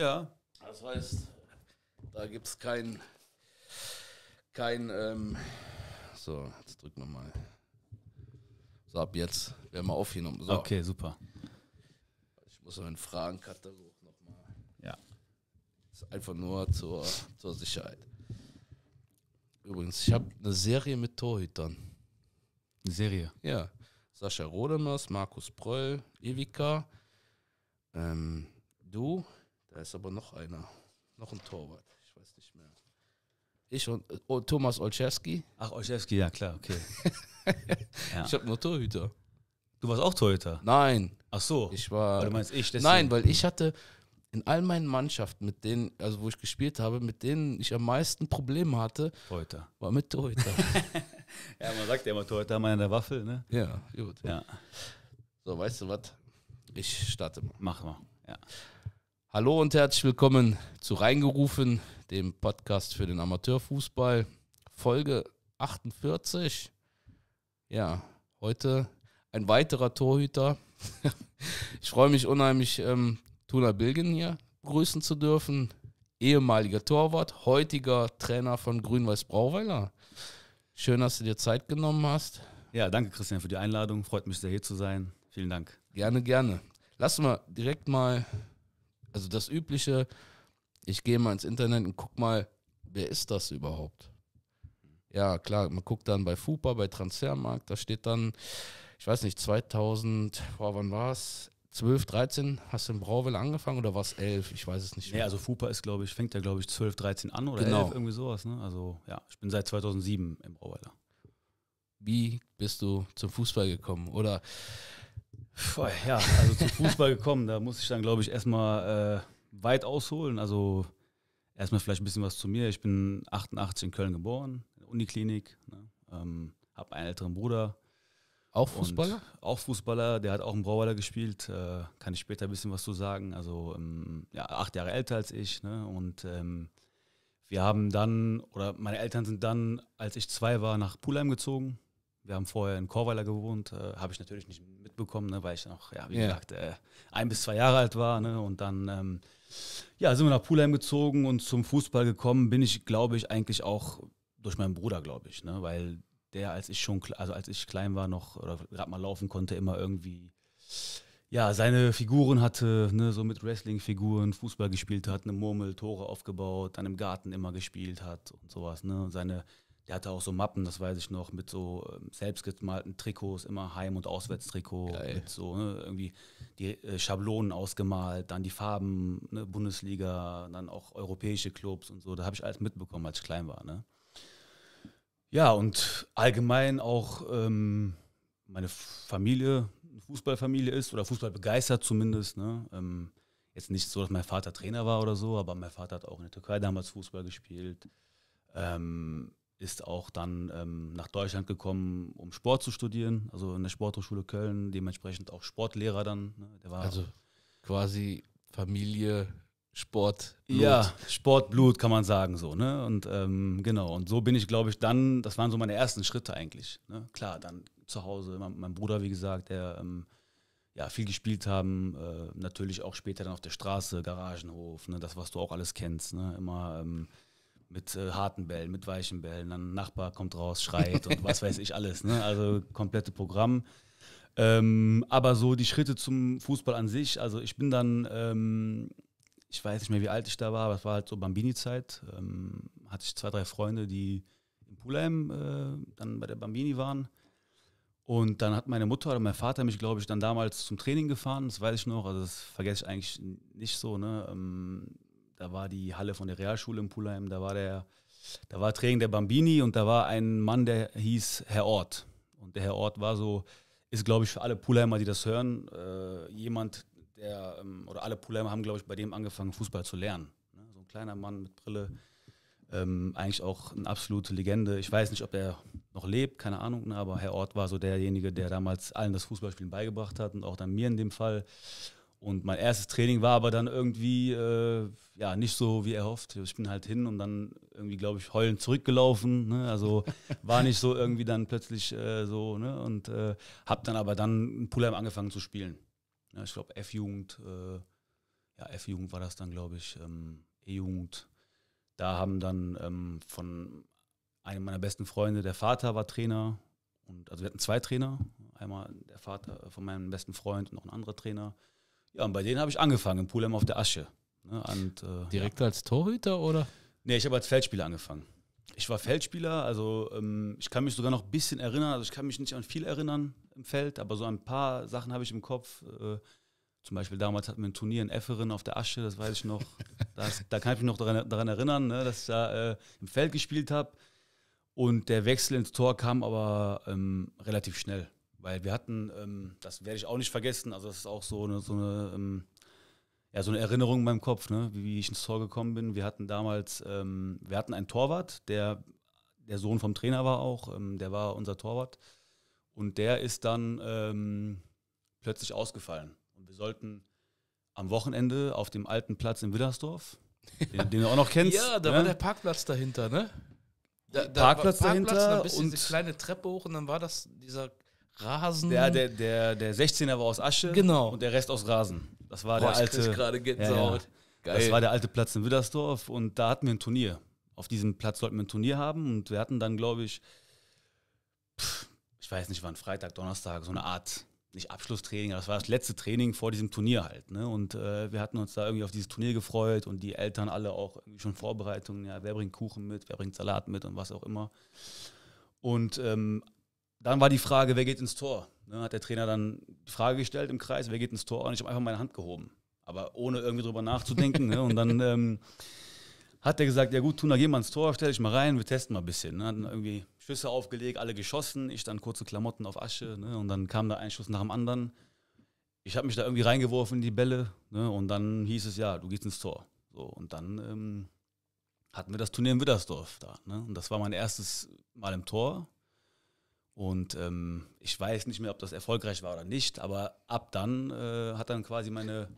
Ja. Das heißt, da gibt es kein, kein ähm, so, jetzt drück nochmal. So, ab jetzt werden wir aufgenommen. So. Okay, super. Ich muss einen Fragenkatalog nochmal. Ja. ist einfach nur zur, zur Sicherheit. Übrigens, ich habe eine Serie mit Torhütern. Eine Serie? Ja. Sascha Rodemers, Markus Pröll, Evika, ähm, du, da ist aber noch einer, noch ein Torwart. Ich weiß nicht mehr. Ich und äh, oh, Thomas Olszewski. Ach, Olszewski, ja klar, okay. ja. Ich habe nur Torhüter. Du warst auch Torhüter? Nein. Ach so. Ich war. du meinst ich? Deswegen. Nein, weil ich hatte in all meinen Mannschaften, mit denen, also wo ich gespielt habe, mit denen ich am meisten Probleme hatte, Torhüter. war mit Torhüter. ja, man sagt ja immer Torhüter, haben wir in ne? Ja, gut. Ja. So, weißt du was? Ich starte mal. Mach mal, ja. Hallo und herzlich willkommen zu Reingerufen, dem Podcast für den Amateurfußball, Folge 48. Ja, heute ein weiterer Torhüter. ich freue mich unheimlich, ähm, Tuna Bilgen hier grüßen zu dürfen. Ehemaliger Torwart, heutiger Trainer von Grün-Weiß Brauweiler. Schön, dass du dir Zeit genommen hast. Ja, danke Christian für die Einladung. Freut mich sehr hier zu sein. Vielen Dank. Gerne, gerne. Lass mal direkt mal also das übliche, ich gehe mal ins Internet und guck mal, wer ist das überhaupt? Ja, klar, man guckt dann bei FUPA, bei Transfermarkt, da steht dann, ich weiß nicht, 2000, boah, wann war es? 12, 13, hast du in Brauwelle angefangen oder war es 11? Ich weiß es nicht. Nee, mehr. also FUPA ist, glaube ich, fängt ja, glaube ich, 12, 13 an oder genau. 11, irgendwie sowas. Ne? Also ja, ich bin seit 2007 im Brauweiler. Wie bist du zum Fußball gekommen? Oder Boah, ja, also zum Fußball gekommen, da muss ich dann, glaube ich, erstmal äh, weit ausholen. Also erstmal vielleicht ein bisschen was zu mir. Ich bin 88 in Köln geboren, in der Uniklinik, ne? ähm, habe einen älteren Bruder. Auch Fußballer? auch Fußballer, der hat auch im Brauweiler gespielt, äh, kann ich später ein bisschen was zu sagen. Also ähm, ja, acht Jahre älter als ich. Ne? Und ähm, wir haben dann, oder meine Eltern sind dann, als ich zwei war, nach Pulheim gezogen wir haben vorher in Korweiler gewohnt, äh, habe ich natürlich nicht mitbekommen, ne, weil ich noch, ja, wie ja. gesagt, äh, ein bis zwei Jahre alt war. Ne, und dann ähm, ja, sind wir nach Pulheim gezogen und zum Fußball gekommen bin ich, glaube ich, eigentlich auch durch meinen Bruder, glaube ich, ne, weil der, als ich schon, also als ich klein war noch oder gerade mal laufen konnte, immer irgendwie ja, seine Figuren hatte, ne, so mit Wrestling-Figuren, Fußball gespielt hat, eine Murmel, Tore aufgebaut, dann im Garten immer gespielt hat und sowas. Ne, und seine der hatte auch so Mappen, das weiß ich noch, mit so ähm, selbstgemalten Trikots, immer Heim- und Auswärtstrikot, Geil. mit so ne, irgendwie die äh, Schablonen ausgemalt, dann die Farben, ne, Bundesliga, dann auch europäische Clubs und so. Da habe ich alles mitbekommen, als ich klein war. Ne? Ja, und allgemein auch ähm, meine Familie, Fußballfamilie ist oder Fußball begeistert zumindest. Ne? Ähm, jetzt nicht so, dass mein Vater Trainer war oder so, aber mein Vater hat auch in der Türkei damals Fußball gespielt. Ähm, ist auch dann ähm, nach Deutschland gekommen, um Sport zu studieren, also in der Sporthochschule Köln, dementsprechend auch Sportlehrer dann. Ne? also quasi Familie, Sport, Blut. Ja, Sportblut kann man sagen so, ne? Und ähm, genau, und so bin ich, glaube ich, dann, das waren so meine ersten Schritte eigentlich. Ne? Klar, dann zu Hause, mein, mein Bruder, wie gesagt, der ähm, ja viel gespielt haben, äh, natürlich auch später dann auf der Straße, Garagenhof, ne? das, was du auch alles kennst, ne? Immer ähm, mit äh, harten Bällen, mit weichen Bällen, dann ein Nachbar kommt raus, schreit und was weiß ich alles. Ne? Also komplette Programm. Ähm, aber so die Schritte zum Fußball an sich, also ich bin dann, ähm, ich weiß nicht mehr, wie alt ich da war, aber es war halt so Bambini-Zeit. Ähm, hatte ich zwei, drei Freunde, die in Pulheim äh, dann bei der Bambini waren. Und dann hat meine Mutter oder mein Vater mich, glaube ich, dann damals zum Training gefahren, das weiß ich noch, also das vergesse ich eigentlich nicht so. Ne? Ähm, da war die Halle von der Realschule in Pulheim, da war der, da war Training der Bambini und da war ein Mann, der hieß Herr Ort. Und der Herr Ort war so, ist glaube ich für alle Pulheimer, die das hören, äh, jemand, der, ähm, oder alle Pulheimer haben glaube ich bei dem angefangen, Fußball zu lernen. Ne? So ein kleiner Mann mit Brille, ähm, eigentlich auch eine absolute Legende. Ich weiß nicht, ob er noch lebt, keine Ahnung, ne? aber Herr Ort war so derjenige, der damals allen das Fußballspielen beigebracht hat und auch dann mir in dem Fall. Und mein erstes Training war aber dann irgendwie äh, ja nicht so wie erhofft. Ich bin halt hin und dann irgendwie, glaube ich, heulend zurückgelaufen. Ne? Also war nicht so irgendwie dann plötzlich äh, so. Ne? Und äh, habe dann aber dann in Pullheim angefangen zu spielen. Ja, ich glaube, F-Jugend, äh, ja, F-Jugend war das dann, glaube ich, ähm, E-Jugend. Da haben dann ähm, von einem meiner besten Freunde, der Vater war Trainer. Und also wir hatten zwei Trainer. Einmal der Vater äh, von meinem besten Freund und noch ein anderer Trainer. Ja, und bei denen habe ich angefangen, im Pulheim auf der Asche. Ne, und, äh, Direkt ja. als Torhüter oder? Nee, ich habe als Feldspieler angefangen. Ich war Feldspieler, also ähm, ich kann mich sogar noch ein bisschen erinnern, also ich kann mich nicht an viel erinnern im Feld, aber so ein paar Sachen habe ich im Kopf. Äh, zum Beispiel damals hatten wir ein Turnier in Efferen auf der Asche, das weiß ich noch. Das, da kann ich mich noch daran, daran erinnern, ne, dass ich da äh, im Feld gespielt habe. Und der Wechsel ins Tor kam aber ähm, relativ schnell. Weil wir hatten, ähm, das werde ich auch nicht vergessen, also das ist auch so eine, so eine, ähm, ja, so eine Erinnerung in meinem Kopf, ne? wie, wie ich ins Tor gekommen bin. Wir hatten damals, ähm, wir hatten einen Torwart, der der Sohn vom Trainer war auch, ähm, der war unser Torwart. Und der ist dann ähm, plötzlich ausgefallen. Und wir sollten am Wochenende auf dem alten Platz in Widdersdorf, den, den, du auch noch kennst. Ja, da ne? war der Parkplatz dahinter, ne? Da, da Parkplatz, Parkplatz dahinter. Dann bist und diese kleine Treppe hoch und dann war das dieser Rasen. Der, der, der, der 16er war aus Asche genau. und der Rest aus Rasen. Das war Boah, der alte. gerade Gänsehaut. Ja, ja. Das war der alte Platz in Widdersdorf und da hatten wir ein Turnier. Auf diesem Platz sollten wir ein Turnier haben und wir hatten dann, glaube ich, pff, ich weiß nicht, wann Freitag, Donnerstag, so eine Art, nicht Abschlusstraining, aber das war das letzte Training vor diesem Turnier halt. Ne? Und äh, wir hatten uns da irgendwie auf dieses Turnier gefreut und die Eltern alle auch irgendwie schon Vorbereitungen, ja, wer bringt Kuchen mit, wer bringt Salat mit und was auch immer. Und ähm, dann war die Frage, wer geht ins Tor? Ne, hat der Trainer dann die Frage gestellt im Kreis, wer geht ins Tor? Und ich habe einfach meine Hand gehoben, aber ohne irgendwie drüber nachzudenken. ne? Und dann ähm, hat er gesagt, ja gut, tun Tuna, geh mal ins Tor, stell dich mal rein, wir testen mal ein bisschen. Ne? dann irgendwie Schüsse aufgelegt, alle geschossen, ich dann kurze Klamotten auf Asche ne? und dann kam da ein Schuss nach dem anderen. Ich habe mich da irgendwie reingeworfen in die Bälle ne? und dann hieß es, ja, du gehst ins Tor. So, und dann ähm, hatten wir das Turnier in Widdersdorf da. Ne? Und das war mein erstes Mal im Tor. Und ähm, ich weiß nicht mehr, ob das erfolgreich war oder nicht, aber ab dann äh, hat dann quasi meine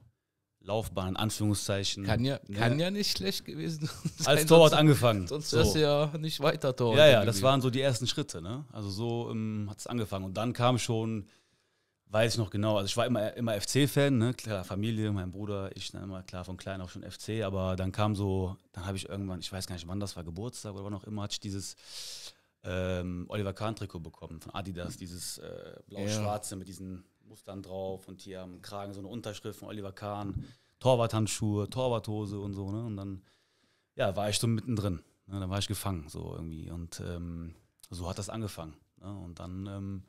Laufbahn, in Anführungszeichen. Kann ja, ne? kann ja nicht schlecht gewesen sein. Als Torwart angefangen. Sonst so. wärst du ja nicht weiter Torwart. Ja, ja, das waren so die ersten Schritte. Ne? Also so ähm, hat es angefangen. Und dann kam schon, weiß ich noch genau, also ich war immer, immer FC-Fan, ne? klar, Familie, mein Bruder, ich dann ne, immer klar von klein auf schon FC, aber dann kam so, dann habe ich irgendwann, ich weiß gar nicht wann das war, Geburtstag oder wann auch immer, hatte ich dieses ähm, Oliver Kahn-Trikot bekommen von Adidas, dieses äh, blau-schwarze ja. mit diesen Mustern drauf und hier am Kragen so eine Unterschrift von Oliver Kahn, Torwarthandschuhe, Torwarthose und so. Ne? Und dann ja, war ich so mittendrin. Ne? Dann war ich gefangen so irgendwie. Und ähm, so hat das angefangen. Ne? Und dann ähm,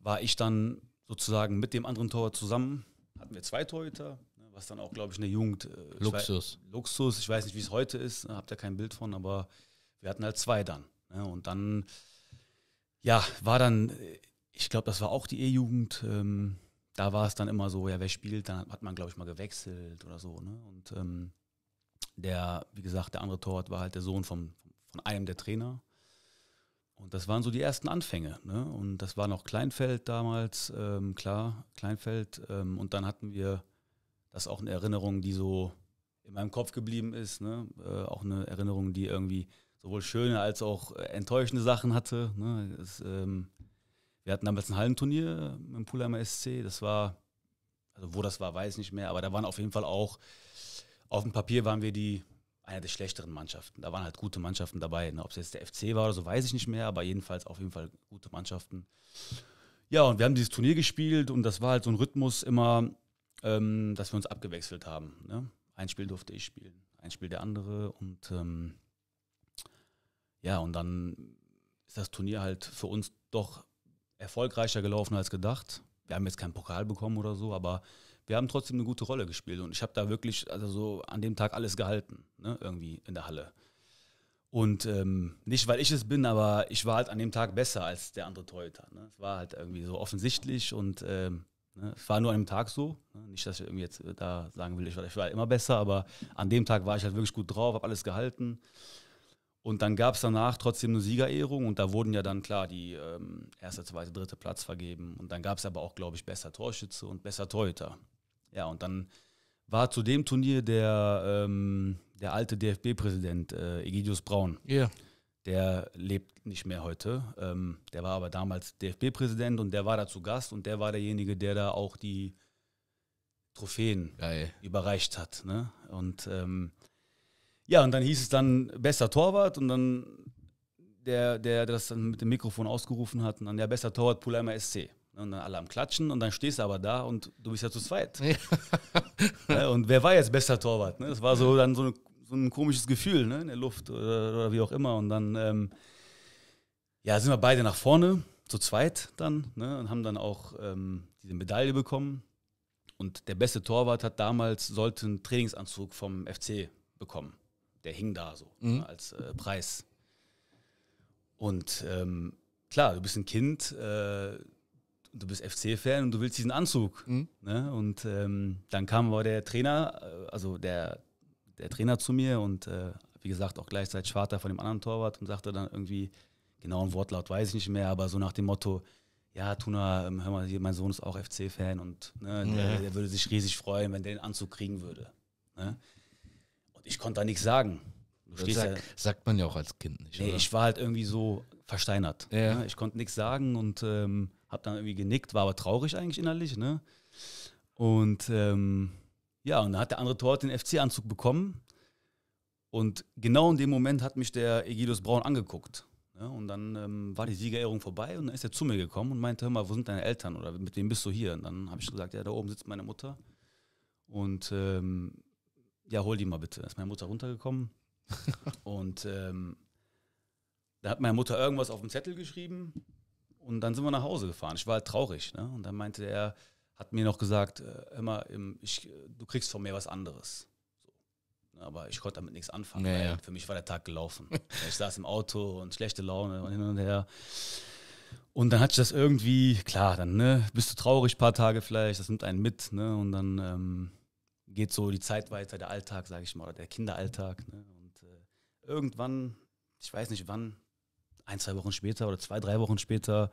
war ich dann sozusagen mit dem anderen Torwart zusammen, hatten wir zwei Torhüter, ne? was dann auch, glaube ich, in der Jugend. Luxus. Äh, ich weiß, Luxus, ich weiß nicht, wie es heute ist, ne? Habt ihr kein Bild von, aber wir hatten halt zwei dann. Ne? Und dann, ja, war dann, ich glaube, das war auch die E-Jugend. Ähm, da war es dann immer so, ja, wer spielt, dann hat man, glaube ich, mal gewechselt oder so. Ne? Und ähm, der, wie gesagt, der andere Torwart war halt der Sohn vom, von einem der Trainer. Und das waren so die ersten Anfänge. Ne? Und das war noch Kleinfeld damals, ähm, klar, Kleinfeld. Ähm, und dann hatten wir das auch eine Erinnerung, die so in meinem Kopf geblieben ist. Ne? Äh, auch eine Erinnerung, die irgendwie sowohl schöne als auch äh, enttäuschende Sachen hatte. Ne? Es, ähm, wir hatten damals ein Hallenturnier im Pulheimer SC. Das war, also wo das war, weiß ich nicht mehr, aber da waren auf jeden Fall auch, auf dem Papier waren wir die, einer der schlechteren Mannschaften. Da waren halt gute Mannschaften dabei. Ne? Ob es jetzt der FC war oder so, weiß ich nicht mehr, aber jedenfalls auf jeden Fall gute Mannschaften. Ja, und wir haben dieses Turnier gespielt und das war halt so ein Rhythmus immer, ähm, dass wir uns abgewechselt haben. Ne? Ein Spiel durfte ich spielen, ein Spiel der andere und ähm, ja, und dann ist das Turnier halt für uns doch erfolgreicher gelaufen als gedacht. Wir haben jetzt keinen Pokal bekommen oder so, aber wir haben trotzdem eine gute Rolle gespielt und ich habe da wirklich also so an dem Tag alles gehalten, ne, irgendwie in der Halle. Und ähm, nicht, weil ich es bin, aber ich war halt an dem Tag besser als der andere Torhüter. Ne? Es war halt irgendwie so offensichtlich und ähm, ne? es war nur an dem Tag so. Ne? Nicht, dass ich irgendwie jetzt da sagen will, ich war, ich war immer besser, aber an dem Tag war ich halt wirklich gut drauf, habe alles gehalten. Und dann gab es danach trotzdem eine Siegerehrung und da wurden ja dann klar die ähm, erste, zweite, dritte Platz vergeben. Und dann gab es aber auch, glaube ich, besser Torschütze und besser Torhüter. Ja, und dann war zu dem Turnier der, ähm, der alte DFB-Präsident äh, Egidius Braun. Ja. Yeah. Der lebt nicht mehr heute. Ähm, der war aber damals DFB-Präsident und der war da zu Gast und der war derjenige, der da auch die Trophäen Geil. überreicht hat. Ne? Und ähm, ja, und dann hieß es dann bester Torwart und dann der, der das dann mit dem Mikrofon ausgerufen hat und dann ja, bester Torwart Pulheimer SC. Und dann alle am Klatschen und dann stehst du aber da und du bist ja zu zweit. Ja. Ne, und wer war jetzt bester Torwart? Ne? Das war so dann so, eine, so ein komisches Gefühl ne? in der Luft oder, oder, wie auch immer. Und dann ähm, ja, sind wir beide nach vorne, zu zweit dann, ne? und haben dann auch ähm, diese Medaille bekommen. Und der beste Torwart hat damals, sollte einen Trainingsanzug vom FC bekommen der hing da so mhm. ne, als äh, Preis. Und ähm, klar, du bist ein Kind, äh, du bist FC-Fan und du willst diesen Anzug. Mhm. Ne? Und ähm, dann kam aber der Trainer, äh, also der, der Trainer zu mir und äh, wie gesagt auch gleichzeitig Vater von dem anderen Torwart und sagte dann irgendwie, genau ein Wortlaut weiß ich nicht mehr, aber so nach dem Motto, ja, Tuna, ähm, hör mal, hier, mein Sohn ist auch FC-Fan und ne, der, der, würde sich riesig freuen, wenn der den Anzug kriegen würde. Ne? ich konnte da nichts sagen. Sag, ja, sagt man ja auch als Kind nicht. Nee, oder? ich war halt irgendwie so versteinert. Ja. Ne? Ich konnte nichts sagen und ähm, habe dann irgendwie genickt, war aber traurig eigentlich innerlich. Ne? Und ähm, ja, und dann hat der andere Torwart den FC-Anzug bekommen. Und genau in dem Moment hat mich der Egidius Braun angeguckt. Ja, ne? und dann ähm, war die Siegerehrung vorbei und dann ist er zu mir gekommen und meinte, hör mal, wo sind deine Eltern oder mit wem bist du hier? Und dann habe ich gesagt, ja, da oben sitzt meine Mutter. Und ähm, ja, hol die mal bitte. Da Ist meine Mutter runtergekommen und ähm, da hat meine Mutter irgendwas auf dem Zettel geschrieben und dann sind wir nach Hause gefahren. Ich war halt traurig. Ne? Und dann meinte er, hat mir noch gesagt, äh, immer, äh, du kriegst von mir was anderes. So. Ne, aber ich konnte damit nichts anfangen. Naja. Für mich war der Tag gelaufen. ich saß im Auto und schlechte Laune und hin und her. Und dann hatte ich das irgendwie, klar, dann ne, bist du traurig ein paar Tage vielleicht, das nimmt einen mit. Ne? Und dann... Ähm, geht so die Zeit weiter, der Alltag, sage ich mal, oder der Kinderalltag. Ne? Und äh, irgendwann, ich weiß nicht wann, ein, zwei Wochen später oder zwei, drei Wochen später,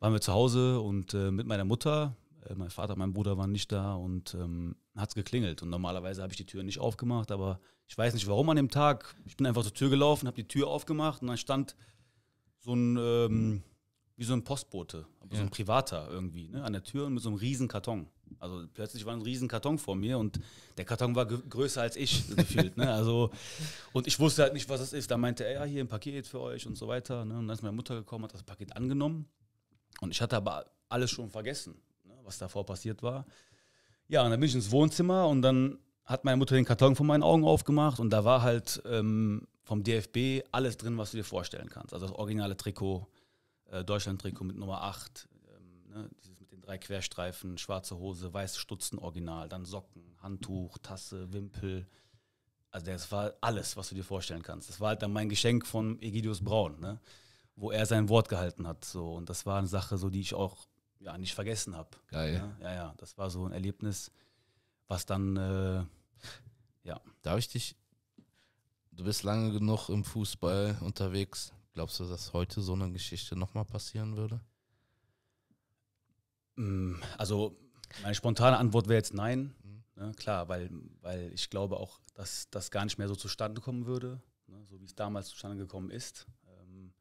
waren wir zu Hause und äh, mit meiner Mutter, äh, mein Vater, mein Bruder waren nicht da und ähm, hat es geklingelt. Und normalerweise habe ich die Tür nicht aufgemacht, aber ich weiß nicht warum an dem Tag. Ich bin einfach zur Tür gelaufen, habe die Tür aufgemacht und dann stand so ein, ähm, wie so ein Postbote, aber ja. so ein Privater irgendwie, ne, an der Tür und mit so einem riesen Karton. Also plötzlich war ein riesen Karton vor mir und der Karton war größer als ich gefühlt. ne? Also, und ich wusste halt nicht, was es ist. Da meinte er, ja, hier ein Paket für euch und so weiter. Ne? Und dann ist meine Mutter gekommen, hat das Paket angenommen. Und ich hatte aber alles schon vergessen, ne? was davor passiert war. Ja, und dann bin ich ins Wohnzimmer und dann hat meine Mutter den Karton vor meinen Augen aufgemacht und da war halt ähm, vom DFB alles drin, was du dir vorstellen kannst. Also das originale Trikot, äh, Deutschland-Trikot mit Nummer 8, ähm, ne? drei Querstreifen, schwarze Hose, weiße Stutzen original, dann Socken, Handtuch, Tasse, Wimpel. Also das war alles, was du dir vorstellen kannst. Das war halt dann mein Geschenk von Egidius Braun, ne? wo er sein Wort gehalten hat. So. Und das war eine Sache, so, die ich auch ja, nicht vergessen habe. Geil. Ne? Ja, ja, das war so ein Erlebnis, was dann, äh, ja. Darf ich dich, du bist lange genug im Fußball unterwegs. Glaubst du, dass heute so eine Geschichte nochmal passieren würde? Mm, also meine spontane Antwort wäre jetzt nein. Mhm. Ne, klar, weil, weil ich glaube auch, dass das gar nicht mehr so zustande kommen würde, ne, so wie es damals zustande gekommen ist. Ähm,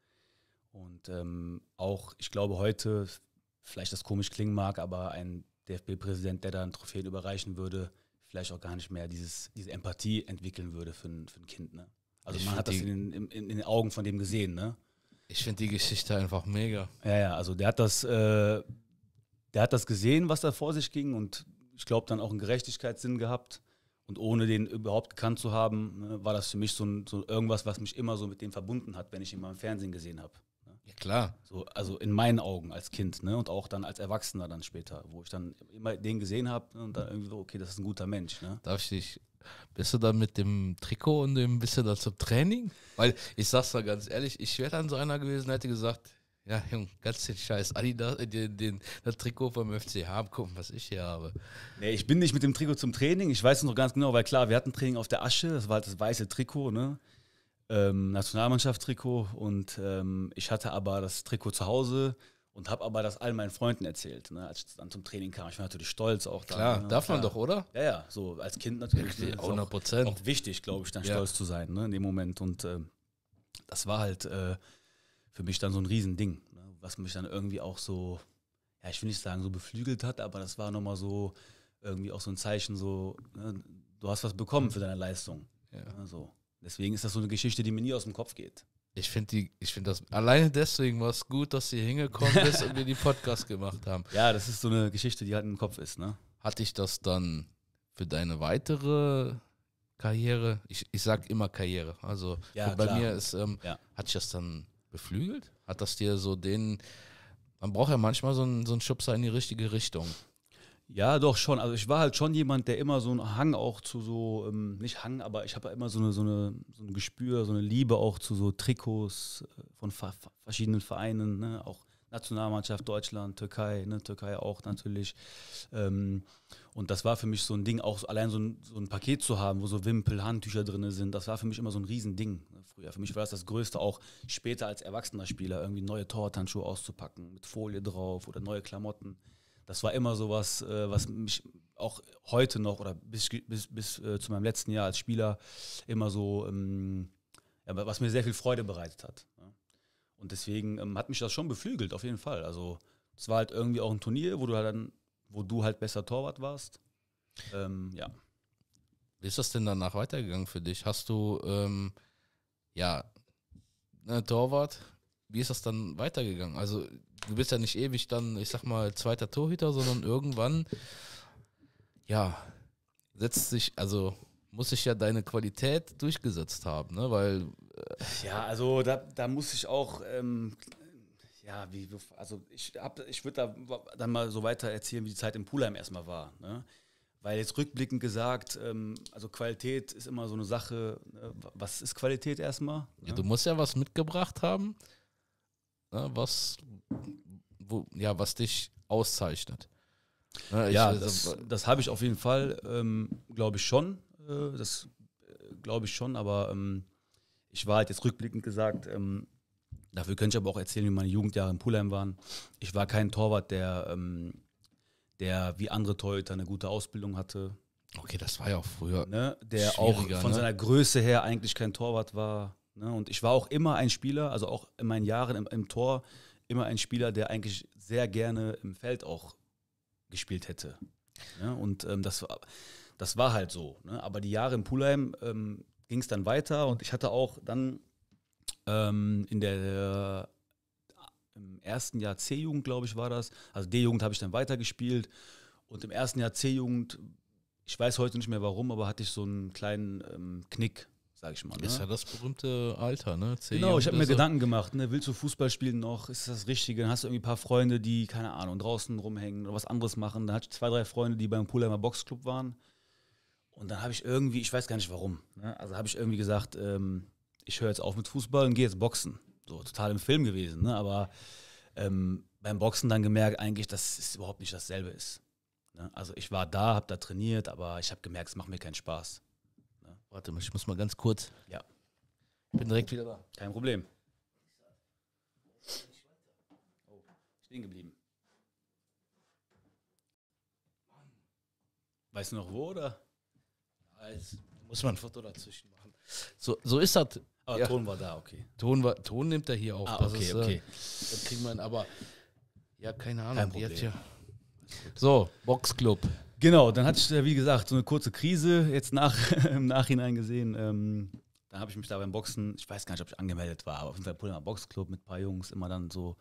und ähm, auch, ich glaube heute, vielleicht das komisch klingen mag, aber ein DFB-Präsident, der dann Trophäen überreichen würde, vielleicht auch gar nicht mehr dieses, diese Empathie entwickeln würde für ein, für ein Kind. Ne? Also ich man hat das in den, in, in den, Augen von dem gesehen. Ne? Ich finde die Geschichte einfach mega. Ja, ja, also der hat das äh, der hat das gesehen, was da vor sich ging und ich glaube dann auch einen Gerechtigkeitssinn gehabt. Und ohne den überhaupt gekannt zu haben, ne, war das für mich so, ein, so, irgendwas, was mich immer so mit dem verbunden hat, wenn ich ihn mal im Fernsehen gesehen habe. Ne. Ja, klar. So, also in meinen Augen als Kind ne? und auch dann als Erwachsener dann später, wo ich dann immer den gesehen habe und dann irgendwie so, okay, das ist ein guter Mensch. Ne. Darf ich dich bist du dann mit dem Trikot und dem bist du da zum Training? Weil ich sag's mal ganz ehrlich, ich wäre dann so einer gewesen, hätte gesagt, ja, Junge, ganz den Scheiß Adidas, äh, den, den, das Trikot vom FC haben, gucken, was ich hier habe. Nee, ich bin nicht mit dem Trikot zum Training. Ich weiß es noch ganz genau, weil klar, wir hatten Training auf der Asche, das war halt das weiße Trikot, ne? Ähm, Nationalmannschaftstrikot. Und ähm, ich hatte aber das Trikot zu Hause und habe aber das all meinen Freunden erzählt, ne? als ich dann zum Training kam. Ich war natürlich stolz auch da. Klar, ne? darf klar. man doch, oder? Ja, ja, so als Kind natürlich. Ne? 100 Prozent. Auch, auch, wichtig, glaube ich, dann ja. stolz zu sein ne? in dem Moment. Und äh, das war halt. Äh, für mich dann so ein Riesending, ne? was mich dann irgendwie auch so, ja, ich will nicht sagen so beflügelt hat, aber das war nochmal so irgendwie auch so ein Zeichen, so, ne? du hast was bekommen für deine Leistung. Ja. Ne? Deswegen ist das so eine Geschichte, die mir nie aus dem Kopf geht. Ich finde find das alleine deswegen war es gut, dass sie hingekommen ist und wir die Podcast gemacht haben. Ja, das ist so eine Geschichte, die halt im Kopf ist, ne? Hatte ich das dann für deine weitere Karriere? Ich, ich sag immer Karriere. Also ja, bei klar. mir ist, ähm, ja. hatte ich das dann beflügelt? Hat das dir so den, man braucht ja manchmal so einen, so einen Schubser in die richtige Richtung. Ja, doch schon. Also ich war halt schon jemand, der immer so einen Hang auch zu so, ähm, nicht Hang, aber ich habe ja immer so, eine, so, eine, so ein Gespür, so eine Liebe auch zu so Trikots äh, von ver verschiedenen Vereinen, ne? auch Nationalmannschaft Deutschland, Türkei, ne? Türkei auch natürlich. Ähm, und das war für mich so ein Ding, auch allein so ein, so ein Paket zu haben, wo so Wimpel, Handtücher drin sind, das war für mich immer so ein Riesending ne, früher. Für mich war das das Größte, auch später als erwachsener Spieler irgendwie neue Torwarthandschuhe auszupacken, mit Folie drauf oder neue Klamotten. Das war immer so was, äh, was mich auch heute noch oder bis, bis, bis äh, zu meinem letzten Jahr als Spieler immer so, ähm, was mir sehr viel Freude bereitet hat. Ne. Und deswegen ähm, hat mich das schon beflügelt, auf jeden Fall. Also es war halt irgendwie auch ein Turnier, wo du halt dann wo du halt besser Torwart warst. Ähm, ja. Wie ist das denn danach weitergegangen für dich? Hast du, ähm, ja, ne, Torwart, wie ist das dann weitergegangen? Also, du bist ja nicht ewig dann, ich sag mal, zweiter Torhüter, sondern irgendwann, ja, setzt sich, also muss ich ja deine Qualität durchgesetzt haben, ne? Weil. Äh ja, also da, da muss ich auch ähm, ja, wie, also ich, hab, ich würde da dann mal so weiter erzählen, wie die Zeit im Pulheim erstmal war. Ne? Weil jetzt rückblickend gesagt, ähm, also Qualität ist immer so eine Sache. Äh, was ist Qualität erstmal? Ne? Ja, du musst ja was mitgebracht haben, ne, was, wo, ja, was dich auszeichnet. Ne, ich, ja, also das, das habe ich auf jeden Fall, ähm, glaube ich schon. Äh, das äh, glaube ich schon, aber ähm, ich war halt jetzt rückblickend gesagt, ähm, Dafür könnte ich aber auch erzählen, wie meine Jugendjahre in Pulheim waren. Ich war kein Torwart, der, ähm, der wie andere Torhüter eine gute Ausbildung hatte. Okay, das war ja auch früher. Ne? Der auch von ne? seiner Größe her eigentlich kein Torwart war. Ne? Und ich war auch immer ein Spieler, also auch in meinen Jahren im, im Tor, immer ein Spieler, der eigentlich sehr gerne im Feld auch gespielt hätte. Ne? Und ähm, das, war, das war halt so. Ne? Aber die Jahre in Pulheim ähm, ging es dann weiter und ich hatte auch dann ähm, in der im ersten Jahr C-Jugend, glaube ich, war das. Also D-Jugend habe ich dann weitergespielt. Und im ersten Jahr C-Jugend, ich weiß heute nicht mehr warum, aber hatte ich so einen kleinen ähm, Knick, sage ich mal. Ne? Ist ja das berühmte Alter, ne? C Genau, ich habe mir so. Also Gedanken gemacht, ne? willst du Fußball spielen noch? Ist das, das Richtige? Dann hast du irgendwie ein paar Freunde, die, keine Ahnung, draußen rumhängen oder was anderes machen. Dann hatte ich zwei, drei Freunde, die beim Pulheimer Boxclub waren. Und dann habe ich irgendwie, ich weiß gar nicht warum, ne? also habe ich irgendwie gesagt, ähm, ich höre jetzt auf mit Fußball und gehe jetzt boxen. So total im Film gewesen, ne? aber ähm, beim Boxen dann gemerkt eigentlich, dass es überhaupt nicht dasselbe ist. Ne? Also ich war da, habe da trainiert, aber ich habe gemerkt, es macht mir keinen Spaß. Ne? Warte mal, ich muss mal ganz kurz. Ja. Ich bin direkt wieder da. Kein Problem. Oh, stehen geblieben. Weißt du noch wo oder? Da muss man ein Foto dazwischen machen. So, so ist das aber ja. Ton war da, okay. Ton, war, Ton nimmt er hier auch. Ah, okay, ist, äh, okay. Äh, kriegen wir ihn, aber ja, keine Ahnung. Kein Problem. Ja. So, Boxclub. Genau, dann hatte ich, wie gesagt, so eine kurze Krise jetzt nach, im Nachhinein gesehen. Ähm, dann habe ich mich da beim Boxen, ich weiß gar nicht, ob ich angemeldet war, aber auf jeden Fall Pullman Boxclub mit ein paar Jungs immer dann so,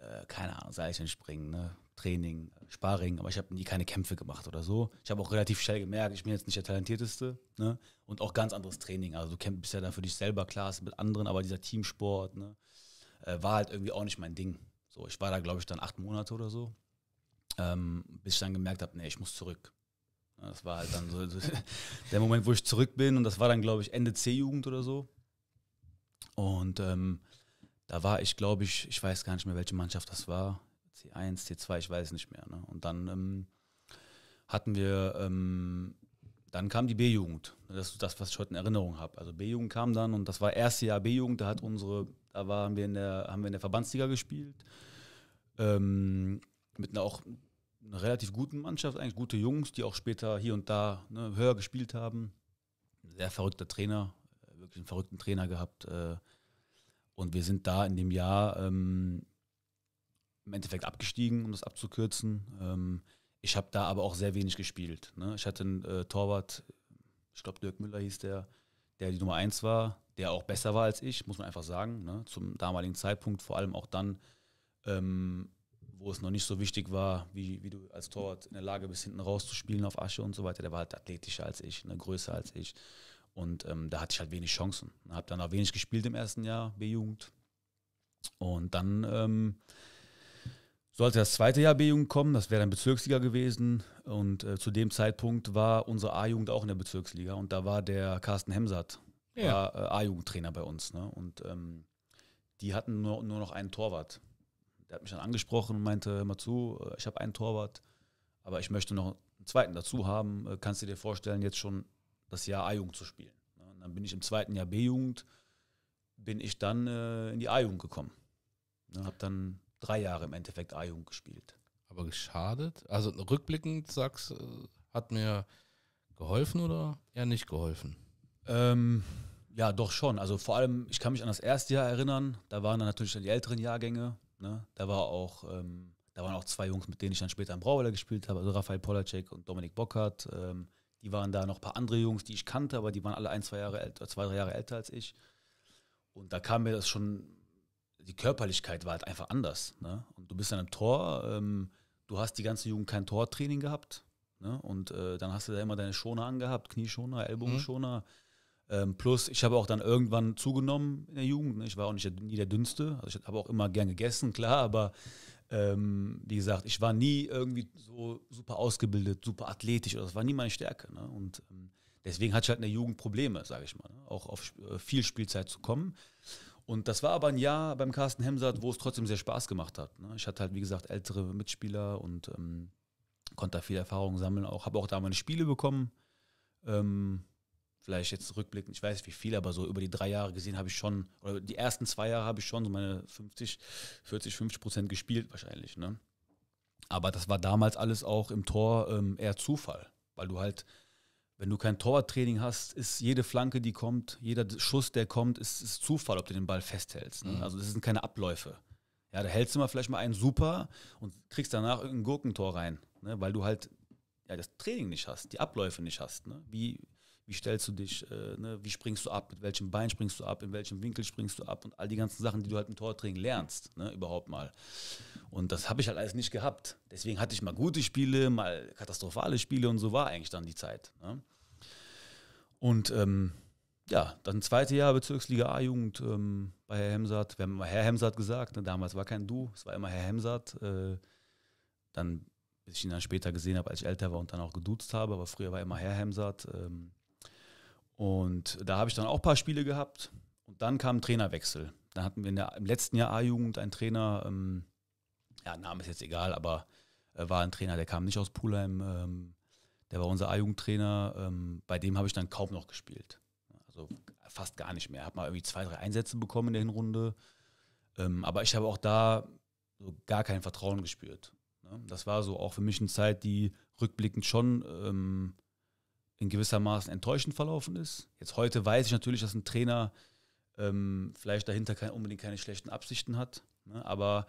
äh, keine Ahnung, Seilchen springen, ne? Training, Sparring, aber ich habe nie keine Kämpfe gemacht oder so. Ich habe auch relativ schnell gemerkt, ich bin jetzt nicht der Talentierteste ne? und auch ganz anderes Training. Also du kämpfst ja dann für dich selber, klar, ist mit anderen, aber dieser Teamsport ne? Äh, war halt irgendwie auch nicht mein Ding. So, ich war da, glaube ich, dann acht Monate oder so, ähm, bis ich dann gemerkt habe, nee, ich muss zurück. Das war halt dann so der Moment, wo ich zurück bin und das war dann, glaube ich, Ende C-Jugend oder so. Und ähm, da war ich, glaube ich, ich weiß gar nicht mehr, welche Mannschaft das war. C1, C2, ich weiß nicht mehr. Ne? Und dann ähm, hatten wir, ähm, dann kam die B-Jugend. Das ist das, was ich heute in Erinnerung habe. Also B-Jugend kam dann und das war das erste Jahr B-Jugend, da hat unsere, da waren wir in der, haben wir in der Verbandsliga gespielt. Ähm, mit einer auch einer relativ guten Mannschaft, eigentlich gute Jungs, die auch später hier und da ne, höher gespielt haben. Sehr verrückter Trainer, wirklich einen verrückten Trainer gehabt. Äh, und wir sind da in dem Jahr ähm, im Endeffekt abgestiegen, um das abzukürzen. Ähm, ich habe da aber auch sehr wenig gespielt. Ne? Ich hatte einen äh, Torwart, ich glaube Dirk Müller hieß der, der die Nummer 1 war, der auch besser war als ich, muss man einfach sagen, ne? zum damaligen Zeitpunkt, vor allem auch dann, ähm, wo es noch nicht so wichtig war, wie, wie du als Torwart in der Lage bist, hinten rauszuspielen auf Asche und so weiter. Der war halt athletischer als ich, ne? größer als ich. Und ähm, da hatte ich halt wenig Chancen. Habe dann auch wenig gespielt im ersten Jahr, B-Jugend. Und dann ähm, sollte das zweite Jahr B-Jugend kommen, das wäre dann Bezirksliga gewesen. Und äh, zu dem Zeitpunkt war unsere A-Jugend auch in der Bezirksliga und da war der Carsten Hemsat, ja. äh, A-Jugendtrainer bei uns. Ne? Und ähm, die hatten nur, nur noch einen Torwart. Der hat mich dann angesprochen und meinte, hör mal zu, äh, ich habe einen Torwart, aber ich möchte noch einen zweiten dazu haben. Äh, kannst du dir vorstellen, jetzt schon das Jahr A-Jugend zu spielen? Ne? dann bin ich im zweiten Jahr B-Jugend, bin ich dann äh, in die A-Jugend gekommen. Ne? Hab dann drei Jahre im Endeffekt A-Jugend gespielt. Aber geschadet? Also rückblickend sagst äh, hat mir geholfen oder eher nicht geholfen? Ähm, ja, doch schon. Also vor allem, ich kann mich an das erste Jahr erinnern. Da waren dann natürlich die älteren Jahrgänge. Ne? Da war auch, ähm, da waren auch zwei Jungs, mit denen ich dann später im Brauweiler gespielt habe, also Rafael Polacek und Dominik Bockert. Ähm, die waren da noch ein paar andere Jungs, die ich kannte, aber die waren alle ein, zwei Jahre älter, zwei, drei Jahre älter als ich. Und da kam mir das schon die Körperlichkeit war halt einfach anders. Ne? Und du bist dann im Tor, ähm, du hast die ganze Jugend kein Tortraining gehabt. Ne? Und äh, dann hast du da immer deine Schoner angehabt, Knieschoner, Ellbogenschoner. Mhm. Ähm, plus, ich habe auch dann irgendwann zugenommen in der Jugend. Ne? Ich war auch nicht nie der Dünnste. Also ich habe auch immer gern gegessen, klar, aber ähm, wie gesagt, ich war nie irgendwie so super ausgebildet, super athletisch. Das war nie meine Stärke. Ne? Und ähm, deswegen hatte ich halt in der Jugend Probleme, sage ich mal, ne? auch auf äh, viel Spielzeit zu kommen. Und das war aber ein Jahr beim Carsten Hemsert, wo es trotzdem sehr Spaß gemacht hat. Ne? Ich hatte halt, wie gesagt, ältere Mitspieler und ähm, konnte da viel Erfahrung sammeln. Auch habe auch da meine Spiele bekommen. Ähm, vielleicht jetzt rückblickend, ich weiß nicht wie viel, aber so über die drei Jahre gesehen habe ich schon, oder die ersten zwei Jahre habe ich schon so meine 50, 40, 50 Prozent gespielt wahrscheinlich. Ne? Aber das war damals alles auch im Tor ähm, eher Zufall, weil du halt wenn du kein Torwarttraining hast, ist jede Flanke, die kommt, jeder Schuss, der kommt, ist, ist Zufall, ob du den Ball festhältst. Ne? Mhm. Also das sind keine Abläufe. Ja, da hältst du mal vielleicht mal einen super und kriegst danach irgendein Gurkentor rein, ne? weil du halt ja, das Training nicht hast, die Abläufe nicht hast. Ne? Wie, wie stellst du dich, äh, ne? wie springst du ab, mit welchem Bein springst du ab, in welchem Winkel springst du ab und all die ganzen Sachen, die du halt im Tortraining lernst, ne? überhaupt mal. Und das habe ich halt alles nicht gehabt. Deswegen hatte ich mal gute Spiele, mal katastrophale Spiele und so war eigentlich dann die Zeit. Ne? Und ähm, ja, dann zweite Jahr Bezirksliga A-Jugend ähm, bei Herr Hemsat. Wir haben immer Herr Hemsat gesagt, ne? damals war kein Du, es war immer Herr Hemsat. Äh, dann, bis ich ihn dann später gesehen habe, als ich älter war und dann auch geduzt habe, aber früher war immer Herr Hemsat. Ähm, und da habe ich dann auch ein paar Spiele gehabt. Und dann kam ein Trainerwechsel. Dann hatten wir der, im letzten Jahr A-Jugend einen Trainer, ähm, ja, Name ist jetzt egal, aber äh, war ein Trainer, der kam nicht aus Pulheim. Ähm, der war unser A-Jugendtrainer. Ähm, bei dem habe ich dann kaum noch gespielt. Also fast gar nicht mehr. Habe mal irgendwie zwei, drei Einsätze bekommen in der Hinrunde. Ähm, aber ich habe auch da so gar kein Vertrauen gespürt. Ne? Das war so auch für mich eine Zeit, die rückblickend schon ähm, in gewissermaßen enttäuschend verlaufen ist. Jetzt heute weiß ich natürlich, dass ein Trainer ähm, vielleicht dahinter kein, unbedingt keine schlechten Absichten hat. Ne? Aber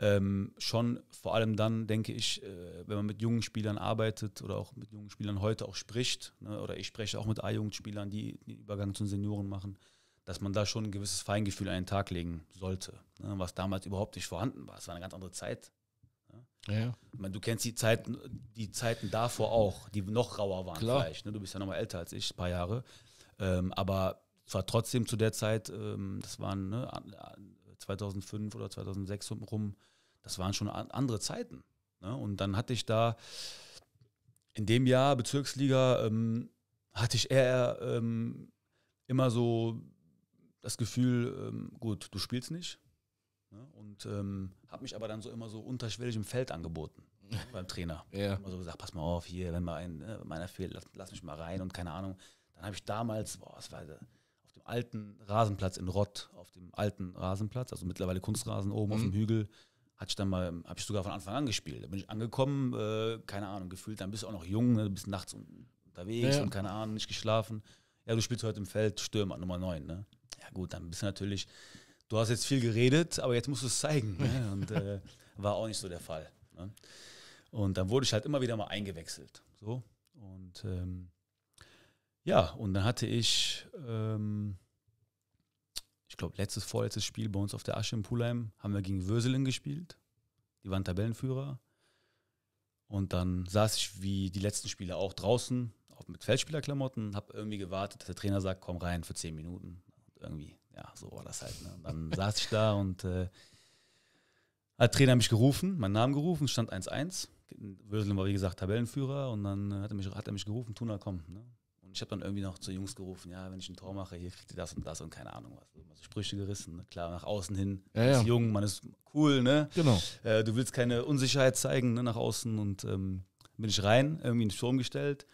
ähm, schon vor allem dann, denke ich, äh, wenn man mit jungen Spielern arbeitet oder auch mit jungen Spielern heute auch spricht, ne? oder ich spreche auch mit A-Jugendspielern, die den Übergang zu den Senioren machen, dass man da schon ein gewisses Feingefühl an den Tag legen sollte, ne? was damals überhaupt nicht vorhanden war. Es war eine ganz andere Zeit. Ja. Meine, du kennst die Zeiten, die Zeiten davor auch, die noch rauer waren Klar. vielleicht. Ne? Du bist ja noch mal älter als ich, ein paar Jahre. Ähm, aber es war trotzdem zu der Zeit, ähm, das waren ne, 2005 oder 2006 rum, das waren schon andere Zeiten. Ne? Und dann hatte ich da in dem Jahr Bezirksliga, ähm, hatte ich eher ähm, immer so das Gefühl, ähm, gut, du spielst nicht Ne? Und ähm, habe mich aber dann so immer so unterschwellig im Feld angeboten beim Trainer. ja. Immer so gesagt, pass mal auf, hier, wenn mal ein, ne, meiner fehlt, lass, lass, mich mal rein und keine Ahnung. Dann habe ich damals, boah, es war äh, auf dem alten Rasenplatz in Rott, auf dem alten Rasenplatz, also mittlerweile Kunstrasen oben mhm. auf dem Hügel, hatte ich dann mal, ähm, habe ich sogar von Anfang an gespielt. Da bin ich angekommen, äh, keine Ahnung, gefühlt, dann bist du auch noch jung, ne, bist nachts unterwegs ja. und keine Ahnung, nicht geschlafen. Ja, du spielst heute im Feld Stürmer, Nummer 9, ne? Ja gut, dann bist du natürlich du hast jetzt viel geredet, aber jetzt musst du es zeigen. Ne? Und äh, war auch nicht so der Fall. Ne? Und dann wurde ich halt immer wieder mal eingewechselt. So. Und ähm, ja, und dann hatte ich, ähm, ich glaube, letztes, vorletztes Spiel bei uns auf der Asche in Pulheim haben wir gegen Würselen gespielt. Die waren Tabellenführer. Und dann saß ich wie die letzten Spiele auch draußen, auch mit Feldspielerklamotten, habe irgendwie gewartet, dass der Trainer sagt, komm rein für zehn Minuten. Und irgendwie ja, so war das halt. Ne? Und dann saß ich da und äh, hat Trainer mich gerufen, meinen Namen gerufen, stand 1-1. Würselen war wie gesagt Tabellenführer und dann hat er mich, hat er mich gerufen, Tuna komm. Ne? Und ich habe dann irgendwie noch zu Jungs gerufen, ja, wenn ich ein Tor mache, hier kriegt ihr das und das und keine Ahnung was. Immer also Sprüche gerissen, ne? klar, nach außen hin, ja, man ja. ist jung, man ist cool, ne? Genau. Äh, du willst keine Unsicherheit zeigen, ne, nach außen und ähm, bin ich rein, irgendwie in den Sturm gestellt.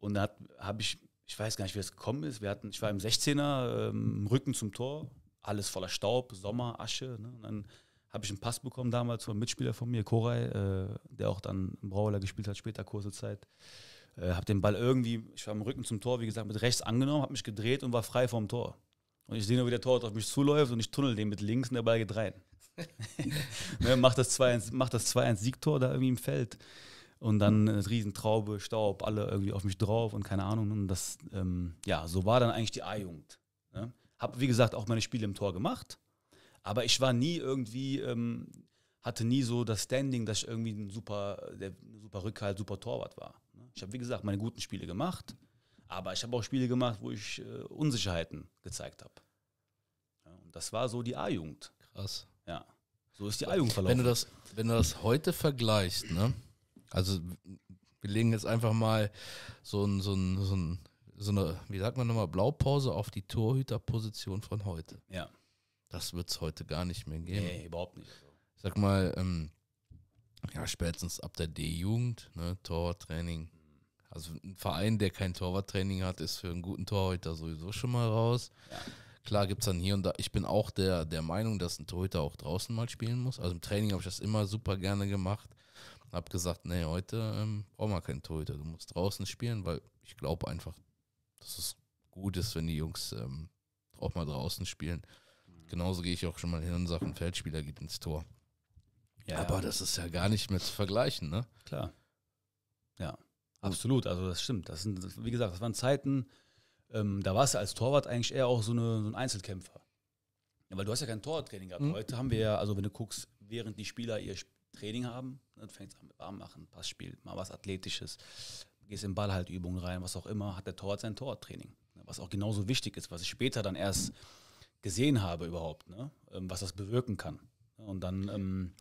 Und da habe ich ich weiß gar nicht, wie es gekommen ist. Wir hatten, ich war im 16er, ähm, Rücken zum Tor, alles voller Staub, Sommer, Asche. Ne? Und dann habe ich einen Pass bekommen damals von einem Mitspieler von mir, Koray, äh, der auch dann im Brauweiler gespielt hat, später kurze Zeit. Äh, habe den Ball irgendwie, ich war im Rücken zum Tor, wie gesagt, mit rechts angenommen, habe mich gedreht und war frei vom Tor. Und ich sehe nur, wie der Torwart auf mich zuläuft und ich tunnel den mit links und der Ball geht rein. ne, macht das 2-1 Siegtor da irgendwie im Feld. Und dann eine Traube, Staub, alle irgendwie auf mich drauf und keine Ahnung. Und das, ähm, ja, so war dann eigentlich die A-Jugend. Ne? Hab, wie gesagt, auch meine Spiele im Tor gemacht. Aber ich war nie irgendwie, ähm, hatte nie so das Standing, dass ich irgendwie ein super, der super Rückhalt, super Torwart war. Ne? Ich habe, wie gesagt, meine guten Spiele gemacht. Aber ich habe auch Spiele gemacht, wo ich äh, Unsicherheiten gezeigt habe. Ja, und das war so die A-Jugend. Krass. Ja. So ist die A-Jugend verlaufen. Wenn du das, wenn du das heute vergleichst, ne? Also wir legen jetzt einfach mal so ein, so ein, so ein so eine, wie sagt man nochmal, Blaupause auf die Torhüterposition von heute. Ja. Das wird es heute gar nicht mehr geben. Nee, überhaupt nicht. Ich sag mal, ähm, ja, spätestens ab der D-Jugend, ne, Torwarttraining. Also ein Verein, der kein Torwarttraining hat, ist für einen guten Torhüter sowieso schon mal raus. Ja. Klar gibt es dann hier und da, ich bin auch der, der Meinung, dass ein Torhüter auch draußen mal spielen muss. Also im Training habe ich das immer super gerne gemacht. Hab gesagt, nee, heute ähm, brauchen wir keinen Torhüter. Du musst draußen spielen, weil ich glaube einfach, dass es gut ist, wenn die Jungs ähm, auch mal draußen spielen. Mhm. Genauso gehe ich auch schon mal hin und sage, ein Feldspieler geht ins Tor. Ja, aber das ist ja gar nicht mehr zu vergleichen, ne? Klar. Ja, absolut. Also das stimmt. Das sind, wie gesagt, das waren Zeiten, ähm, da warst du als Torwart eigentlich eher auch so, eine, so ein Einzelkämpfer. Ja, weil du hast ja kein Torwarttraining gehabt. Mhm. Heute haben wir ja, also wenn du guckst, während die Spieler ihr Spiel Training haben. Dann fängt es an mit Arm machen, Passspiel, mal was Athletisches. Gehst in Ballhaltübungen rein, was auch immer. Hat der Torwart sein Torwarttraining. Ne, was auch genauso wichtig ist, was ich später dann erst gesehen habe überhaupt, ne? Ähm, was das bewirken kann. Und dann, ähm,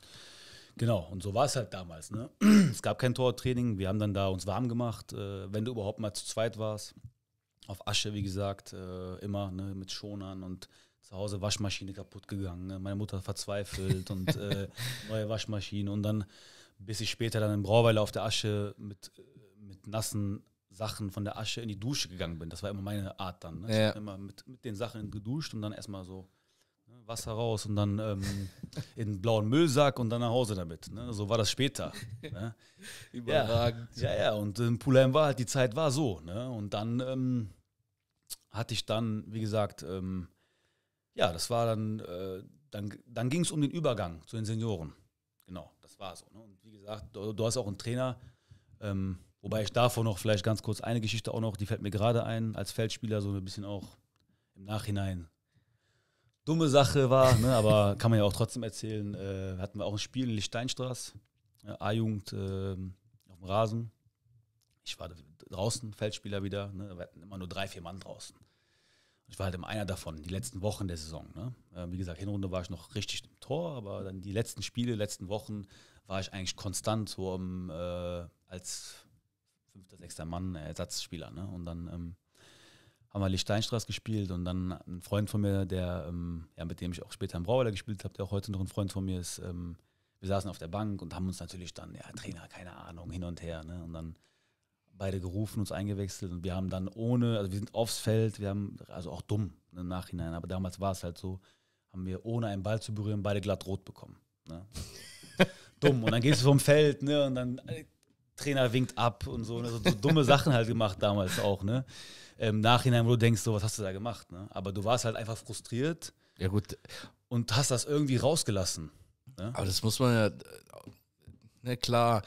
genau, und so war es halt damals. Ne? Es gab kein Torwarttraining. Wir haben dann da uns warm gemacht, äh, wenn du überhaupt mal zu zweit warst. Auf Asche, wie gesagt, äh, immer ne? mit Schonern und zu Hause Waschmaschine kaputt gegangen, ne? meine Mutter verzweifelt und äh, neue Waschmaschine und dann bis ich später dann im Brauweiler auf der Asche mit, äh, mit nassen Sachen von der Asche in die Dusche gegangen bin. Das war immer meine Art dann. Ne? ja. habe immer mit, mit den Sachen geduscht und dann erstmal so ne, Wasser raus und dann ähm, in einen blauen Müllsack und dann nach Hause damit. Ne? So war das später. ne? Überragend. Ja, ja, ja. und in Pulheim war halt, die Zeit war so. Ne? Und dann ähm, hatte ich dann, wie gesagt, ähm, ja, das war dann, äh, dann, dann ging es um den Übergang zu den Senioren. Genau, das war so. Ne? Und wie gesagt, du, du, hast auch einen Trainer, ähm, wobei ich davor noch vielleicht ganz kurz eine Geschichte auch noch, die fällt mir gerade ein, als Feldspieler so ein bisschen auch im Nachhinein. Dumme Sache war, ne, aber kann man ja auch trotzdem erzählen. Äh, hatten wir auch ein Spiel in Lichtsteinstraß, A-Jugend äh, auf dem Rasen. Ich war draußen, Feldspieler wieder. Ne? Wir hatten immer nur drei, vier Mann draußen. Ich war halt immer einer davon, die letzten Wochen der Saison. Ne? Ähm, wie gesagt, Hinrunde war ich noch richtig im Tor, aber dann die letzten Spiele, die letzten Wochen war ich eigentlich konstant so um, äh, als fünfter, sechster Mann, äh, Ersatzspieler. Ne? Und dann ähm, haben wir Lichtsteinstraße gespielt und dann ein Freund von mir, der, ähm, ja, mit dem ich auch später im Brauweiler gespielt habe, der auch heute noch ein Freund von mir ist, ähm, wir saßen auf der Bank und haben uns natürlich dann, ja, Trainer, keine Ahnung, hin und her. Ne? Und dann beide gerufen, uns eingewechselt und wir haben dann ohne, also wir sind aufs Feld, wir haben, also auch dumm ne, im Nachhinein, aber damals war es halt so, haben wir ohne einen Ball zu berühren beide glatt rot bekommen. Ne? dumm. Und dann gehst du vom Feld ne, und dann äh, Trainer winkt ab und so, ne, so, so, dumme Sachen halt gemacht damals auch. Ne? Im Nachhinein, wo du denkst, so, was hast du da gemacht? Ne? Aber du warst halt einfach frustriert. Ja, gut. Und hast das irgendwie rausgelassen. Ne? Aber das muss man ja, äh, na ne, klar,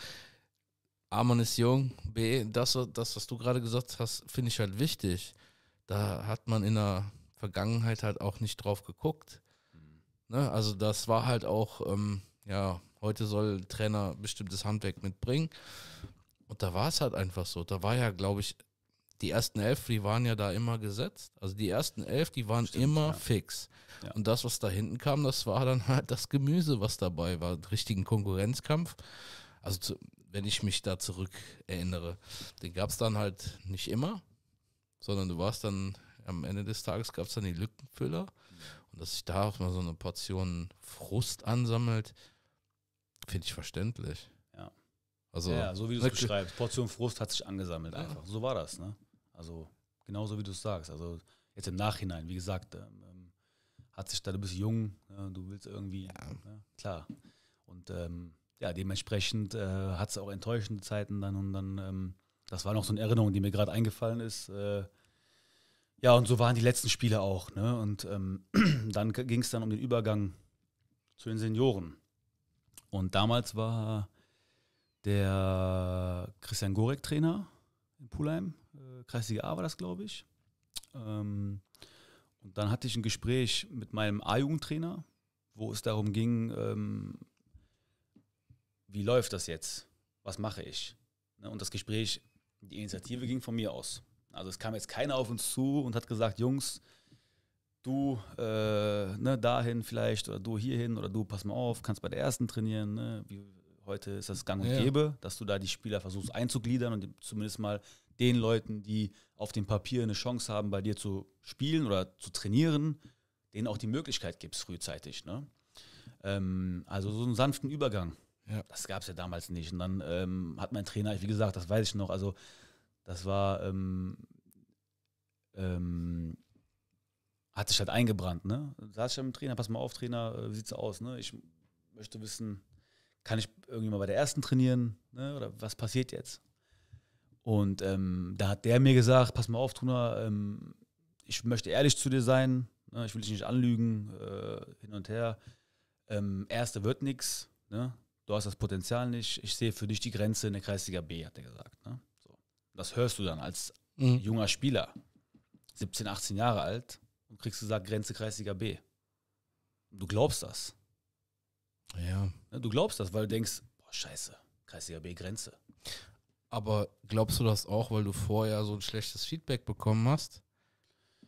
A, man ist jung. B, das, das was du gerade gesagt hast, finde ich halt wichtig. Da hat man in der Vergangenheit halt auch nicht drauf geguckt. Mhm. Ne? Also das war halt auch, ähm, ja, heute soll Trainer bestimmtes Handwerk mitbringen. Und da war es halt einfach so. Da war ja, glaube ich, die ersten elf, die waren ja da immer gesetzt. Also die ersten elf, die waren Stimmt, immer ja. fix. Ja. Und das, was da hinten kam, das war dann halt das Gemüse, was dabei war. Richtigen Konkurrenzkampf. Also zu, wenn ich mich da zurück erinnere. Den gab es dann halt nicht immer, sondern du warst dann am Ende des Tages gab es dann die Lückenfüller und dass sich da auch mal so eine Portion Frust ansammelt, finde ich verständlich. Ja. Also, ja, so wie du es beschreibst, Portion Frust hat sich angesammelt ja. einfach. So war das, ne? Also genauso wie du es sagst. Also jetzt im Nachhinein, wie gesagt, ähm, ähm, hat sich da, du bist jung, ne? du willst irgendwie, ja. ne? klar. Und ähm, ja, dementsprechend äh, hat es auch enttäuschende Zeiten dann und dann, ähm, das war noch so eine Erinnerung, die mir gerade eingefallen ist. Äh, ja, und so waren die letzten Spiele auch. Ne? Und ähm, dann ging es dann um den Übergang zu den Senioren. Und damals war der Christian Gorek Trainer in Pulheim, äh, Kreisliga A war das, glaube ich. Ähm, und dann hatte ich ein Gespräch mit meinem A-Jugendtrainer, wo es darum ging, ähm, wie läuft das jetzt? Was mache ich? Ne, und das Gespräch, die Initiative ging von mir aus. Also es kam jetzt keiner auf uns zu und hat gesagt, Jungs, du äh, ne, dahin vielleicht oder du hierhin oder du pass mal auf, kannst bei der ersten trainieren. Ne? Wie, heute ist das gang und ja. gäbe, dass du da die Spieler versuchst einzugliedern und zumindest mal den Leuten, die auf dem Papier eine Chance haben, bei dir zu spielen oder zu trainieren, denen auch die Möglichkeit gibst frühzeitig. Ne? Ähm, also so einen sanften Übergang ja. Das gab es ja damals nicht. Und dann ähm, hat mein Trainer, wie gesagt, das weiß ich noch, also das war, ähm, ähm, hat sich halt eingebrannt. Ne? Da saß ich ja mit dem Trainer, pass mal auf, Trainer, äh, wie sieht's aus? Ne? Ich möchte wissen, kann ich irgendwie mal bei der ersten trainieren? Ne? Oder was passiert jetzt? Und ähm, da hat der mir gesagt, pass mal auf, Tuna, ähm, ich möchte ehrlich zu dir sein, ne? ich will dich nicht anlügen, äh, hin und her. Ähm, erste wird nichts, ne? du hast das Potenzial nicht, ich sehe für dich die Grenze in der Kreisliga B, hat er gesagt. Ne? So. Das hörst du dann als mhm. junger Spieler, 17, 18 Jahre alt, und kriegst gesagt, Grenze Kreisliga B. Du glaubst das. Ja. Ne, du glaubst das, weil du denkst, boah, scheiße, Kreisliga B Grenze. Aber glaubst du das auch, weil du vorher so ein schlechtes Feedback bekommen hast?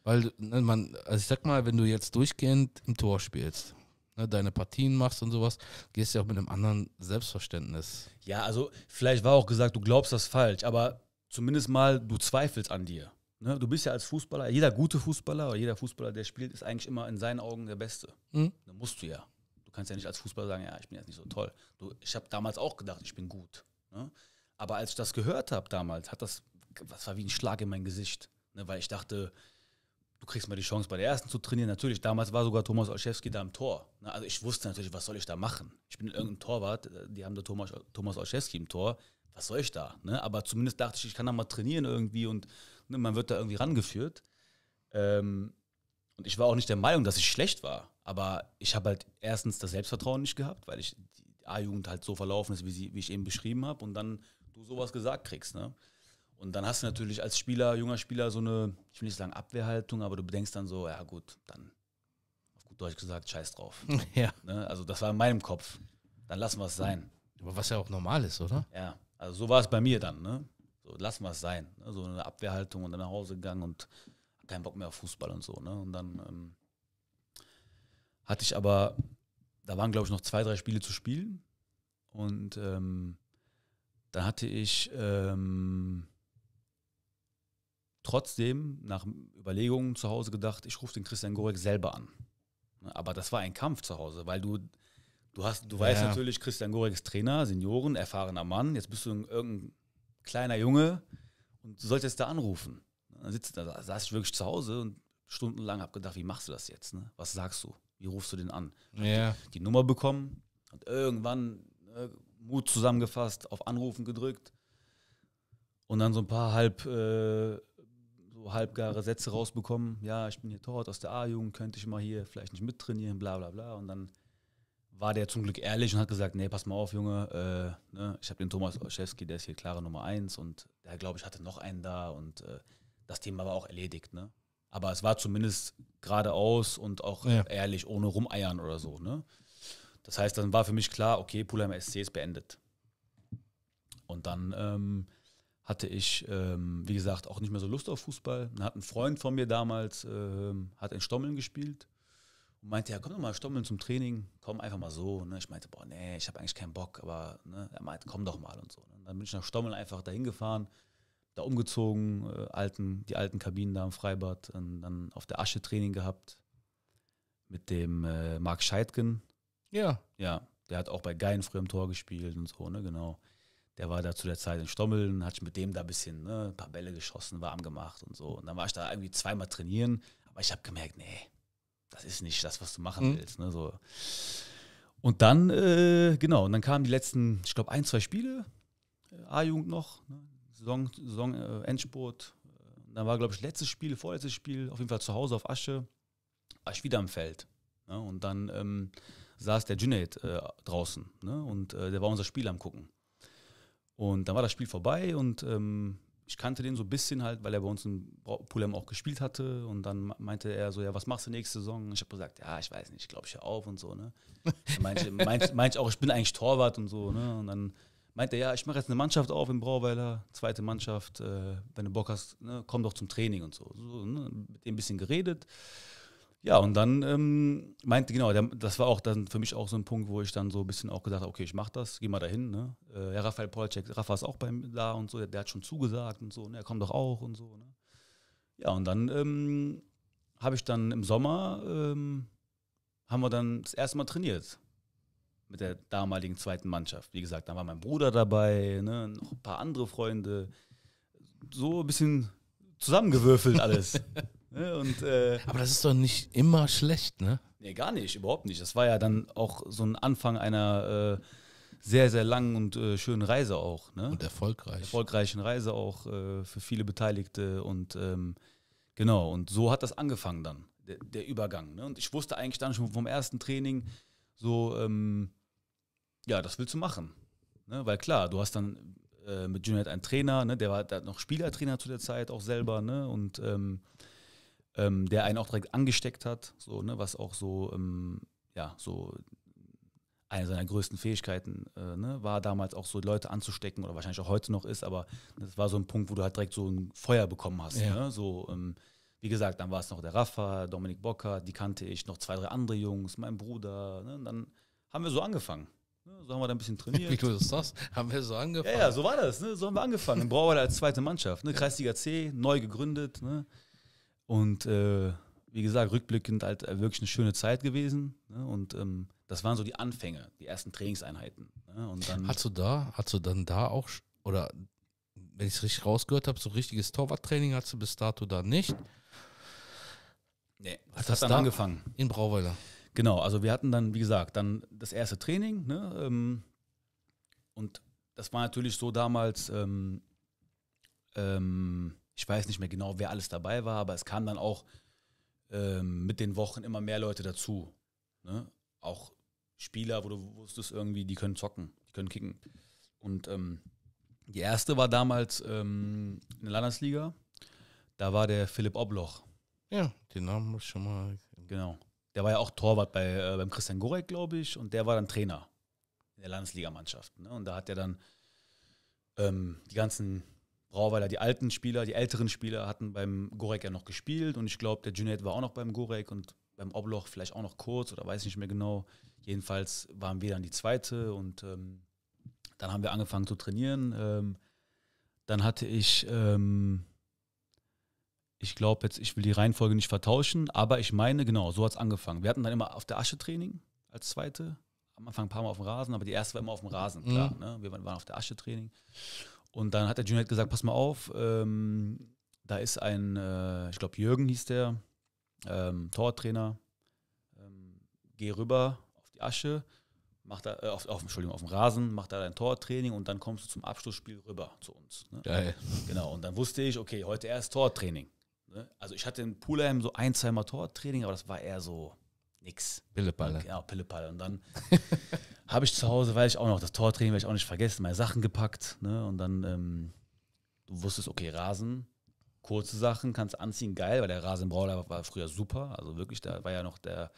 Weil ne, man, also ich sag mal, wenn du jetzt durchgehend im Tor spielst, ne, deine Partien machst und sowas, gehst du ja auch mit einem anderen Selbstverständnis. Ja, also vielleicht war auch gesagt, du glaubst das falsch, aber zumindest mal, du zweifelst an dir. Ne? Du bist ja als Fußballer, jeder gute Fußballer oder jeder Fußballer, der spielt, ist eigentlich immer in seinen Augen der Beste. Mhm. Da musst du ja. Du kannst ja nicht als Fußballer sagen, ja, ich bin jetzt nicht so toll. Du, ich habe damals auch gedacht, ich bin gut. Ne? Aber als ich das gehört habe damals, hat das, das war wie ein Schlag in mein Gesicht. Ne? Weil ich dachte, du kriegst mal die Chance, bei der ersten zu trainieren. Natürlich, damals war sogar Thomas Olszewski da im Tor. Also ich wusste natürlich, was soll ich da machen? Ich bin irgendein Torwart, äh, die haben da Thomas, Thomas Olszewski im Tor. Was soll ich da? Ne? Aber zumindest dachte ich, ich kann da mal trainieren irgendwie und ne, man wird da irgendwie rangeführt. Ähm, und ich war auch nicht der Meinung, dass ich schlecht war. Aber ich habe halt erstens das Selbstvertrauen nicht gehabt, weil ich die A-Jugend halt so verlaufen ist, wie, sie, wie ich eben beschrieben habe. Und dann du sowas gesagt kriegst. Ne? Und dann hast du natürlich als Spieler, junger Spieler, so eine, ich will nicht sagen Abwehrhaltung, aber du bedenkst dann so, ja gut, dann auf gut Deutsch gesagt, scheiß drauf. Ja. Ne? Also das war in meinem Kopf. Dann lassen wir es sein. Aber was ja auch normal ist, oder? Ja, also so war es bei mir dann, ne? So, lassen wir es sein. Ne? So eine Abwehrhaltung und dann nach Hause gegangen und keinen Bock mehr auf Fußball und so, ne? Und dann ähm, hatte ich aber, da waren glaube ich noch zwei, drei Spiele zu spielen. Und ähm, dann hatte ich ähm, trotzdem nach Überlegungen zu Hause gedacht, ich rufe den Christian Gorek selber an. Ne, aber das war ein Kampf zu Hause, weil du, du hast, du ja. weißt natürlich, Christian Gorek ist Trainer, Senioren, erfahrener Mann, jetzt bist du irgendein kleiner Junge und du solltest da anrufen. Dann sitzt, da saß ich wirklich zu Hause und stundenlang habe gedacht, wie machst du das jetzt? Ne? Was sagst du? Wie rufst du den an? Ja. Die, die, Nummer bekommen und irgendwann äh, Mut zusammengefasst, auf Anrufen gedrückt und dann so ein paar halb äh, so halbgare Sätze rausbekommen. Ja, ich bin hier Torwart aus der A-Jugend, könnte ich mal hier vielleicht nicht mittrainieren, bla bla bla. Und dann war der zum Glück ehrlich und hat gesagt, nee, pass mal auf, Junge, äh, ne, ich habe den Thomas Olszewski, der ist hier klare Nummer eins und der, glaube ich, hatte noch einen da und äh, das Thema war auch erledigt, ne? Aber es war zumindest geradeaus und auch ja. ehrlich, ohne rumeiern oder so, ne? Das heißt, dann war für mich klar, okay, Pulheim SC ist beendet. Und dann ähm, hatte ich, ähm, wie gesagt, auch nicht mehr so Lust auf Fußball. Dann hat ein Freund von mir damals, ähm, hat in Stommeln gespielt und meinte, ja, komm doch mal Stommeln zum Training, komm einfach mal so. Ne? Ich meinte, boah, nee, ich habe eigentlich keinen Bock, aber ne? er meinte, komm doch mal und so. Und ne? dann bin ich nach Stommeln einfach dahin gefahren, da umgezogen, äh, alten, die alten Kabinen da im Freibad und dann auf der Asche Training gehabt mit dem äh, Marc Scheidgen. Ja. Ja, der hat auch bei Gein früher im Tor gespielt und so, ne, genau der war da zu der Zeit in Stommeln, hatte ich mit dem da ein bisschen ne, ein paar Bälle geschossen, warm gemacht und so. Und dann war ich da irgendwie zweimal trainieren, aber ich habe gemerkt, nee, das ist nicht das, was du machen mhm. willst. Ne, so. Und dann, äh, genau, und dann kamen die letzten, ich glaube, ein, zwei Spiele, äh, A-Jugend noch, ne, Saison, Saison äh, Endspurt. Dann war, glaube ich, letztes Spiel, vorletztes Spiel, auf jeden Fall zu Hause auf Asche, war ich wieder am Feld. Ne, und dann ähm, saß der Junaid äh, draußen ne, und äh, der war unser Spiel am Gucken. Und dann war das Spiel vorbei und ähm, ich kannte den so ein bisschen halt, weil er bei uns in Pulheim auch gespielt hatte. Und dann meinte er so, ja, was machst du nächste Saison? Ich habe gesagt, ja, ich weiß nicht, ich glaube, ich höre auf und so. Ne? Meinte meint, meint auch, ich bin eigentlich Torwart und so. Ne? Und dann meinte er, ja, ich mache jetzt eine Mannschaft auf in Brauweiler, zweite Mannschaft, äh, wenn du Bock hast, ne, komm doch zum Training und so. so ne? Mit ihm ein bisschen geredet. Ja, und dann ähm, meinte, genau, der, das war auch dann für mich auch so ein Punkt, wo ich dann so ein bisschen auch gesagt habe, okay, ich mach das, geh mal dahin. Ne? Äh, ja, Raphael Polczek, Rafa ist auch beim da und so, der, der, hat schon zugesagt und so, ne? er kommt doch auch und so. Ne? Ja, und dann ähm, habe ich dann im Sommer, ähm, haben wir dann das erste Mal trainiert mit der damaligen zweiten Mannschaft. Wie gesagt, da war mein Bruder dabei, ne? noch ein paar andere Freunde. So ein bisschen zusammengewürfelt alles. Ne? Und, äh, Aber das ist doch nicht immer schlecht, ne? Nee, gar nicht, überhaupt nicht. Das war ja dann auch so ein Anfang einer äh, sehr, sehr langen und äh, schönen Reise auch. Ne? Und erfolgreich. Erfolgreichen Reise auch äh, für viele Beteiligte und ähm, genau, und so hat das angefangen dann, der, der Übergang. Ne? Und ich wusste eigentlich dann schon vom ersten Training so, ähm, ja, das willst du machen. Ne? Weil klar, du hast dann äh, mit Junet halt einen Trainer, ne? der war der noch Spielertrainer zu der Zeit auch selber, ne? Und ähm, ähm, der einen auch direkt angesteckt hat, so, ne, was auch so, ähm, ja, so eine seiner größten Fähigkeiten äh, ne, war damals auch so Leute anzustecken oder wahrscheinlich auch heute noch ist, aber das war so ein Punkt, wo du halt direkt so ein Feuer bekommen hast. Ja. Ne? So, ähm, wie gesagt, dann war es noch der Rafa, Dominik Bocker, die kannte ich, noch zwei, drei andere Jungs, mein Bruder. Ne? Und dann haben wir so angefangen. Ne, so haben wir da ein bisschen trainiert. Wie cool ist das haben wir so angefangen. Ja, ja so war das. Ne? So haben wir angefangen. Brauer als zweite Mannschaft. Ne? Kreisliga C, neu gegründet. Ne? Und äh, wie gesagt, rückblickend halt äh, wirklich eine schöne Zeit gewesen. Ne? Und ähm, das waren so die Anfänge, die ersten Trainingseinheiten. Ne? Und dann hast du da, hast du dann da auch, oder wenn ich es richtig rausgehört habe, so richtiges Torwarttraining hast du bis dato da nicht? Nee, das hat, hat dann da angefangen. In Brauweiler. Genau, also wir hatten dann, wie gesagt, dann das erste Training. Ne? Ähm, und das war natürlich so damals, ähm, ähm, ich weiß nicht mehr genau, wer alles dabei war, aber es kam dann auch ähm, mit den Wochen immer mehr Leute dazu. Ne? Auch Spieler, wo du wusstest irgendwie, die können zocken, die können kicken. Und ähm, die erste war damals ähm, in der Landesliga. Da war der Philipp Obloch. Ja, den Namen muss schon mal. Genau. Der war ja auch Torwart bei, äh, beim Christian Gorek, glaube ich, und der war dann Trainer in der Landesligamannschaft. Ne? Und da hat er dann ähm, die ganzen Brauweiler, die alten Spieler, die älteren Spieler hatten beim Gorek ja noch gespielt und ich glaube, der Junet war auch noch beim Gorek und beim Obloch vielleicht auch noch kurz oder weiß nicht mehr genau. Jedenfalls waren wir dann die zweite und ähm, dann haben wir angefangen zu trainieren. Ähm, dann hatte ich, ähm, ich glaube jetzt, ich will die Reihenfolge nicht vertauschen, aber ich meine, genau, so hat es angefangen. Wir hatten dann immer auf der Asche Training als zweite. Am Anfang ein paar Mal auf dem Rasen, aber die erste war immer auf dem Rasen, klar. Mhm. Ne? Wir waren auf der Asche Training. Und dann hat der Junior halt gesagt, pass mal auf, ähm, da ist ein, äh, ich glaube Jürgen hieß der, ähm, Tortrainer, ähm, geh rüber auf die Asche, mach da, äh, auf, auf, Entschuldigung, auf dem Rasen, mach da dein Tortraining und dann kommst du zum Abschlussspiel rüber zu uns. Ne? Geil. Genau, und dann wusste ich, okay, heute erst Tortraining. Ne? Also ich hatte in Pulheim so ein, zweimal Tortraining, aber das war eher so nix. Pilleballe. Genau, Pilleballe. Und dann Habe ich zu Hause, weil ich auch noch das Tortraining, werde ich auch nicht vergessen, meine Sachen gepackt. Ne? Und dann, ähm, du wusstest, okay, Rasen, kurze Sachen, kannst anziehen, geil, weil der Rasen war früher super. Also wirklich, da war ja noch der,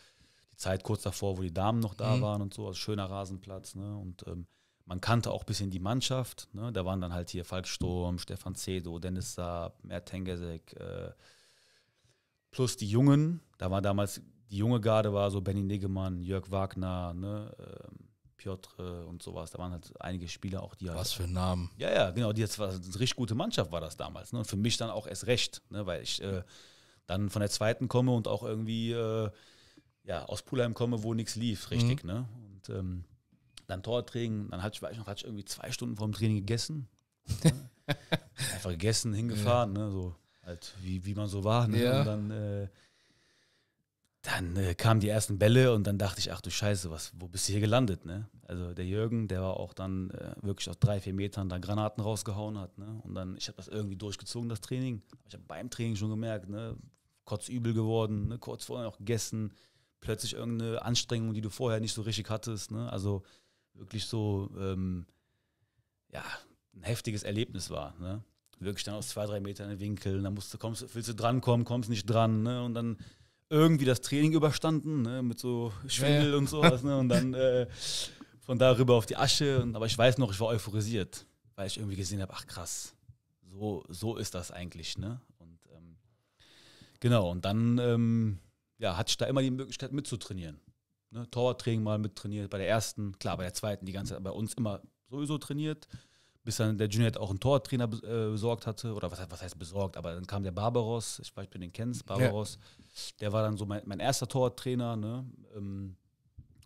die Zeit kurz davor, wo die Damen noch da mhm. waren und so, also schöner Rasenplatz. Ne? Und ähm, man kannte auch ein bisschen die Mannschaft. Ne? Da waren dann halt hier Falk Sturm, Stefan Cedo, Dennis Saab, Mert Tengesek, äh, plus die Jungen. Da war damals, die junge Garde war so Benny Niggemann, Jörg Wagner, ne? Ähm, Piotr äh, und sowas. Da waren halt einige Spieler auch, die halt. Was für Namen. Ja, ja, genau. Die jetzt war eine richtig gute Mannschaft war das damals. Ne? Und für mich dann auch erst recht, ne? weil ich äh, dann von der zweiten komme und auch irgendwie äh, ja, aus Pulheim komme, wo nichts lief, richtig. Mhm. Ne? Und ähm, dann Tortraining, dann hatte ich, weiß ich noch, hatte ich irgendwie zwei Stunden vor dem Training gegessen. ne? Einfach gegessen, hingefahren, ja. ne? so halt, wie, wie man so war. Ne? Ja. Und dann. Äh, dann äh, kamen die ersten Bälle und dann dachte ich, ach du Scheiße, was, wo bist du hier gelandet? Ne? Also der Jürgen, der war auch dann äh, wirklich aus drei, vier Metern da Granaten rausgehauen hat. Ne? Und dann, ich habe das irgendwie durchgezogen, das Training. Ich habe beim Training schon gemerkt, ne? kurz übel geworden, ne? kurz vorher noch gegessen, plötzlich irgendeine Anstrengung, die du vorher nicht so richtig hattest. Ne? Also wirklich so, ähm, ja, ein heftiges Erlebnis war. Ne? Wirklich dann aus zwei, drei Metern in den Winkel, dann musst du, kommst, willst du drankommen, kommst nicht dran. Ne? Und dann irgendwie das Training überstanden, ne, mit so Schwindel ja. und sowas. Ne, und dann äh, von darüber auf die Asche. Und, aber ich weiß noch, ich war euphorisiert, weil ich irgendwie gesehen habe, ach krass, so, so ist das eigentlich. Ne? Und ähm, genau, und dann ähm, ja, hatte ich da immer die Möglichkeit mitzutrainieren. Ne? Torwarttraining mal mittrainiert, bei der ersten, klar, bei der zweiten die ganze Zeit bei uns immer sowieso trainiert bis dann der Junior auch einen Tortrainer äh, besorgt hatte, oder was, was heißt besorgt, aber dann kam der Barbaros, ich weiß, ich bin den kennst, Barbaros, ja. der war dann so mein, mein erster Tortrainer, ne? Ähm,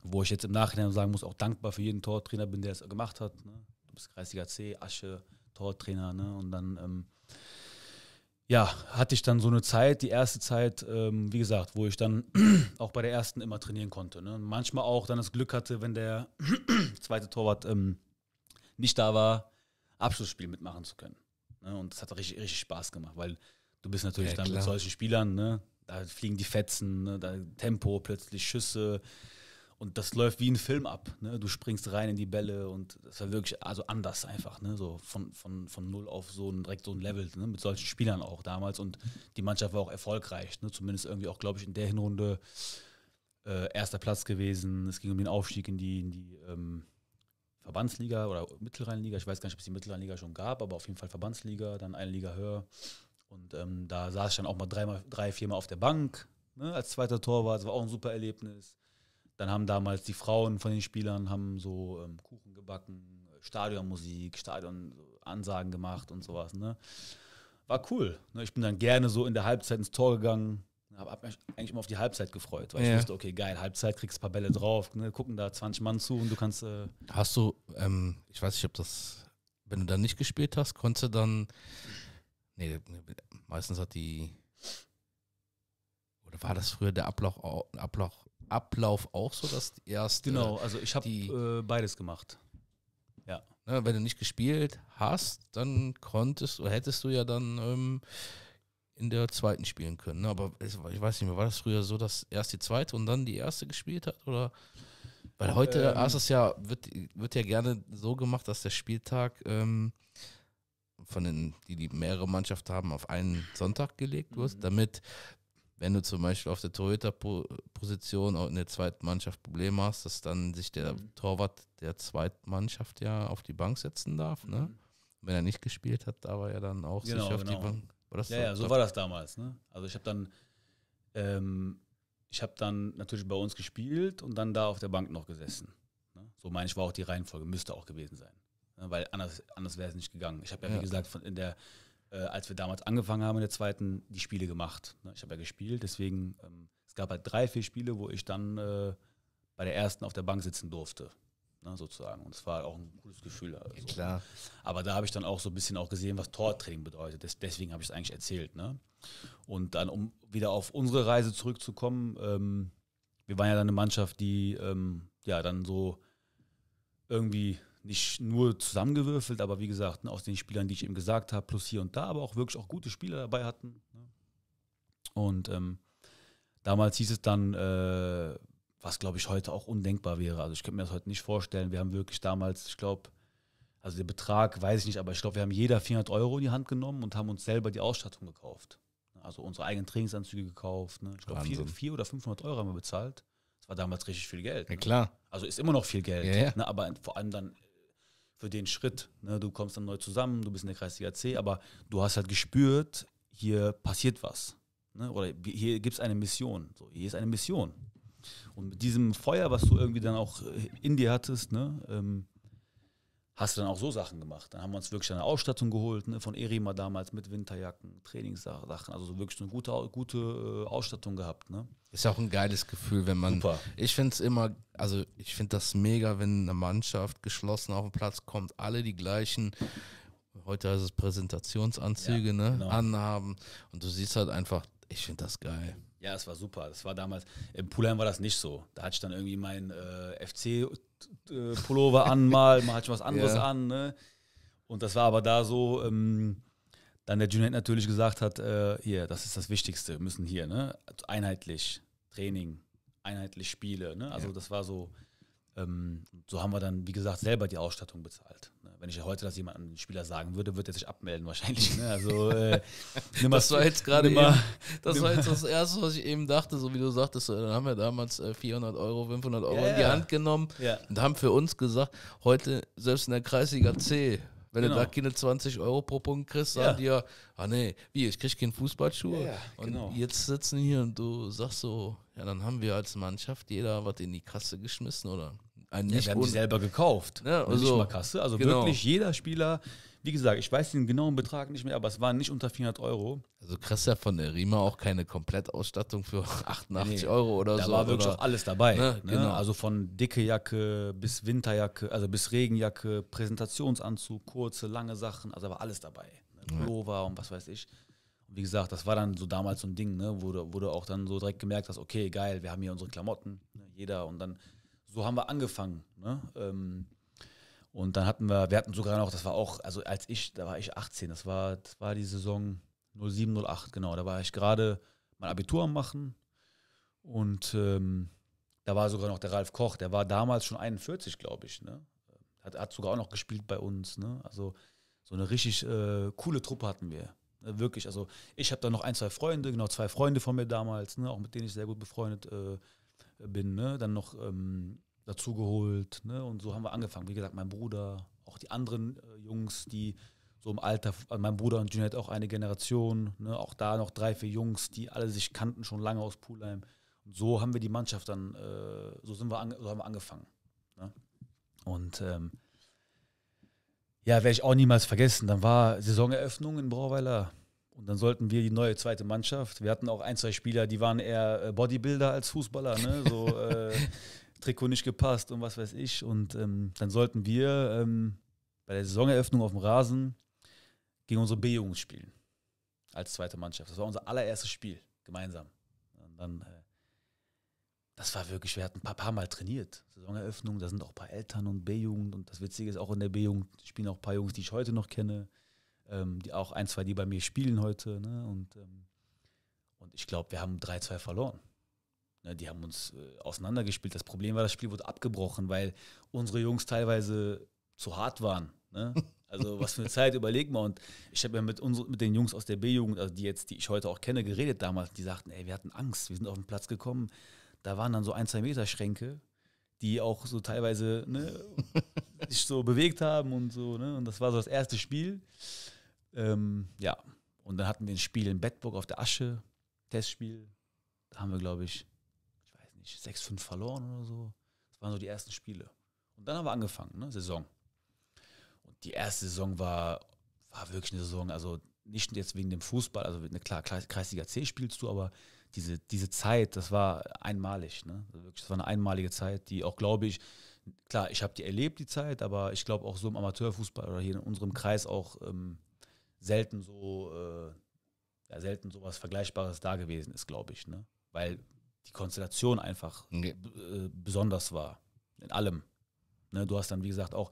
wo ich jetzt im Nachhinein sagen muss, auch dankbar für jeden Tortrainer bin, der es gemacht hat. Ne? Du bist Kreisliga C, Asche, Tortrainer, ne? Und dann ähm, ja, hatte ich dann so eine Zeit, die erste Zeit, ähm, wie gesagt, wo ich dann auch bei der ersten immer trainieren konnte. Ne? Manchmal auch dann das Glück hatte, wenn der zweite Torwart ähm, nicht da war, Abschlussspiel mitmachen zu können. Ne? Und das hat richtig, richtig Spaß gemacht, weil du bist natürlich ja, dann klar. mit solchen Spielern, ne? da fliegen die Fetzen, ne? da Tempo, plötzlich Schüsse. Und das läuft wie ein Film ab. Ne? Du springst rein in die Bälle und das war wirklich also anders einfach. Ne? So von, von, von null auf so ein, direkt so ein Level ne? mit solchen Spielern auch damals. Und die Mannschaft war auch erfolgreich. Ne? Zumindest irgendwie auch, glaube ich, in der Hinrunde äh, erster Platz gewesen. Es ging um den Aufstieg in die, in die ähm, Verbandsliga oder Mittelrheinliga, ich weiß gar nicht, ob es die Mittelrheinliga schon gab, aber auf jeden Fall Verbandsliga, dann eine Liga höher. Und ähm, da saß ich dann auch mal dreimal, drei, viermal auf der Bank ne, als zweiter Torwart. Das war auch ein super Erlebnis. Dann haben damals die Frauen von den Spielern haben so ähm, Kuchen gebacken, Stadionmusik, Stadionansagen gemacht und sowas. Ne. War cool. Ne. Ich bin dann gerne so in der Halbzeit ins Tor gegangen, habe hab mich eigentlich immer auf die Halbzeit gefreut, weil ja. ich wusste, okay, geil, Halbzeit kriegst ein paar Bälle drauf, ne, gucken da 20 Mann zu und du kannst. Äh hast du, ähm, ich weiß nicht, ob das, wenn du dann nicht gespielt hast, konntest du dann. Nee, meistens hat die. Oder war das früher der Ablauf, Ablauf, Ablauf auch so, dass die erste. Genau, also ich habe äh, beides gemacht. Ja. Ne, wenn du nicht gespielt hast, dann konntest oder hättest du ja dann. Ähm, in der zweiten spielen können. Ne? Aber ich weiß nicht mehr, war das früher so, dass erst die zweite und dann die erste gespielt hat? Oder weil heute ähm, erstes Jahr wird, wird ja gerne so gemacht, dass der Spieltag ähm, von den, die, die mehrere Mannschaften haben, auf einen Sonntag gelegt mhm. wird, damit, wenn du zum Beispiel auf der Torhüter-Position in der zweiten Mannschaft Probleme hast, dass dann sich der mhm. Torwart der zweiten Mannschaft ja auf die Bank setzen darf. Ne? Mhm. Ne? Wenn er nicht gespielt hat, da war er dann auch genau, sich auf genau. die Bank oder ja, ja, so war das damals. Ne? Also ich habe dann, ähm, ich habe dann natürlich bei uns gespielt und dann da auf der Bank noch gesessen. Ne? So meine ich war auch die Reihenfolge, müsste auch gewesen sein, ne? weil anders, anders wäre es nicht gegangen. Ich habe ja, ja, wie gesagt von in der äh, als wir damals angefangen haben in der zweiten, die Spiele gemacht. Ne? Ich habe ja gespielt, deswegen, ähm, es gab halt drei, vier Spiele, wo ich dann äh, bei der ersten auf der Bank sitzen durfte ne, sozusagen. Und es war auch ein cooles Gefühl. Also. Ja, klar. Aber da habe ich dann auch so ein bisschen auch gesehen, was Tortraining bedeutet. Das, deswegen habe ich es eigentlich erzählt. Ne? Und dann, um wieder auf unsere Reise zurückzukommen, ähm, wir waren ja dann eine Mannschaft, die ähm, ja dann so irgendwie nicht nur zusammengewürfelt, aber wie gesagt, ne, aus den Spielern, die ich eben gesagt habe, plus hier und da, aber auch wirklich auch gute Spieler dabei hatten. Ne? Und ähm, damals hieß es dann, äh, was glaube ich heute auch undenkbar wäre. Also ich könnte mir das heute nicht vorstellen. Wir haben wirklich damals, ich glaube, also der Betrag weiß ich nicht, aber ich glaube, wir haben jeder 400 Euro in die Hand genommen und haben uns selber die Ausstattung gekauft. Also unsere eigenen Trainingsanzüge gekauft. Ne? Ich glaube, 400 oder 500 Euro haben wir bezahlt. Das war damals richtig viel Geld. Ne? Ja, klar. Also ist immer noch viel Geld. Ja, ja. Ne? Aber vor allem dann äh, für den Schritt. Ne? Du kommst dann neu zusammen, du bist in der Kreisliga C, aber du hast halt gespürt, hier passiert was. Ne? Oder hier gibt es eine Mission. So, hier ist eine Mission. Und mit diesem Feuer, was du irgendwie dann auch äh, in dir hattest, ne, ähm, hast du dann auch so Sachen gemacht. Dann haben wir uns wirklich eine Ausstattung geholt, ne, von Erima damals mit Winterjacken, Trainingssachen, also wirklich eine gute, gute äh, Ausstattung gehabt. Ne. Ist auch ein geiles Gefühl, wenn man. Super. Ich finde es immer, also ich finde das mega, wenn eine Mannschaft geschlossen auf den Platz kommt, alle die gleichen. Heute heißt es Präsentationsanzüge, ja, ne? Genau. Anhaben. Und du siehst halt einfach, ich finde das geil. Ja, es war super. Das war damals, im Pulheim war das nicht so. Da hatte ich dann irgendwie mein äh, FC-Pullover äh, an, mal, mal hatte ich was anderes ja. an. Ne? Und das war aber da so, ähm, dann der Junior natürlich gesagt hat, äh, hier, das ist das Wichtigste, wir müssen hier, ne? Also einheitlich, Training, einheitlich Spiele. Ne? Also ja. das war so, ähm, so haben wir dann, wie gesagt, selber die Ausstattung bezahlt. Wenn ich heute das jemandem Spieler sagen würde, würde er sich abmelden wahrscheinlich. Ne? Also, äh, das war jetzt gerade mal. Das war jetzt das Erste, was ich eben dachte, so wie du sagtest. Dann haben wir damals 400 äh, Euro, 500 Euro yeah. in die Hand genommen yeah. und haben für uns gesagt, heute selbst in der Kreisliga C wenn genau. du da keine 20 Euro pro Punkt kriegst, sagen ja. die ja, ah nee, wie, ich krieg keinen Fußballschuh. ja, und genau. jetzt sitzen hier und du sagst so, ja, dann haben wir als Mannschaft jeder was in die Kasse geschmissen oder ein äh, ja, wir haben die selber gekauft. Ne? Also, nicht mal Kasse. Also genau. wirklich jeder Spieler, wie gesagt, ich weiß den genauen Betrag nicht mehr, aber es waren nicht unter 400 Euro. Also kriegst ja von der Rima auch keine Komplettausstattung für 88 nee, Euro oder da so. Da war wirklich auch alles dabei. Ne? Ne? Genau. Also von dicke Jacke bis Winterjacke, also bis Regenjacke, Präsentationsanzug, kurze, lange Sachen, also war alles dabei. Ne? Pullover mhm. und was weiß ich wie gesagt, das war dann so damals so ein Ding, ne, wo, du, wo du auch dann so direkt gemerkt hast, okay, geil, wir haben hier unsere Klamotten, ne, jeder. Und dann so haben wir angefangen. Ne? Ähm, und dann hatten wir, wir hatten sogar noch, das war auch, also als ich, da war ich 18, das war, das war die Saison 07, 08, genau. Da war ich gerade mein Abitur am Machen und ähm, da war sogar noch der Ralf Koch, der war damals schon 41, glaube ich. Ne? Hat, hat sogar auch noch gespielt bei uns. Ne? Also so eine richtig äh, coole Truppe hatten wir. Ne? Wirklich. Also ich habe da noch ein, zwei Freunde, genau zwei Freunde von mir damals, ne? auch mit denen ich sehr gut befreundet äh, bin. Ne? Dann noch ähm, dazu geholt. Ne? Und so haben wir angefangen. Wie gesagt, mein Bruder, auch die anderen äh, Jungs, die so im Alter, also mein Bruder und Junet auch eine Generation, ne? auch da noch drei, vier Jungs, die alle sich kannten schon lange aus Pulheim. Und so haben wir die Mannschaft dann, äh, so, sind wir so haben wir angefangen. Ne? Und ähm, ja, werde ich auch niemals vergessen. Dann war Saisoneröffnung in Brauweiler. Und dann sollten wir die neue zweite Mannschaft. Wir hatten auch ein, zwei Spieler, die waren eher äh, Bodybuilder als Fußballer. Ne? So, äh, Trikot nicht gepasst und was weiß ich. Und ähm, dann sollten wir ähm, bei der Saisoneröffnung auf dem Rasen gegen unsere B-Jungs spielen. Als zweite Mannschaft. Das war unser allererstes Spiel gemeinsam. Und dann, äh, das war wirklich, wir hatten ein paar, paar Mal trainiert. Saisoneröffnung, da sind auch ein paar Eltern und B-Jugend. Und das Witzige ist, auch in der B-Jugend spielen auch ein paar Jungs, die ich heute noch kenne. Ähm, die auch ein, zwei, die bei mir spielen heute. Ne? Und, ähm, und ich glaube, wir haben 3-2 verloren. Ne, die haben uns äh, auseinandergespielt. Das Problem war, das Spiel wurde abgebrochen, weil unsere Jungs teilweise zu hart waren. Ne? Also was für eine Zeit, überleg mal. Und ich habe ja mit, unsere, mit den Jungs aus der B-Jugend, also die jetzt, die ich heute auch kenne, geredet damals. Die sagten, ey, wir hatten Angst, wir sind auf den Platz gekommen. Da waren dann so ein, zwei Meter Schränke, die auch so teilweise ne, sich so bewegt haben und so. Ne? Und das war so das erste Spiel. Ähm, ja, und dann hatten wir ein Spiel in Bedburg auf der Asche, Testspiel. Da haben wir, glaube ich, nicht, 6-5 verloren oder so. Das waren so die ersten Spiele. Und dann haben wir angefangen, ne? Saison. Und die erste Saison war, war wirklich eine Saison, also nicht jetzt wegen dem Fußball, also eine, klar, Kreisliga C spielst du, aber diese, diese Zeit, das war einmalig. Ne? Also das war eine einmalige Zeit, die auch, glaube ich, klar, ich habe die erlebt, die Zeit, aber ich glaube auch so im Amateurfußball oder hier in unserem Kreis auch ähm, selten so, äh, ja, selten sowas Vergleichbares da gewesen ist, glaube ich. Ne? Weil die Konstellation einfach okay. Äh, besonders war. In allem. Ne, du hast dann, wie gesagt, auch,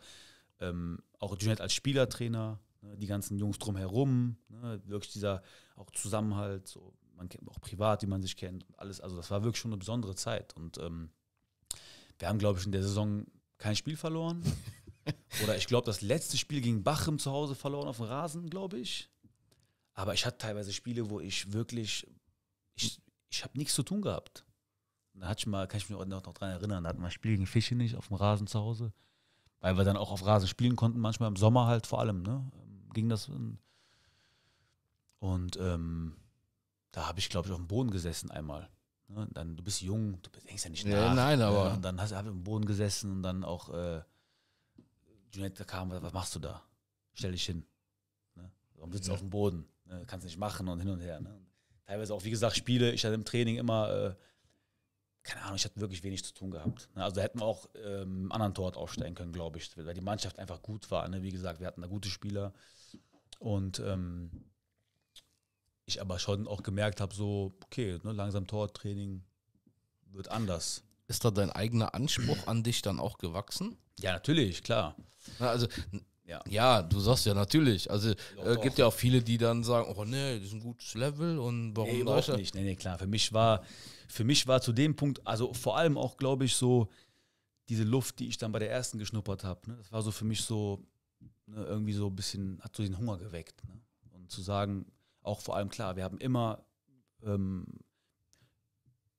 ähm, auch Junet als Spielertrainer, ne, die ganzen Jungs drumherum, ne, wirklich dieser auch Zusammenhalt, so, man kennt auch privat, wie man sich kennt, alles. Also das war wirklich schon eine besondere Zeit. Und ähm, wir haben, glaube ich, in der Saison kein Spiel verloren. Oder ich glaube, das letzte Spiel gegen Bachem zu Hause verloren auf dem Rasen, glaube ich. Aber ich hatte teilweise Spiele, wo ich wirklich, ich, ich habe nichts zu tun gehabt. da hatte ich mal, kann ich mich auch noch, daran erinnern, da hatten wir Spiel gegen Fische nicht auf dem Rasen zu Hause, weil wir dann auch auf Rasen spielen konnten, manchmal im Sommer halt vor allem, ne? Ging das. In, und ähm, da habe ich, glaube ich, auf dem Boden gesessen einmal. Ne? Dann, du bist jung, du denkst ja nicht nach. Ja, nein, ne? aber. Und dann habe ich auf dem Boden gesessen und dann auch äh, Junette kam, was machst du da? Stell dich hin. Ne? Warum sitzt du auf dem Boden? Ne? Kannst nicht machen und hin und her. Ne? teilweise auch, wie gesagt, Spiele. Ich hatte im Training immer, äh, keine Ahnung, ich hatte wirklich wenig zu tun gehabt. Ne, also hätten wir auch ähm, anderen Torwart aufstellen können, glaube ich, weil die Mannschaft einfach gut war. Ne? Wie gesagt, wir hatten da gute Spieler. Und ähm, ich aber schon auch gemerkt habe, so, okay, ne, langsam Torwarttraining wird anders. Ist da dein eigener Anspruch an dich dann auch gewachsen? Ja, natürlich, klar. Also ja. ja, du sagst ja natürlich. Also äh, gibt ja auch viele, die dann sagen, oh nee, das ist ein gutes Level und warum nee, überhaupt nicht? Nee, nee, klar. Für mich war, für mich war zu dem Punkt, also vor allem auch, glaube ich, so diese Luft, die ich dann bei der ersten geschnuppert habe. Ne? Das war so für mich so ne, irgendwie so ein bisschen, hat so den Hunger geweckt. Ne? Und zu sagen, auch vor allem klar, wir haben immer ähm,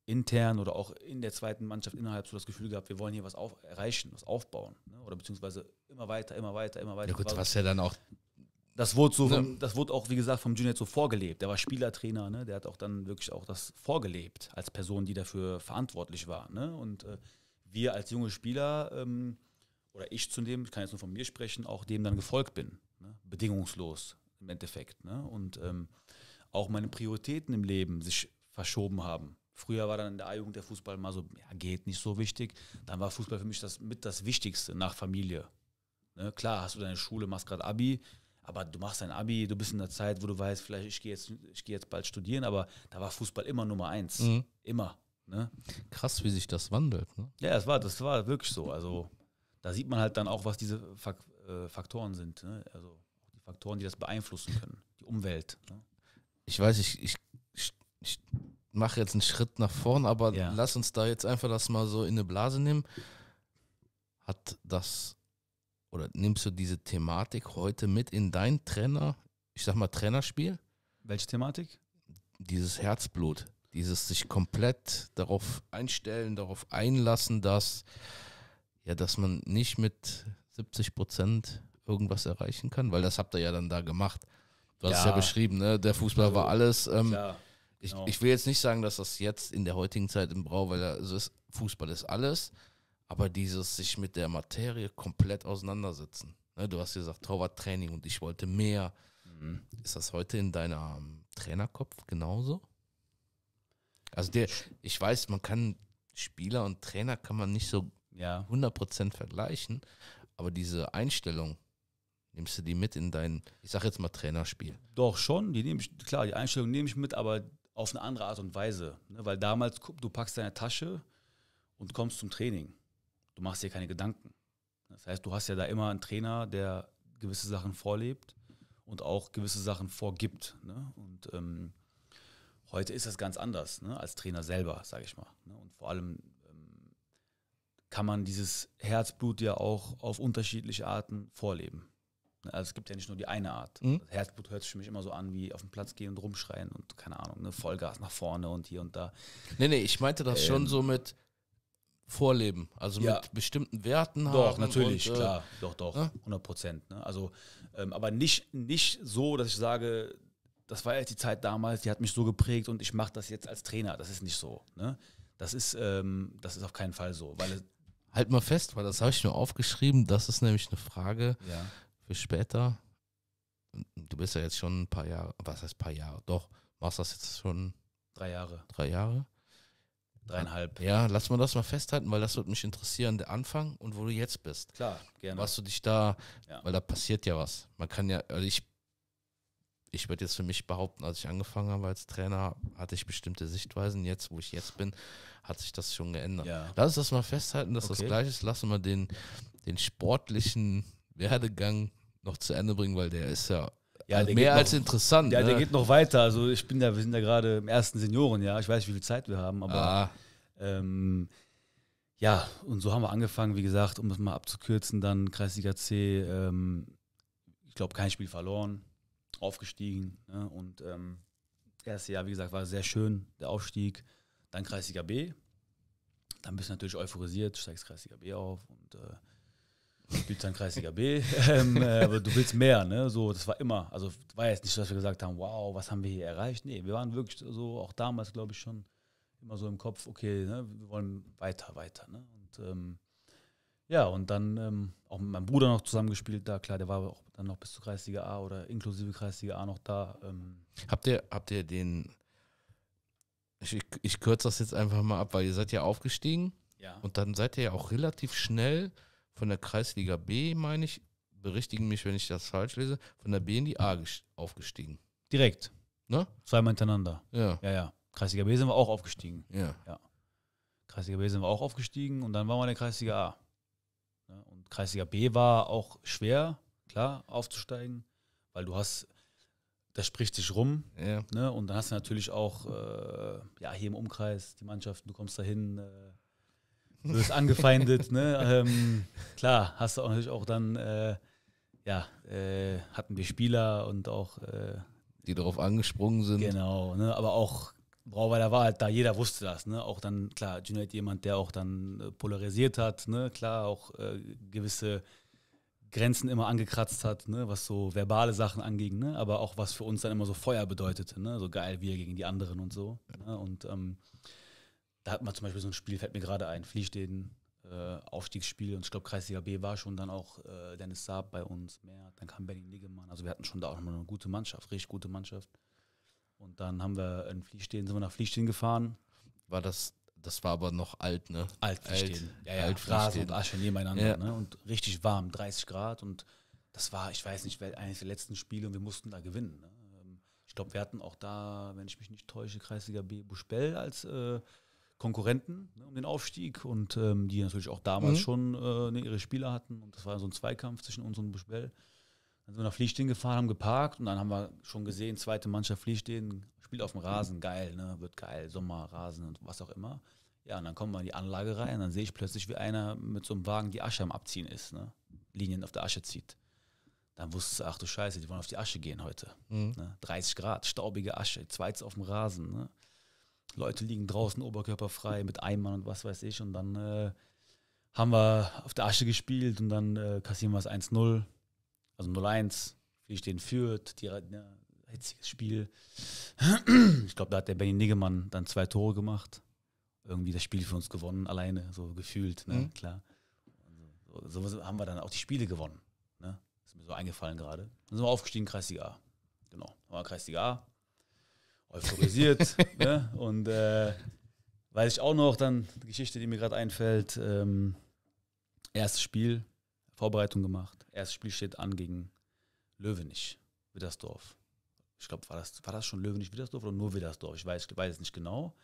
intern oder auch in der zweiten Mannschaft innerhalb so das Gefühl gehabt, wir wollen hier was auf, erreichen, was aufbauen ne? oder beziehungsweise Immer weiter, immer weiter, immer weiter. Ja gut, was ja dann auch das wurde so, vom, ne? das wurde auch, wie gesagt, vom Junior so vorgelebt. Der war Spielertrainer, ne? Der hat auch dann wirklich auch das vorgelebt als Person, die dafür verantwortlich war. Ne? Und äh, wir als junge Spieler, ähm, oder ich zu dem, ich kann jetzt nur von mir sprechen, auch dem dann gefolgt bin. Ne? Bedingungslos im Endeffekt. Ne? Und ähm, auch meine Prioritäten im Leben sich verschoben haben. Früher war dann in der A-Jugend der Fußball mal so, ja, geht nicht so wichtig. Dann war Fußball für mich das mit das Wichtigste nach Familie. Ne? Klar, hast du deine Schule, machst gerade Abi, aber du machst dein Abi, du bist in der Zeit, wo du weißt, vielleicht ich gehe jetzt, geh jetzt bald studieren, aber da war Fußball immer Nummer eins. Mhm. Immer. Ne? Krass, wie sich das wandelt. Ne? Ja, das war, das war wirklich so. Also da sieht man halt dann auch, was diese äh, Faktoren sind. Ne? Also die Faktoren, die das beeinflussen können, die Umwelt. Ne? Ich weiß, ich, ich, ich, ich mache jetzt einen Schritt nach vorn, aber ja. lass uns da jetzt einfach das mal so in eine Blase nehmen. Hat das oder nimmst du diese Thematik heute mit in dein Trainer, ich sag mal Trainerspiel? Welche Thematik? Dieses Herzblut, dieses sich komplett darauf einstellen, darauf einlassen, dass ja, dass man nicht mit 70 Prozent irgendwas erreichen kann, weil das habt ihr ja dann da gemacht. Du hast ja. es ja beschrieben, ne? Der Fußball also, war alles. Ähm, klar, genau. ich, ich will jetzt nicht sagen, dass das jetzt in der heutigen Zeit im Brau, weil ist, also Fußball ist alles aber dieses sich mit der Materie komplett auseinandersetzen. Ne, du hast gesagt, Torwarttraining und ich wollte mehr. Mhm. Ist das heute in deinem Trainerkopf genauso? Also der, ich weiß, man kann Spieler und Trainer kann man nicht so ja. 100% vergleichen, aber diese Einstellung, nimmst du die mit in dein, ich sag jetzt mal Trainerspiel? Doch schon, die nehme ich, klar, die Einstellung nehme ich mit, aber auf eine andere Art und Weise. Ne? Weil damals, du packst deine Tasche und kommst zum Training du machst dir keine Gedanken. Das heißt, du hast ja da immer einen Trainer, der gewisse Sachen vorlebt und auch gewisse Sachen vorgibt. Ne? Und ähm, heute ist das ganz anders ne? als Trainer selber, sage ich mal. Ne? Und vor allem ähm, kann man dieses Herzblut ja auch auf unterschiedliche Arten vorleben. Ne? Also es gibt ja nicht nur die eine Art. Mhm. Herzblut hört sich für mich immer so an, wie auf den Platz gehen und rumschreien und keine Ahnung, ne, Vollgas nach vorne und hier und da. Nee, nee, ich meinte das ähm, schon so mit, vorleben. Also ja. mit bestimmten Werten doch, haben. Doch, natürlich, und, äh, klar. doch, doch. Ne? 100 Prozent. Ne? Also, ähm, aber nicht, nicht so, dass ich sage, das war jetzt die Zeit damals, die hat mich so geprägt und ich mache das jetzt als Trainer. Das ist nicht so. Ne? Das, ist, ähm, das ist auf keinen Fall so. Weil halt mal fest, weil das habe ich mir aufgeschrieben. Das ist nämlich eine Frage ja. für später. Du bist ja jetzt schon ein paar Jahre, was heißt ein paar Jahre? Doch, machst das jetzt schon. Drei Jahre. Drei Jahre. Dreieinhalb. Ja, lass mal das mal festhalten, weil das wird mich interessieren, der Anfang und wo du jetzt bist. Klar, gerne. Warst du dich da, ja. weil da passiert ja was. Man kann ja, also ich, ich würde jetzt für mich behaupten, als ich angefangen habe als Trainer, hatte ich bestimmte Sichtweisen. Jetzt, wo ich jetzt bin, hat sich das schon geändert. Ja. Lass uns das mal festhalten, dass okay. das gleich ist. Lass mal den, den sportlichen Werdegang noch zu Ende bringen, weil der ist ja ja, also mehr als interessant. Ja, ne? der geht noch weiter. Also ich bin da, wir sind da gerade im ersten Seniorenjahr. Ich weiß nicht, wie viel Zeit wir haben, aber ah. ähm, ja, und so haben wir angefangen, wie gesagt, um das mal abzukürzen, dann Kreisliga C, ähm, ich glaube, kein Spiel verloren, aufgestiegen. Ne? Und ähm, erste Jahr, wie gesagt, war sehr schön, der Aufstieg. Dann Kreisliga B. Dann bist du natürlich euphorisiert, steigst Kreisliga B auf und äh, spielst dann Kreisliga B, ähm, äh, aber du willst mehr, ne? So, das war immer. Also war jetzt nicht, dass wir gesagt haben, wow, was haben wir hier erreicht? Nee, wir waren wirklich so, auch damals, glaube ich, schon immer so im Kopf, okay, ne, wir wollen weiter, weiter, ne? Und ähm, ja, und dann ähm, auch mit meinem Bruder noch zusammengespielt da, klar, der war auch dann noch bis zur Kreisliga A oder inklusive Kreisliga A noch da. Ähm. Habt ihr, habt ihr den ich, ich kürze das jetzt einfach mal ab, weil ihr seid ja aufgestiegen ja. und dann seid ihr ja auch relativ schnell von der Kreisliga B, meine ich, berichtigen mich, wenn ich das falsch lese, von der B in die A aufgestiegen. Direkt. Ne? Zweimal hintereinander. Ja. Ja, ja. Kreisliga B sind wir auch aufgestiegen. Ja. ja. Kreisliga B sind wir auch aufgestiegen und dann waren wir in der Kreisliga A. Ja, ne? und Kreisliga B war auch schwer, klar, aufzusteigen, weil du hast, das spricht sich rum. Ja. Ne? Und dann hast du natürlich auch äh, ja, hier im Umkreis die Mannschaften, du kommst dahin. Äh, Du bist angefeindet, ne? Ähm, klar, hast du auch natürlich auch dann, äh, ja, äh, hatten wir Spieler und auch. Äh, die darauf angesprungen sind. Genau, ne? aber auch Brauweiler war halt da, jeder wusste das, ne? Auch dann, klar, Junet jemand, der auch dann äh, polarisiert hat, ne? Klar, auch äh, gewisse Grenzen immer angekratzt hat, ne? was so verbale Sachen anging, ne? aber auch was für uns dann immer so Feuer bedeutete, ne? so geil wir gegen die anderen und so. Ja. Ne? Und ähm, da hat man zum Beispiel so ein Spiel, fällt mir gerade ein, Fliehstehen, äh, Aufstiegsspiel und ich glaube Kreisliga B war schon dann auch äh, Dennis Saab bei uns mehr, dann kam Benny Niggemann, also wir hatten schon da auch nochmal eine gute Mannschaft, richtig gute Mannschaft. Und dann haben wir in Fliehstehen, sind wir nach Fliehstehen gefahren. War das, das war aber noch alt, ne? Alt Fliehstehen. Alt, ja, ja, alt Rasen und Asche nebeneinander, ja. ne? Und richtig warm, 30 Grad und das war, ich weiß nicht, eines der letzten Spiele und wir mussten da gewinnen. Ne? Ähm, ich glaube, wir hatten auch da, wenn ich mich nicht täusche, Kreisliga B Buschbell als äh, Konkurrenten ne, um den Aufstieg und ähm, die natürlich auch damals mhm. schon äh, ne, ihre Spieler hatten. Und das war so ein Zweikampf zwischen uns und Buschbell. Dann sind wir nach Fließstehen gefahren, haben geparkt und dann haben wir schon gesehen, zweite Mannschaft Fließstehen, spielt auf dem Rasen, geil, ne? wird geil, Sommer, Rasen und was auch immer. Ja, und dann kommen wir in die Anlage rein, und dann sehe ich plötzlich, wie einer mit so einem Wagen die Asche am Abziehen ist, ne? Linien auf der Asche zieht. Dann wusste ich, ach du Scheiße, die wollen auf die Asche gehen heute. Mhm. Ne? 30 Grad, staubige Asche, zweites auf dem Rasen. Ne? Leute liegen draußen oberkörperfrei mit Eimern und was weiß ich. Und dann äh, haben wir auf der Asche gespielt und dann äh, kassieren wir es 1-0, also 0-1. Wie stehen führt, die, ja, ne, hitziges Spiel. Ich glaube, da hat der Benny Niggemann dann zwei Tore gemacht. Irgendwie das Spiel für uns gewonnen, alleine, so gefühlt, ne? mhm. klar. Also, so, so haben wir dann auch die Spiele gewonnen. Ne? Ist mir so eingefallen gerade. Dann sind wir aufgestiegen, Kreisliga A. Genau, war Kreisliga A euphorisiert. ne? Und äh, weiß ich auch noch, dann die Geschichte, die mir gerade einfällt, ähm, erstes Spiel, Vorbereitung gemacht. Erstes Spiel steht an gegen Löwenich, Widdersdorf. Ich glaube, war das, war das schon Löwenich, Widdersdorf oder nur Widdersdorf? Ich weiß, ich weiß es nicht genau.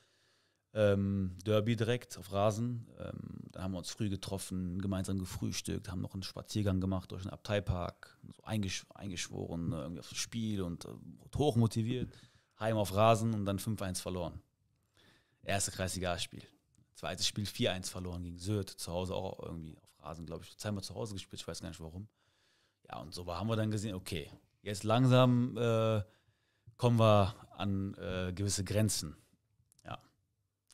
Ähm, Derby direkt auf Rasen. Ähm, da haben wir uns früh getroffen, gemeinsam gefrühstückt, haben noch einen Spaziergang gemacht durch den Abteipark, so eingeschworen irgendwie auf das Spiel und äh, hochmotiviert. Heim auf Rasen und dann 5-1 verloren. Erste Kreisligaspiel. Zweites Spiel 4-1 verloren gegen Söd, zu Hause auch irgendwie auf Rasen, glaube ich. Zweimal zu Hause gespielt, ich weiß gar nicht warum. Ja, und so haben wir dann gesehen, okay, jetzt langsam äh, kommen wir an äh, gewisse Grenzen. Ja.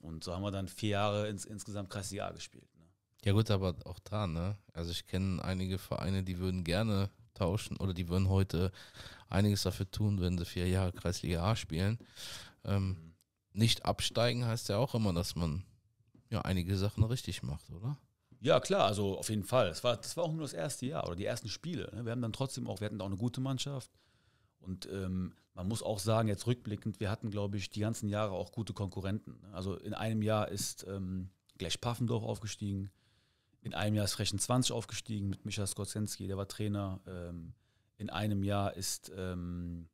Und so haben wir dann vier Jahre ins, insgesamt Kreisliga gespielt. Ne? Ja, gut, aber auch da, ne? Also, ich kenne einige Vereine, die würden gerne tauschen oder die würden heute einiges dafür tun, wenn sie vier Jahre Kreisliga A spielen. Ähm, mhm. nicht absteigen heißt ja auch immer, dass man ja einige Sachen richtig macht, oder? Ja, klar, also auf jeden Fall. Das war, das war auch nur das erste Jahr oder die ersten Spiele. Ne? Wir haben dann trotzdem auch, wir hatten auch eine gute Mannschaft. Und ähm, man muss auch sagen, jetzt rückblickend, wir hatten, glaube ich, die ganzen Jahre auch gute Konkurrenten. Ne? Also in einem Jahr ist ähm, gleich Paffendorf aufgestiegen, in einem Jahr ist Frechen 20 aufgestiegen mit Micha Skorzenski, der war Trainer. Ähm, in einem Jahr ist ähm,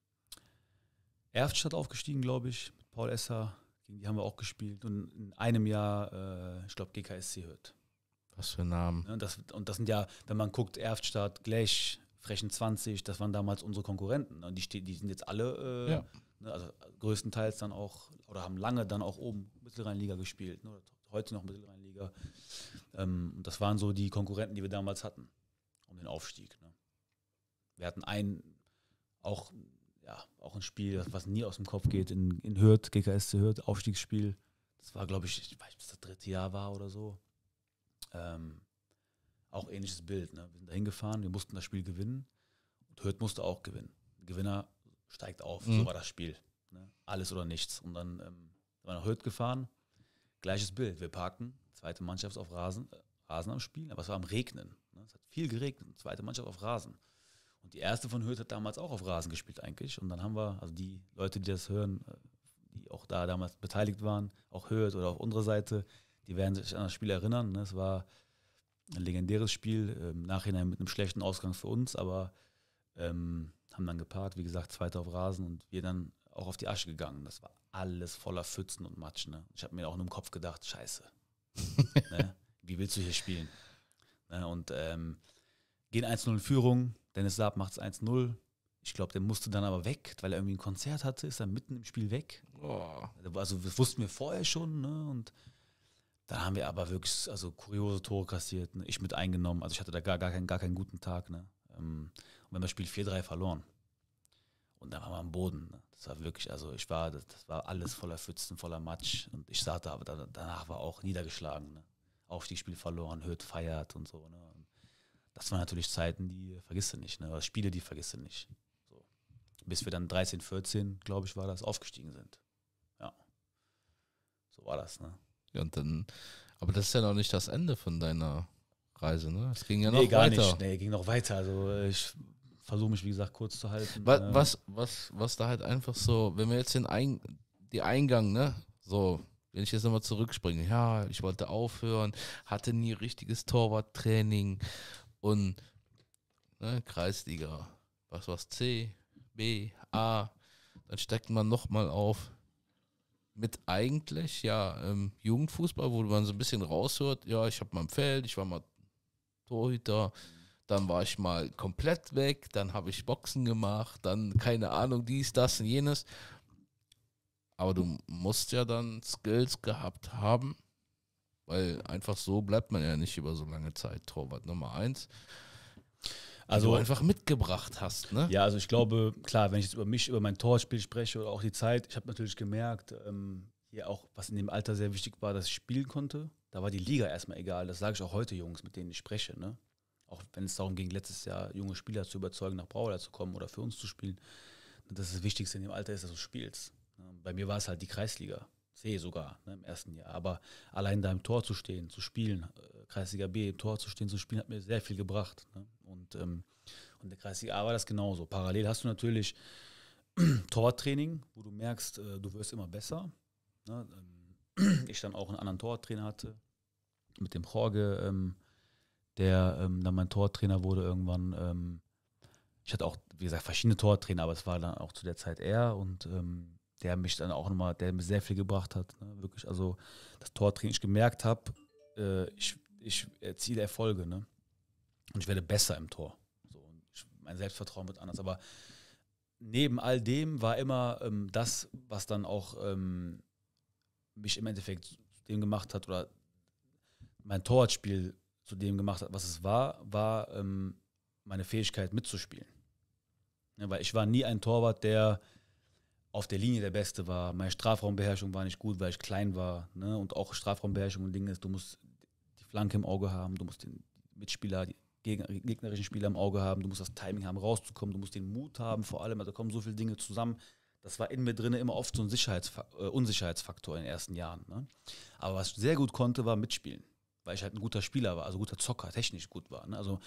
Erftstadt aufgestiegen, glaube ich, mit Paul Esser. Gegen die haben wir auch gespielt. Und in einem Jahr, äh, ich glaube, GKSC hört. Was für Namen. Ja, ne, das, und das sind ja, wenn man guckt, Erftstadt, Glech, Frechen 20, das waren damals unsere Konkurrenten. Ne, und die, die sind jetzt alle, äh, ja. ne, also größtenteils dann auch, oder haben lange dann auch oben Mittelrheinliga gespielt. Ne, heute noch Mittelrheinliga. Ähm, das waren so die Konkurrenten, die wir damals hatten, um den Aufstieg. Ne wir hatten ein, auch, ja, auch ein Spiel, was nie aus dem Kopf geht, in, in Hürth, GKS zu Hürth, Aufstiegsspiel. Das war, glaube ich, ich weiß nicht, das dritte Jahr war oder so. Ähm, auch ähnliches Bild. Ne? Wir sind da hingefahren, wir mussten das Spiel gewinnen und Hürth musste auch gewinnen. Gewinner steigt auf, mhm. so war das Spiel. Ne? Alles oder nichts. Und dann ähm, sind wir nach Hürth gefahren, gleiches Bild. Wir parken, zweite Mannschaft auf Rasen, äh, Rasen am Spiel, aber es war am Regnen. Ne? Es hat viel geregnet, zweite Mannschaft auf Rasen. Und die erste von Hürth hat damals auch auf Rasen gespielt eigentlich. Und dann haben wir, also die Leute, die das hören, äh, die auch da damals beteiligt waren, auch Hürth oder auf unserer Seite, die werden sich an das Spiel erinnern. Ne? Es war ein legendäres Spiel, im ähm, Nachhinein mit einem schlechten Ausgang für uns, aber ähm, haben dann geparkt, wie gesagt, zweiter auf Rasen und wir dann auch auf die Asche gegangen. Das war alles voller Pfützen und Matsch. Ne? Ich habe mir auch nur im Kopf gedacht, scheiße, ne? wie willst du hier spielen? Ne? Und ähm, gehen 1-0 in Führung, Dennis Saab macht es 1-0. Ich glaube, der musste dann aber weg, weil er irgendwie ein Konzert hatte, ist er mitten im Spiel weg. Oh. Also das wussten wir vorher schon. Ne? Und dann haben wir aber wirklich also kuriose Tore kassiert. Ne? Ich mit eingenommen. Also ich hatte da gar, gar, keinen, gar keinen guten Tag. Ne? Ähm, und wir haben das Spiel 4-3 verloren. Und dann waren wir am Boden. Ne? Das war wirklich, also ich war, das, das, war alles voller Pfützen, voller Matsch. Und ich saß da, aber danach war auch niedergeschlagen. Ne? Aufstiegsspiel verloren, Hürt feiert und so. Ne? das waren natürlich Zeiten, die vergisst du nicht, ne? oder Spiele, die vergisst du nicht. So. Bis wir dann 13, 14, glaube ich, war das, aufgestiegen sind. Ja. So war das, ne? Ja, und dann, aber das ist ja noch nicht das Ende von deiner Reise, ne? Es ging ja noch nee, gar weiter. Nicht. Nee, ging noch weiter. Also ich versuche mich, wie gesagt, kurz zu halten. Was, ähm. Ne? was, was, was da halt einfach so, wenn wir jetzt den Ein, die Eingang, ne? So, wenn ich jetzt nochmal zurückspringe, ja, ich wollte aufhören, hatte nie richtiges Torwarttraining und ne, Kreisliga, was was C, B, A, dann steckt man nochmal auf mit eigentlich ja ähm, Jugendfußball, wo man so ein bisschen raushört, ja, ich habe mal im Feld, ich war mal Torhüter, dann war ich mal komplett weg, dann habe ich Boxen gemacht, dann keine Ahnung, dies, das und jenes. Aber du musst ja dann Skills gehabt haben, weil einfach so bleibt man ja nicht über so lange Zeit Torwart Nummer eins. Also du einfach mitgebracht hast, ne? Ja, also ich glaube, klar, wenn ich jetzt über mich, über mein Torspiel spreche oder auch die Zeit, ich habe natürlich gemerkt, ähm, hier auch, was in dem Alter sehr wichtig war, dass ich spielen konnte. Da war die Liga erstmal egal. Das sage ich auch heute Jungs, mit denen ich spreche, ne? Auch wenn es darum ging, letztes Jahr junge Spieler zu überzeugen, nach Brauer zu kommen oder für uns zu spielen. Das, ist das Wichtigste in dem Alter ist, dass du spielst. Ne? Bei mir war es halt die Kreisliga sogar ne, im ersten Jahr. Aber allein da im Tor zu stehen, zu spielen, äh, Kreisliga B im Tor zu stehen, zu spielen, hat mir sehr viel gebracht. Ne? Und, ähm, und der Kreisliga A war das genauso. Parallel hast du natürlich Tortraining, wo du merkst, äh, du wirst immer besser. Ne? Ähm, ich dann auch einen anderen Tortrainer hatte, mit dem Jorge, ähm, der ähm, dann mein Tortrainer wurde irgendwann. Ähm, ich hatte auch, wie gesagt, verschiedene Tortrainer, aber es war dann auch zu der Zeit er und ähm, der mich dann auch nochmal, der mir sehr viel gebracht hat. Ne? Wirklich, also das Tortraining, ich gemerkt habe, äh, ich, ich erziele Erfolge, ne? Und ich werde besser im Tor. So, ich, mein Selbstvertrauen wird anders. Aber neben all dem war immer ähm, das, was dann auch ähm, mich im Endeffekt dem gemacht hat oder mein Torwartspiel zu dem gemacht hat, was es war, war ähm, meine Fähigkeit mitzuspielen. Ja, ne, weil ich war nie ein Torwart, der auf der Linie der Beste war. Meine Strafraumbeherrschung war nicht gut, weil ich klein war. Ne? Und auch Strafraumbeherrschung und Ding ist, du musst die Flanke im Auge haben, du musst den Mitspieler, die gegnerischen Spieler im Auge haben, du musst das Timing haben, rauszukommen, du musst den Mut haben, vor allem, also kommen so viele Dinge zusammen. Das war in mir drin immer oft so ein Sicherheitsf äh, Unsicherheitsfaktor in den ersten Jahren. Ne? Aber was ich sehr gut konnte, war mitspielen weil ich halt ein guter Spieler war, also guter Zocker, technisch gut war. Ne? Also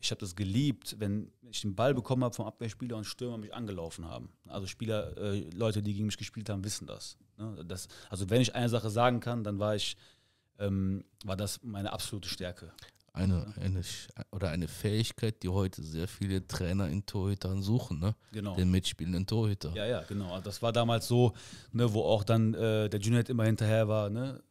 ich habe das geliebt, wenn ich den Ball bekommen habe vom Abwehrspieler und Stürmer mich angelaufen haben. Also Spieler, äh, Leute, die gegen mich gespielt haben, wissen das, ne? das. Also wenn ich eine Sache sagen kann, dann war ich, ähm, war das meine absolute Stärke. Eine, eine oder eine Fähigkeit, die heute sehr viele Trainer in Torhütern suchen, ne? Genau. Den mitspielenden Torhüter. Ja, ja, genau. Das war damals so, ne, wo auch dann äh, der Junior halt immer hinterher war, ne?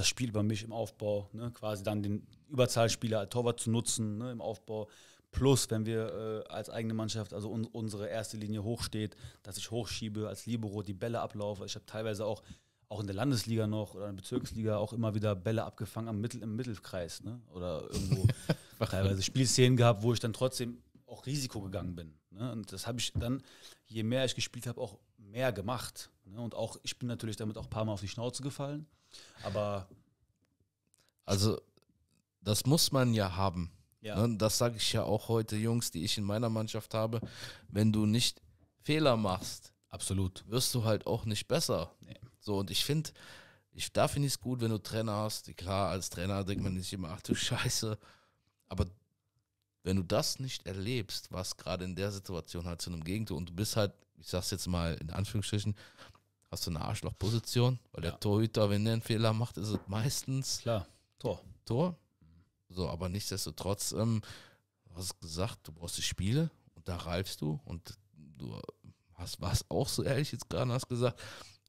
das Spiel bei mich im Aufbau, ne, quasi dann den Überzahlspieler als Torwart zu nutzen ne, im Aufbau. Plus, wenn wir äh, als eigene Mannschaft, also un unsere erste Linie hochsteht, dass ich hochschiebe, als Libero die Bälle ablaufe. Ich habe teilweise auch, auch in der Landesliga noch oder in der Bezirksliga auch immer wieder Bälle abgefangen am Mittel, im Mittelkreis. Ne? Oder irgendwo teilweise Spielszenen gehabt, wo ich dann trotzdem auch Risiko gegangen bin. Ne? Und das habe ich dann, je mehr ich gespielt habe, auch mehr gemacht. Ne? Und auch, ich bin natürlich damit auch ein paar Mal auf die Schnauze gefallen. Aber. Also, das muss man ja haben. Ja. Ne? Das sage ich ja auch heute, Jungs, die ich in meiner Mannschaft habe. Wenn du nicht Fehler machst, absolut, wirst du halt auch nicht besser. Nee. So, und ich finde, ich darf finde es gut, wenn du Trainer hast. Klar, als Trainer denkt man nicht immer, ach du Scheiße. Aber wenn du das nicht erlebst, was gerade in der Situation halt zu einem Gegenteil, und du bist halt, ich sag's jetzt mal in Anführungsstrichen, hast du eine Arschlochposition, weil ja. der Torhüter, wenn der einen Fehler macht, ist es meistens Klar. Tor. Tor. So, aber nichtsdestotrotz, ähm, du hast gesagt, du brauchst die Spiele und da reifst du und du hast, warst auch so ehrlich jetzt gerade und hast gesagt,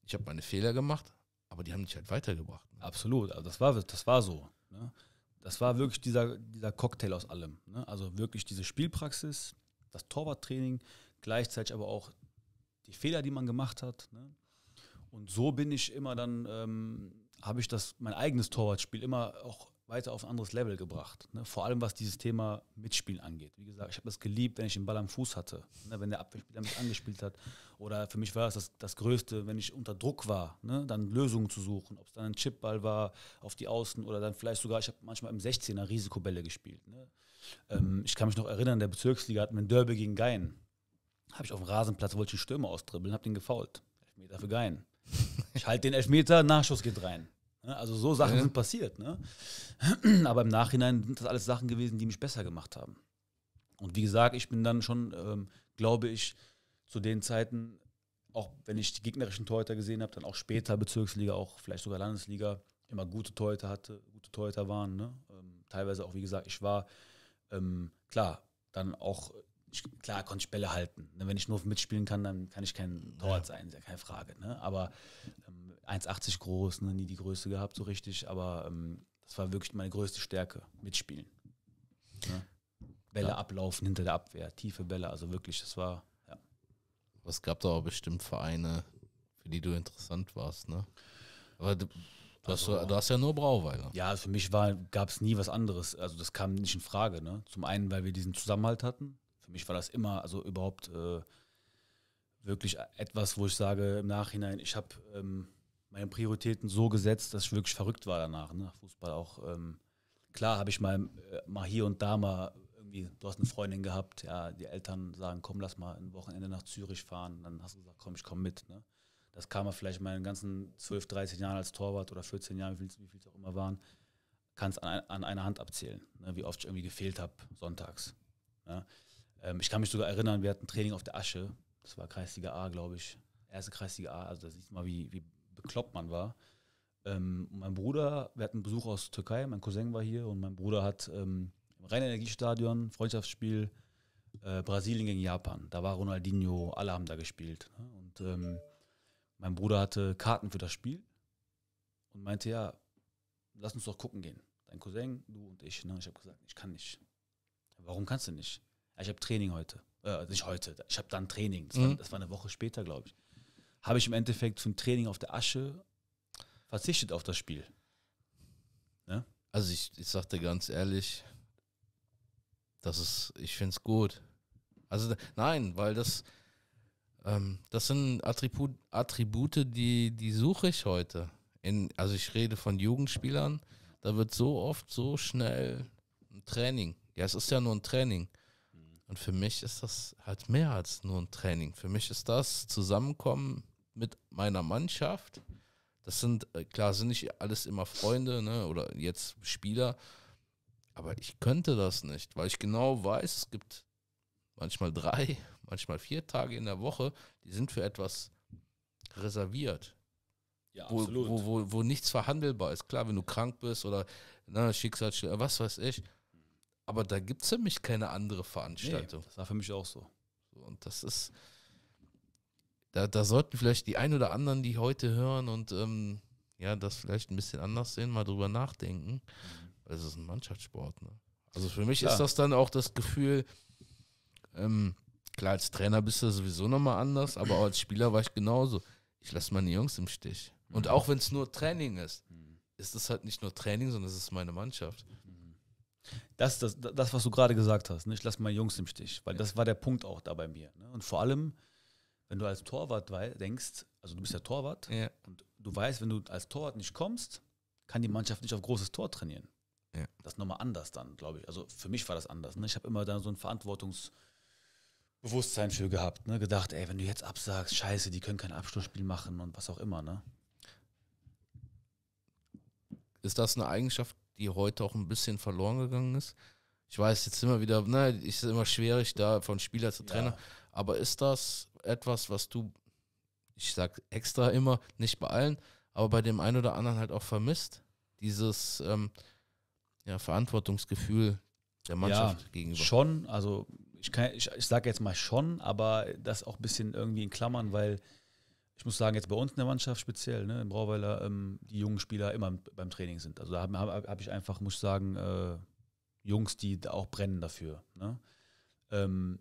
ich habe meine Fehler gemacht, aber die haben dich halt weitergebracht. Ne? Absolut, also das war, das war so. Ne? Das war wirklich dieser, dieser Cocktail aus allem. Ne? Also wirklich diese Spielpraxis, das Torwarttraining, gleichzeitig aber auch die Fehler, die man gemacht hat. Ne? Und so bin ich immer dann, ähm, habe ich das, mein eigenes Torwartspiel immer auch weiter auf ein anderes Level gebracht. Ne? Vor allem was dieses Thema Mitspielen angeht. Wie gesagt, ich habe das geliebt, wenn ich den Ball am Fuß hatte, ne? wenn der Abwehrspieler mich angespielt hat. Oder für mich war es das, das Größte, wenn ich unter Druck war, ne? dann Lösungen zu suchen. Ob es dann ein Chipball war auf die Außen oder dann vielleicht sogar, ich habe manchmal im 16er Risikobälle gespielt. Ne? Ähm, ich kann mich noch erinnern, der Bezirksliga hatten wir ein Derby gegen Gein. Habe ich auf dem Rasenplatz, wollte ich einen Stürmer austribbeln, habe den gefault. Elfmeter für Gein. Ich halte den Elfmeter, Nachschuss geht rein. Ne, also so Sachen ja. sind passiert. Ne? Aber im Nachhinein sind das alles Sachen gewesen, die mich besser gemacht haben. Und wie gesagt, ich bin dann schon, ähm, glaube ich, zu den Zeiten, auch wenn ich die gegnerischen Torhüter gesehen habe, dann auch später Bezirksliga, auch vielleicht sogar Landesliga, immer gute Torhüter hatte, gute Torhüter waren. Ne? Ähm, teilweise auch, wie gesagt, ich war ähm, klar dann auch ich, klar konnte ich Bälle halten. Ne, wenn ich nur mitspielen kann, dann kann ich kein Torwart sein, ist ja keine Frage. Ne? Aber ähm, 1,80 groß, ne? nie die Größe gehabt so richtig, aber ähm, das war wirklich meine größte Stärke, mitspielen. Ne? Bälle ja. ablaufen hinter der Abwehr, tiefe Bälle, also wirklich, das war, ja. Es gab da auch bestimmt Vereine, für die du interessant warst, ne? Aber du, Du hast, also du hast, ja nur Brauweiler. Ja, für mich gab es nie was anderes. Also das kam nicht in Frage. Ne? Zum einen, weil wir diesen Zusammenhalt hatten für mich war das immer, also überhaupt äh, wirklich etwas, wo ich sage im Nachhinein, ich habe ähm, meine Prioritäten so gesetzt, dass ich wirklich verrückt war danach. Ne? Fußball auch. Ähm, klar habe ich mal, äh, mal hier und da mal irgendwie, du hast eine Freundin gehabt, ja, die Eltern sagen, komm, lass mal ein Wochenende nach Zürich fahren. Dann hast du gesagt, komm, ich komme mit. Ne? Das kam mir vielleicht in meinen ganzen 12, 13 Jahren als Torwart oder 14 Jahren, wie viel es auch immer waren, kannst an, an einer Hand abzählen, ne? wie oft ich irgendwie gefehlt habe sonntags. Ne? Ähm, ich kann mich sogar erinnern, wir hatten ein Training auf der Asche. Das war Kreisliga A, glaube ich. Erste Kreisliga A. Also da sieht man, wie, wie bekloppt man war. Ähm, mein Bruder, wir hatten Besuch aus Türkei, mein Cousin war hier und mein Bruder hat ähm, im rhein Freundschaftsspiel äh, Brasilien gegen Japan. Da war Ronaldinho, alle haben da gespielt. Ne? Und ähm, mein Bruder hatte Karten für das Spiel und meinte, ja, lass uns doch gucken gehen. Dein Cousin, du und ich. Ne? Ich habe gesagt, ich kann nicht. Warum kannst du nicht? ich habe Training heute. Äh, nicht heute, ich habe dann Training. Das, mhm. war, das war eine Woche später, glaube ich. Habe ich im Endeffekt zum Training auf der Asche verzichtet auf das Spiel. Ne? Also ich, ich sagte ganz ehrlich, das ist, ich finde es gut. Also nein, weil das, ähm, das sind Attribut, Attribute, die, die suche ich heute. In, also ich rede von Jugendspielern, da wird so oft so schnell ein Training. Ja, es ist ja nur ein Training. Und für mich ist das halt mehr als nur ein Training. Für mich ist das Zusammenkommen mit meiner Mannschaft. Das sind, äh, klar, sind nicht alles immer Freunde ne, oder jetzt Spieler, aber ich könnte das nicht, weil ich genau weiß, es gibt manchmal drei, manchmal vier Tage in der Woche, die sind für etwas reserviert. Ja, wo, absolut. Wo, wo, wo nichts verhandelbar ist. Klar, wenn du krank bist oder na, ne, Schicksalsschläge, was weiß ich, aber da gibt es für mich keine andere Veranstaltung. Nee, das war für mich auch so. Und das ist, da, da sollten vielleicht die ein oder anderen, die heute hören und ähm, ja, das vielleicht ein bisschen anders sehen, mal drüber nachdenken. Mhm. Weil es ist ein Mannschaftssport. Ne? Also für mich klar. ist das dann auch das Gefühl, ähm, klar, als Trainer bist du sowieso nochmal anders, aber auch als Spieler war ich genauso. Ich lasse meine Jungs im Stich. Und mhm. auch wenn es nur Training ist, mhm. ist es halt nicht nur Training, sondern es ist meine Mannschaft. Das, das, das was du gerade gesagt hast, ne? ich lasse meine Jungs im Stich, weil ja. das war der Punkt auch da bei mir. Ne? Und vor allem, wenn du als Torwart denkst, also du bist ja Torwart ja. und du weißt, wenn du als Torwart nicht kommst, kann die Mannschaft nicht auf großes Tor trainieren. Ja. Das ist nochmal anders dann, glaube ich. Also für mich war das anders. Ne? Ich habe immer dann so ein Verantwortungsbewusstsein für gehabt. Ne? Gedacht, ey, wenn du jetzt absagst, scheiße, die können kein Abschlussspiel machen und was auch immer. Ne? Ist das eine Eigenschaft, die heute auch ein bisschen verloren gegangen ist. Ich weiß jetzt immer wieder, ne, ist es immer schwierig, da von Spieler zu Trainer. Ja. Aber ist das etwas, was du, ich sag extra immer, nicht bei allen, aber bei dem einen oder anderen halt auch vermisst? Dieses ähm, ja, Verantwortungsgefühl der Mannschaft ja, gegenüber. Schon, also ich, kann, ich, ich sage jetzt mal schon, aber das auch ein bisschen irgendwie in Klammern, weil ich muss sagen, jetzt bei uns in der Mannschaft speziell, ne, in Brauweiler, ähm, die jungen Spieler immer beim Training sind. Also da habe hab ich einfach, muss ich sagen, äh, Jungs, die auch brennen dafür. Ne? Ähm,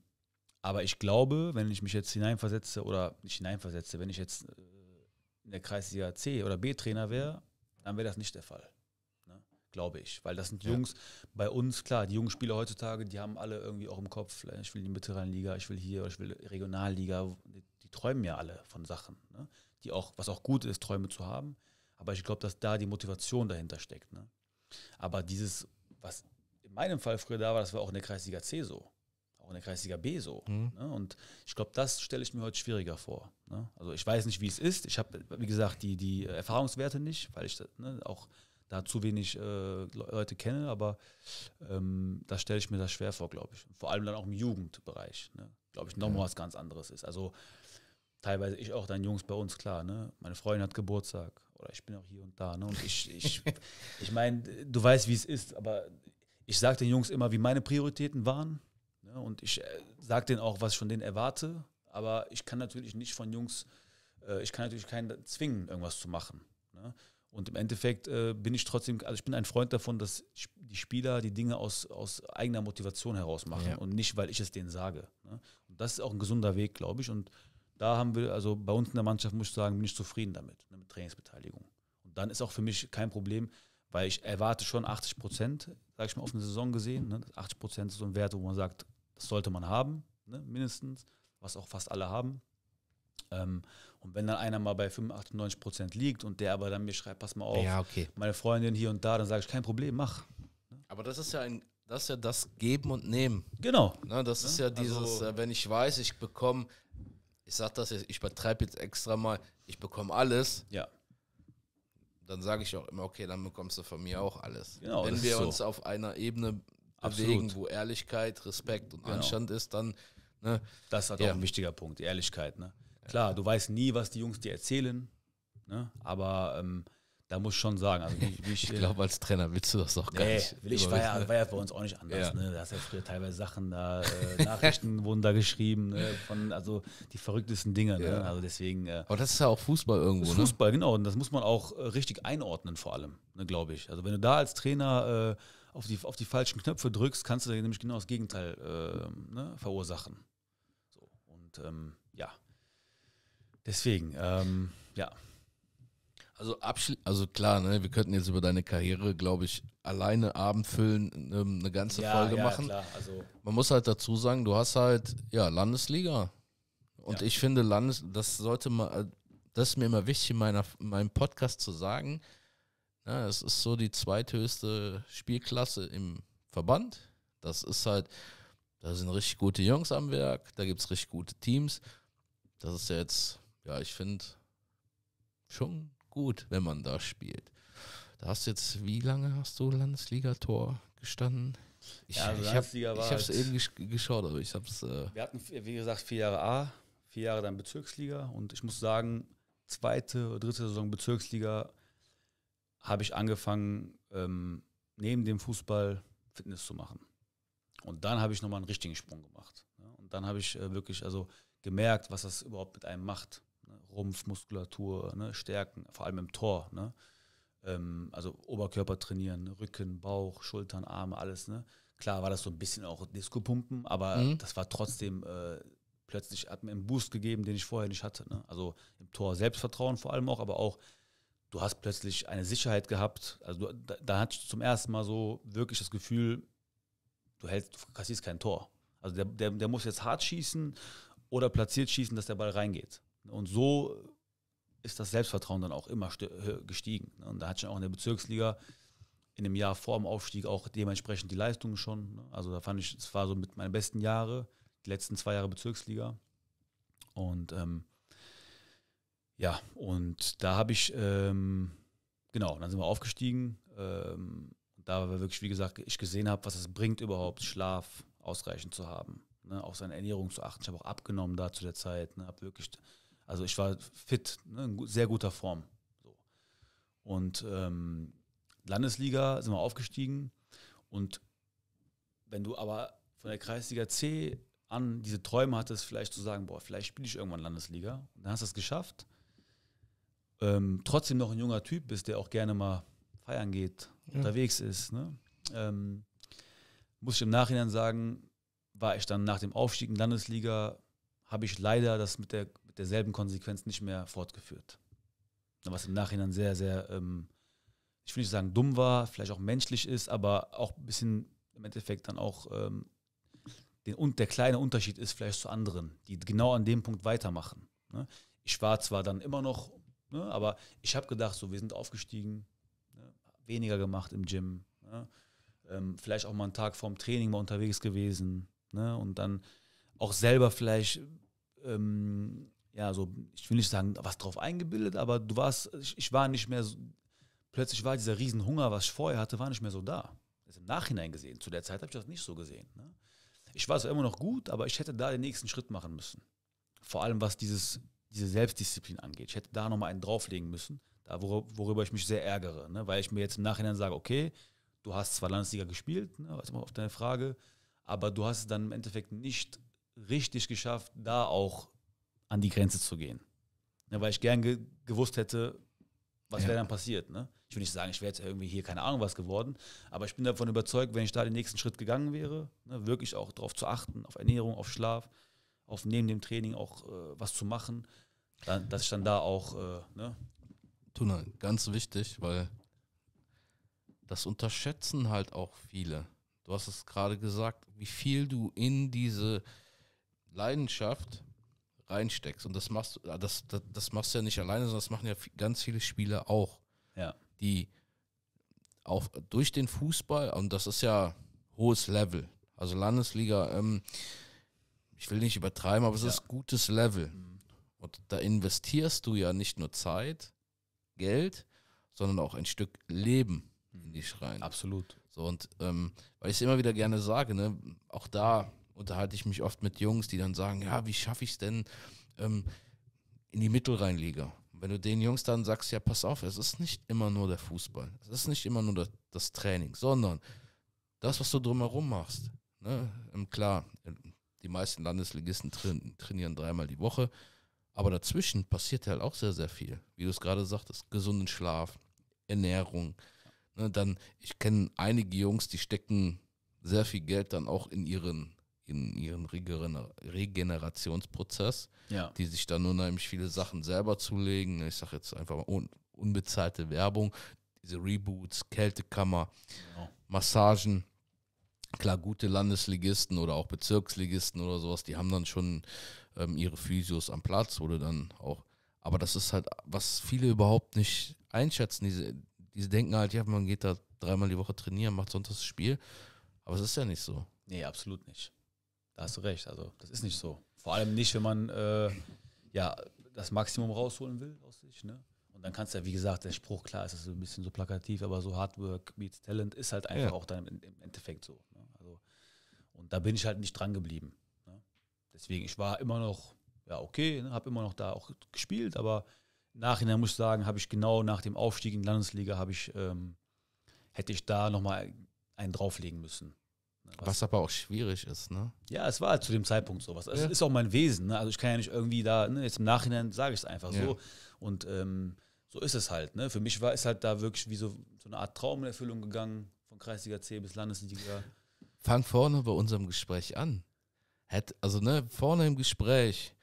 aber ich glaube, wenn ich mich jetzt hineinversetze oder nicht hineinversetze, wenn ich jetzt äh, in der Kreisliga C oder B Trainer wäre, dann wäre das nicht der Fall. Ne? Glaube ich. Weil das sind ja. Jungs bei uns, klar, die jungen Spieler heutzutage, die haben alle irgendwie auch im Kopf, ne, ich will in die Mittelrheinliga, ich will hier, ich will Regionalliga, träumen ja alle von Sachen, ne? die auch, was auch gut ist, Träume zu haben. Aber ich glaube, dass da die Motivation dahinter steckt. Ne? Aber dieses, was in meinem Fall früher da war, das war auch in der Kreisliga C so, auch in der Kreisliga B so. Mhm. Ne? Und ich glaube, das stelle ich mir heute schwieriger vor. Ne? Also ich weiß nicht, wie es ist. Ich habe, wie gesagt, die, die Erfahrungswerte nicht, weil ich ne, auch da zu wenig äh, Leute kenne, aber ähm, da stelle ich mir das schwer vor, glaube ich. Vor allem dann auch im Jugendbereich, ne? glaube ich, nochmal ja. was ganz anderes ist. Also teilweise ich auch dann Jungs bei uns, klar, ne? Meine Freundin hat Geburtstag oder ich bin auch hier und da, ne? Und ich, ich, ich meine, du weißt, wie es ist, aber ich sage den Jungs immer, wie meine Prioritäten waren. Ne? Und ich äh, sage denen auch, was ich von denen erwarte. Aber ich kann natürlich nicht von Jungs, äh, ich kann natürlich keinen zwingen, irgendwas zu machen. Ne? Und im Endeffekt äh, bin ich trotzdem, also ich bin ein Freund davon, dass die Spieler die Dinge aus, aus eigener Motivation heraus machen ja. und nicht, weil ich es denen sage. Ne? Und das ist auch ein gesunder Weg, glaube ich. Und da haben wir, also bei uns in der Mannschaft muss ich sagen, bin ich zufrieden damit, ne, mit Trainingsbeteiligung. Und dann ist auch für mich kein Problem, weil ich erwarte schon 80 Prozent, sage ich mal, auf eine Saison gesehen. Ne? 80 Prozent ist so ein Wert, wo man sagt, das sollte man haben, ne? mindestens, was auch fast alle haben. Ähm, und wenn dann einer mal bei 85, 90 Prozent liegt und der aber dann mir schreibt, pass mal auf, ja, okay. meine Freundin hier und da, dann sage ich, kein Problem, mach. Ne? Aber das ist ja ein, das ist ja das Geben und Nehmen. Genau. Ne? Das ist ne? ja dieses, also, äh, wenn ich weiß, ich bekomme ich sage das jetzt, ich übertreibe jetzt extra mal, ich bekomme alles. Ja. Dann sage ich auch immer, okay, dann bekommst du von mir auch alles. Genau, Wenn wir so. uns auf einer Ebene bewegen, Absolut. wo Ehrlichkeit, Respekt und genau. Anstand ist, dann. Ne? Das ist halt ja. auch ein wichtiger Punkt, Ehrlichkeit. Ne? Klar, ja. du weißt nie, was die Jungs dir erzählen, ne? aber ähm, da muss ich schon sagen. Also wie, wie ich, ich äh, glaube, als Trainer willst du das doch gar nee, nicht. Will ich war ja, war ja bei uns auch nicht anders. Ja. Ne? Da hast ja früher teilweise Sachen da, äh, Nachrichten wurden da geschrieben, ne? von, also die verrücktesten Dinge. Ne? Ja. Ne? Also deswegen. Äh, Aber das ist ja auch Fußball irgendwo. Das ist ne? Fußball, genau. Und das muss man auch äh, richtig einordnen, vor allem, ne, glaube ich. Also wenn du da als Trainer äh, auf, die, auf die falschen Knöpfe drückst, kannst du nämlich genau das Gegenteil ähm, ne? verursachen. So. Und ähm, ja. Deswegen, ähm, ja. Also, also klar, ne, wir könnten jetzt über deine Karriere, glaube ich, alleine Abend füllen, ähm, eine ganze ja, Folge ja, machen. Klar, also Man muss halt dazu sagen, du hast halt, ja, Landesliga. Und ja. ich finde, Landes, das sollte man, äh, das ist mir immer wichtig, in meiner, meinem Podcast zu sagen. Ja, ne, es ist so die zweithöchste Spielklasse im Verband. Das ist halt, da sind richtig gute Jungs am Werk, da gibt es richtig gute Teams. Das ist ja jetzt, ja, ich finde schon gut, wenn man da spielt. Da hast du jetzt, wie lange hast du Landesliga-Tor gestanden? Ich, ja, also ich habe es eben gesch geschaut, aber ich habe es. Äh wir hatten, wie gesagt, vier Jahre A, vier Jahre dann Bezirksliga und ich muss sagen, zweite, oder dritte Saison Bezirksliga habe ich angefangen, ähm, neben dem Fußball Fitness zu machen. Und dann habe ich nochmal einen richtigen Sprung gemacht. Ne? Und dann habe ich äh, wirklich also gemerkt, was das überhaupt mit einem macht. Rumpfmuskulatur ne, stärken, vor allem im Tor. Ne? Ähm, also Oberkörper trainieren, Rücken, Bauch, Schultern, Arme, alles. Ne? Klar war das so ein bisschen auch Disco-Pumpen, aber mhm. das war trotzdem, äh, plötzlich hat mir einen Boost gegeben, den ich vorher nicht hatte. Ne? Also im Tor Selbstvertrauen vor allem auch, aber auch du hast plötzlich eine Sicherheit gehabt. Also du, da, da hattest du zum ersten Mal so wirklich das Gefühl, du hältst, du kassierst kein Tor. Also der, der, der muss jetzt hart schießen oder platziert schießen, dass der Ball reingeht. Und so ist das Selbstvertrauen dann auch immer gestiegen. Ne? Und da hat schon auch in der Bezirksliga in dem Jahr vor dem Aufstieg auch dementsprechend die Leistungen schon. Ne? Also da fand ich, es war so mit meinen besten Jahre, die letzten zwei Jahre Bezirksliga. Und ähm, ja, und da habe ich, ähm, genau, dann sind wir aufgestiegen. Ähm, da war wirklich, wie gesagt, ich gesehen habe, was es bringt überhaupt, Schlaf ausreichend zu haben. Ne, auf seine Ernährung zu achten. Ich habe auch abgenommen da zu der Zeit. Ne, habe wirklich also ich war fit, ne, in sehr guter Form. So. Und ähm, Landesliga sind wir aufgestiegen. Und wenn du aber von der Kreisliga C an diese Träume hattest, vielleicht zu sagen, boah, vielleicht spiele ich irgendwann Landesliga. Und dann hast du es geschafft. Ähm, trotzdem noch ein junger Typ bist, der auch gerne mal feiern geht, ja. unterwegs ist. Ne? Ähm, muss ich im Nachhinein sagen, war ich dann nach dem Aufstieg in Landesliga, habe ich leider das mit der mit derselben Konsequenz nicht mehr fortgeführt. Was im Nachhinein sehr, sehr, ähm, ich will nicht sagen dumm war, vielleicht auch menschlich ist, aber auch ein bisschen im Endeffekt dann auch ähm, den, und der kleine Unterschied ist vielleicht zu anderen, die genau an dem Punkt weitermachen. Ne? Ich war zwar dann immer noch, ne, aber ich habe gedacht, so, wir sind aufgestiegen, ne, weniger gemacht im Gym, ne? ähm, vielleicht auch mal einen Tag vorm Training mal unterwegs gewesen ne? und dann auch selber vielleicht ähm, ja, so, ich will nicht sagen, was drauf eingebildet, aber du warst, ich, ich war nicht mehr, so, plötzlich war dieser Riesenhunger, was ich vorher hatte, war nicht mehr so da. Das im Nachhinein gesehen. Zu der Zeit habe ich das nicht so gesehen. Ne? Ich war es immer noch gut, aber ich hätte da den nächsten Schritt machen müssen. Vor allem was dieses, diese Selbstdisziplin angeht. Ich hätte da nochmal einen drauflegen müssen, da wor worüber ich mich sehr ärgere. Ne? Weil ich mir jetzt im Nachhinein sage, okay, du hast zwar Landesliga gespielt, ne, was immer auf deine Frage, aber du hast es dann im Endeffekt nicht richtig geschafft, da auch an die Grenze zu gehen. Ja, ne, weil ich gern ge gewusst hätte, was ja. wäre dann passiert. Ne? Ich würde nicht sagen, ich wäre jetzt irgendwie hier keine Ahnung was geworden, aber ich bin davon überzeugt, wenn ich da den nächsten Schritt gegangen wäre, ne, wirklich auch darauf zu achten, auf Ernährung, auf Schlaf, auf neben dem Training auch äh, was zu machen, dann, dass ich dann da auch. Äh, ne? Tuna, ganz wichtig, weil das unterschätzen halt auch viele. Du hast es gerade gesagt, wie viel du in diese Leidenschaft reinsteckst. Und das machst, äh, das, das, das machst du ja nicht alleine, sondern das machen ja ganz viele Spieler auch. Ja. Die auch durch den Fußball, und das ist ja hohes Level, also Landesliga, ähm, ich will nicht übertreiben, aber es ja. ist gutes Level. Mhm. Und da investierst du ja nicht nur Zeit, Geld, sondern auch ein Stück Leben mhm. in dich rein. Absolut. So, und ähm, weil ich es immer wieder gerne sage, ne, auch da unterhalte ich mich oft mit Jungs, die dann sagen, ja, wie schaffe ich es denn ähm, in die Mittelrheinliga? Wenn du den Jungs dann sagst, ja, pass auf, es ist nicht immer nur der Fußball, es ist nicht immer nur das, Training, sondern das, was du drumherum machst. Ne? Ähm, klar, ähm, die meisten Landesligisten trainieren dreimal die Woche, aber dazwischen passiert halt auch sehr, sehr viel. Wie du es gerade sagtest, gesunden Schlaf, Ernährung. Ne? Dann, ich kenne einige Jungs, die stecken sehr viel Geld dann auch in ihren in ihren Regenerationsprozess, ja. die sich dann unheimlich viele Sachen selber zulegen. Ich sage jetzt einfach mal un unbezahlte Werbung, diese Reboots, Kältekammer, genau. Massagen. Klar, gute Landesligisten oder auch Bezirksligisten oder sowas, die haben dann schon ähm, ihre Physios am Platz oder dann auch. Aber das ist halt, was viele überhaupt nicht einschätzen. Diese, diese denken halt, ja, man geht da dreimal die Woche trainieren, macht sonntags das Spiel. Aber es ist ja nicht so. Nee, absolut nicht. Da hast du recht. Also, das ist nicht so. Vor allem nicht, wenn man äh, ja, das Maximum rausholen will aus sich. Ne? Und dann kannst du ja, wie gesagt, der Spruch, klar, ist es ein bisschen so plakativ, aber so Hard Work meets Talent ist halt einfach ja. auch dann im, Endeffekt so. Ne? Also, und da bin ich halt nicht dran geblieben. Ne? Deswegen, ich war immer noch, ja, okay, ne? habe immer noch da auch gespielt, aber nachher muss ich sagen, habe ich genau nach dem Aufstieg in die Landesliga, habe ich, ähm, hätte ich da nochmal einen drauflegen müssen. Was, was, aber auch schwierig ist, ne? Ja, es war halt zu dem Zeitpunkt sowas. Also, es ja. ist auch mein Wesen, ne? Also ich kann ja nicht irgendwie da, ne? jetzt im Nachhinein sage ich es einfach ja. so. Und ähm, so ist es halt, ne? Für mich war es halt da wirklich wie so, so eine Art Traum in Erfüllung gegangen, von Kreisliga C bis Landesliga. Fang vorne bei unserem Gespräch an. Hätt, also, ne, vorne im Gespräch.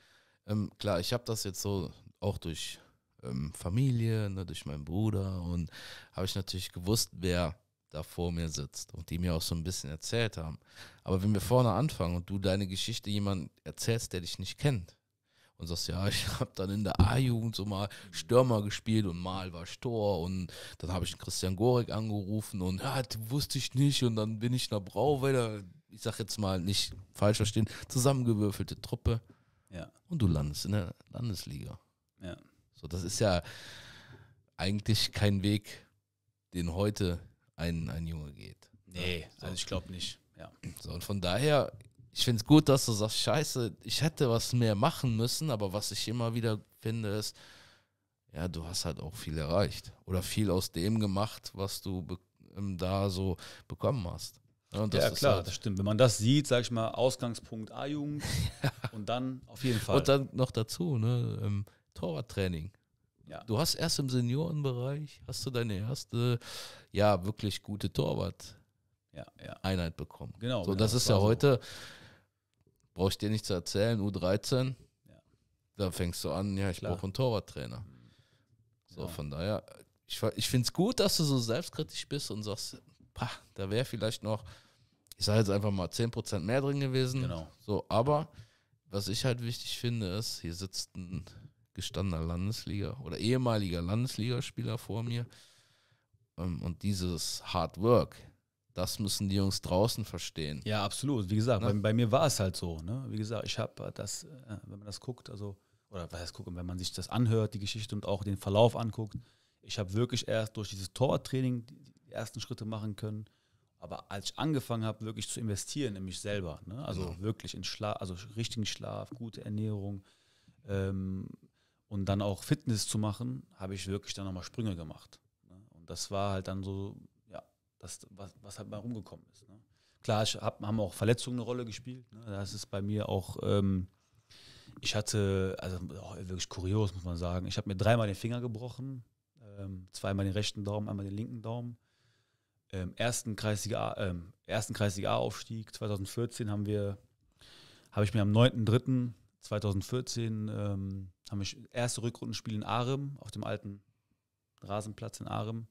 Ähm, klar, ich habe das jetzt so auch durch ähm, Familie, ne, durch meinen Bruder und habe ich natürlich gewusst, wer da vor mir sitzt und die mir auch so ein bisschen erzählt haben. Aber wenn wir vorne anfangen und du deine Geschichte jemandem erzählst, der dich nicht kennt, und sagst, ja, ich habe dann in der A-Jugend so mal Stürmer gespielt und mal war ich Tor und dann habe ich Christian Gorek angerufen und ja, wusste ich nicht und dann bin ich nach Brauweiler, ich sag jetzt mal nicht falsch verstehen, zusammengewürfelte Truppe. Ja. Und du landest in der Landesliga. Ja. So, das ist ja eigentlich kein Weg, den heute ein, ein Junge geht. Nee, so. also ich glaube nicht. Ja. So, und von daher, ich finde es gut, dass du sagst, scheiße, ich hätte was mehr machen müssen, aber was ich immer wieder finde, ist, ja, du hast halt auch viel erreicht oder viel aus dem gemacht, was du ähm, da so bekommen hast. Ja, ja klar, halt das stimmt. Wenn man das sieht, sag ich mal, Ausgangspunkt A-Jugend und dann auf jeden Fall. Und dann noch dazu, ne, ähm, Torwarttraining. Ja. Du hast erst im Seniorenbereich, hast du deine erste, ja, wirklich gute Torwart-Einheit ja, bekommen. Genau. So, genau, das, das ist ja so. heute, brauche ich dir nicht zu erzählen, U13, da fängst du an, ja, ich brauche einen Torwarttrainer. So, von daher, ich, ich finde es gut, dass du so selbstkritisch bist und sagst, pah, da wäre vielleicht noch, ich sage jetzt einfach mal 10% mehr drin gewesen. Genau. So, aber was ich halt wichtig finde, ist, hier sitzt ein gestandener Landesliga oder ehemaliger Landesligaspieler vor mir. Ähm, und dieses Hard Work, das müssen die Jungs draußen verstehen. Ja, absolut. Wie gesagt, ne? bei, bei, mir war es halt so. Ne? Wie gesagt, ich habe äh, das, äh, wenn man das guckt, also, oder was heißt gucken, wenn man sich das anhört, die Geschichte und auch den Verlauf anguckt, ich habe wirklich erst durch dieses Torwarttraining die ersten Schritte machen können. Aber als ich angefangen habe, wirklich zu investieren in mich selber, ne? also ja. Genau. wirklich in Schlaf, also richtigen Schlaf, gute Ernährung, ähm, und dann auch Fitness zu machen, habe ich wirklich dann nochmal Sprünge gemacht. Ne? Und das war halt dann so, ja, das, was, was halt mal rumgekommen ist. Ne? Klar, ich hab, haben auch Verletzungen eine Rolle gespielt. Ne? Das ist bei mir auch, ähm, ich hatte, also oh, wirklich kurios, muss man sagen. Ich habe mir dreimal den Finger gebrochen, ähm, zweimal den rechten Daumen, einmal den linken Daumen. Ähm, ersten Kreisliga, ähm, ersten Kreisliga A-Aufstieg 2014 haben wir, habe ich mir am 9.3. 2014 ähm, haben wir erste Rückrundenspiel in Arem, auf dem alten Rasenplatz in Arem.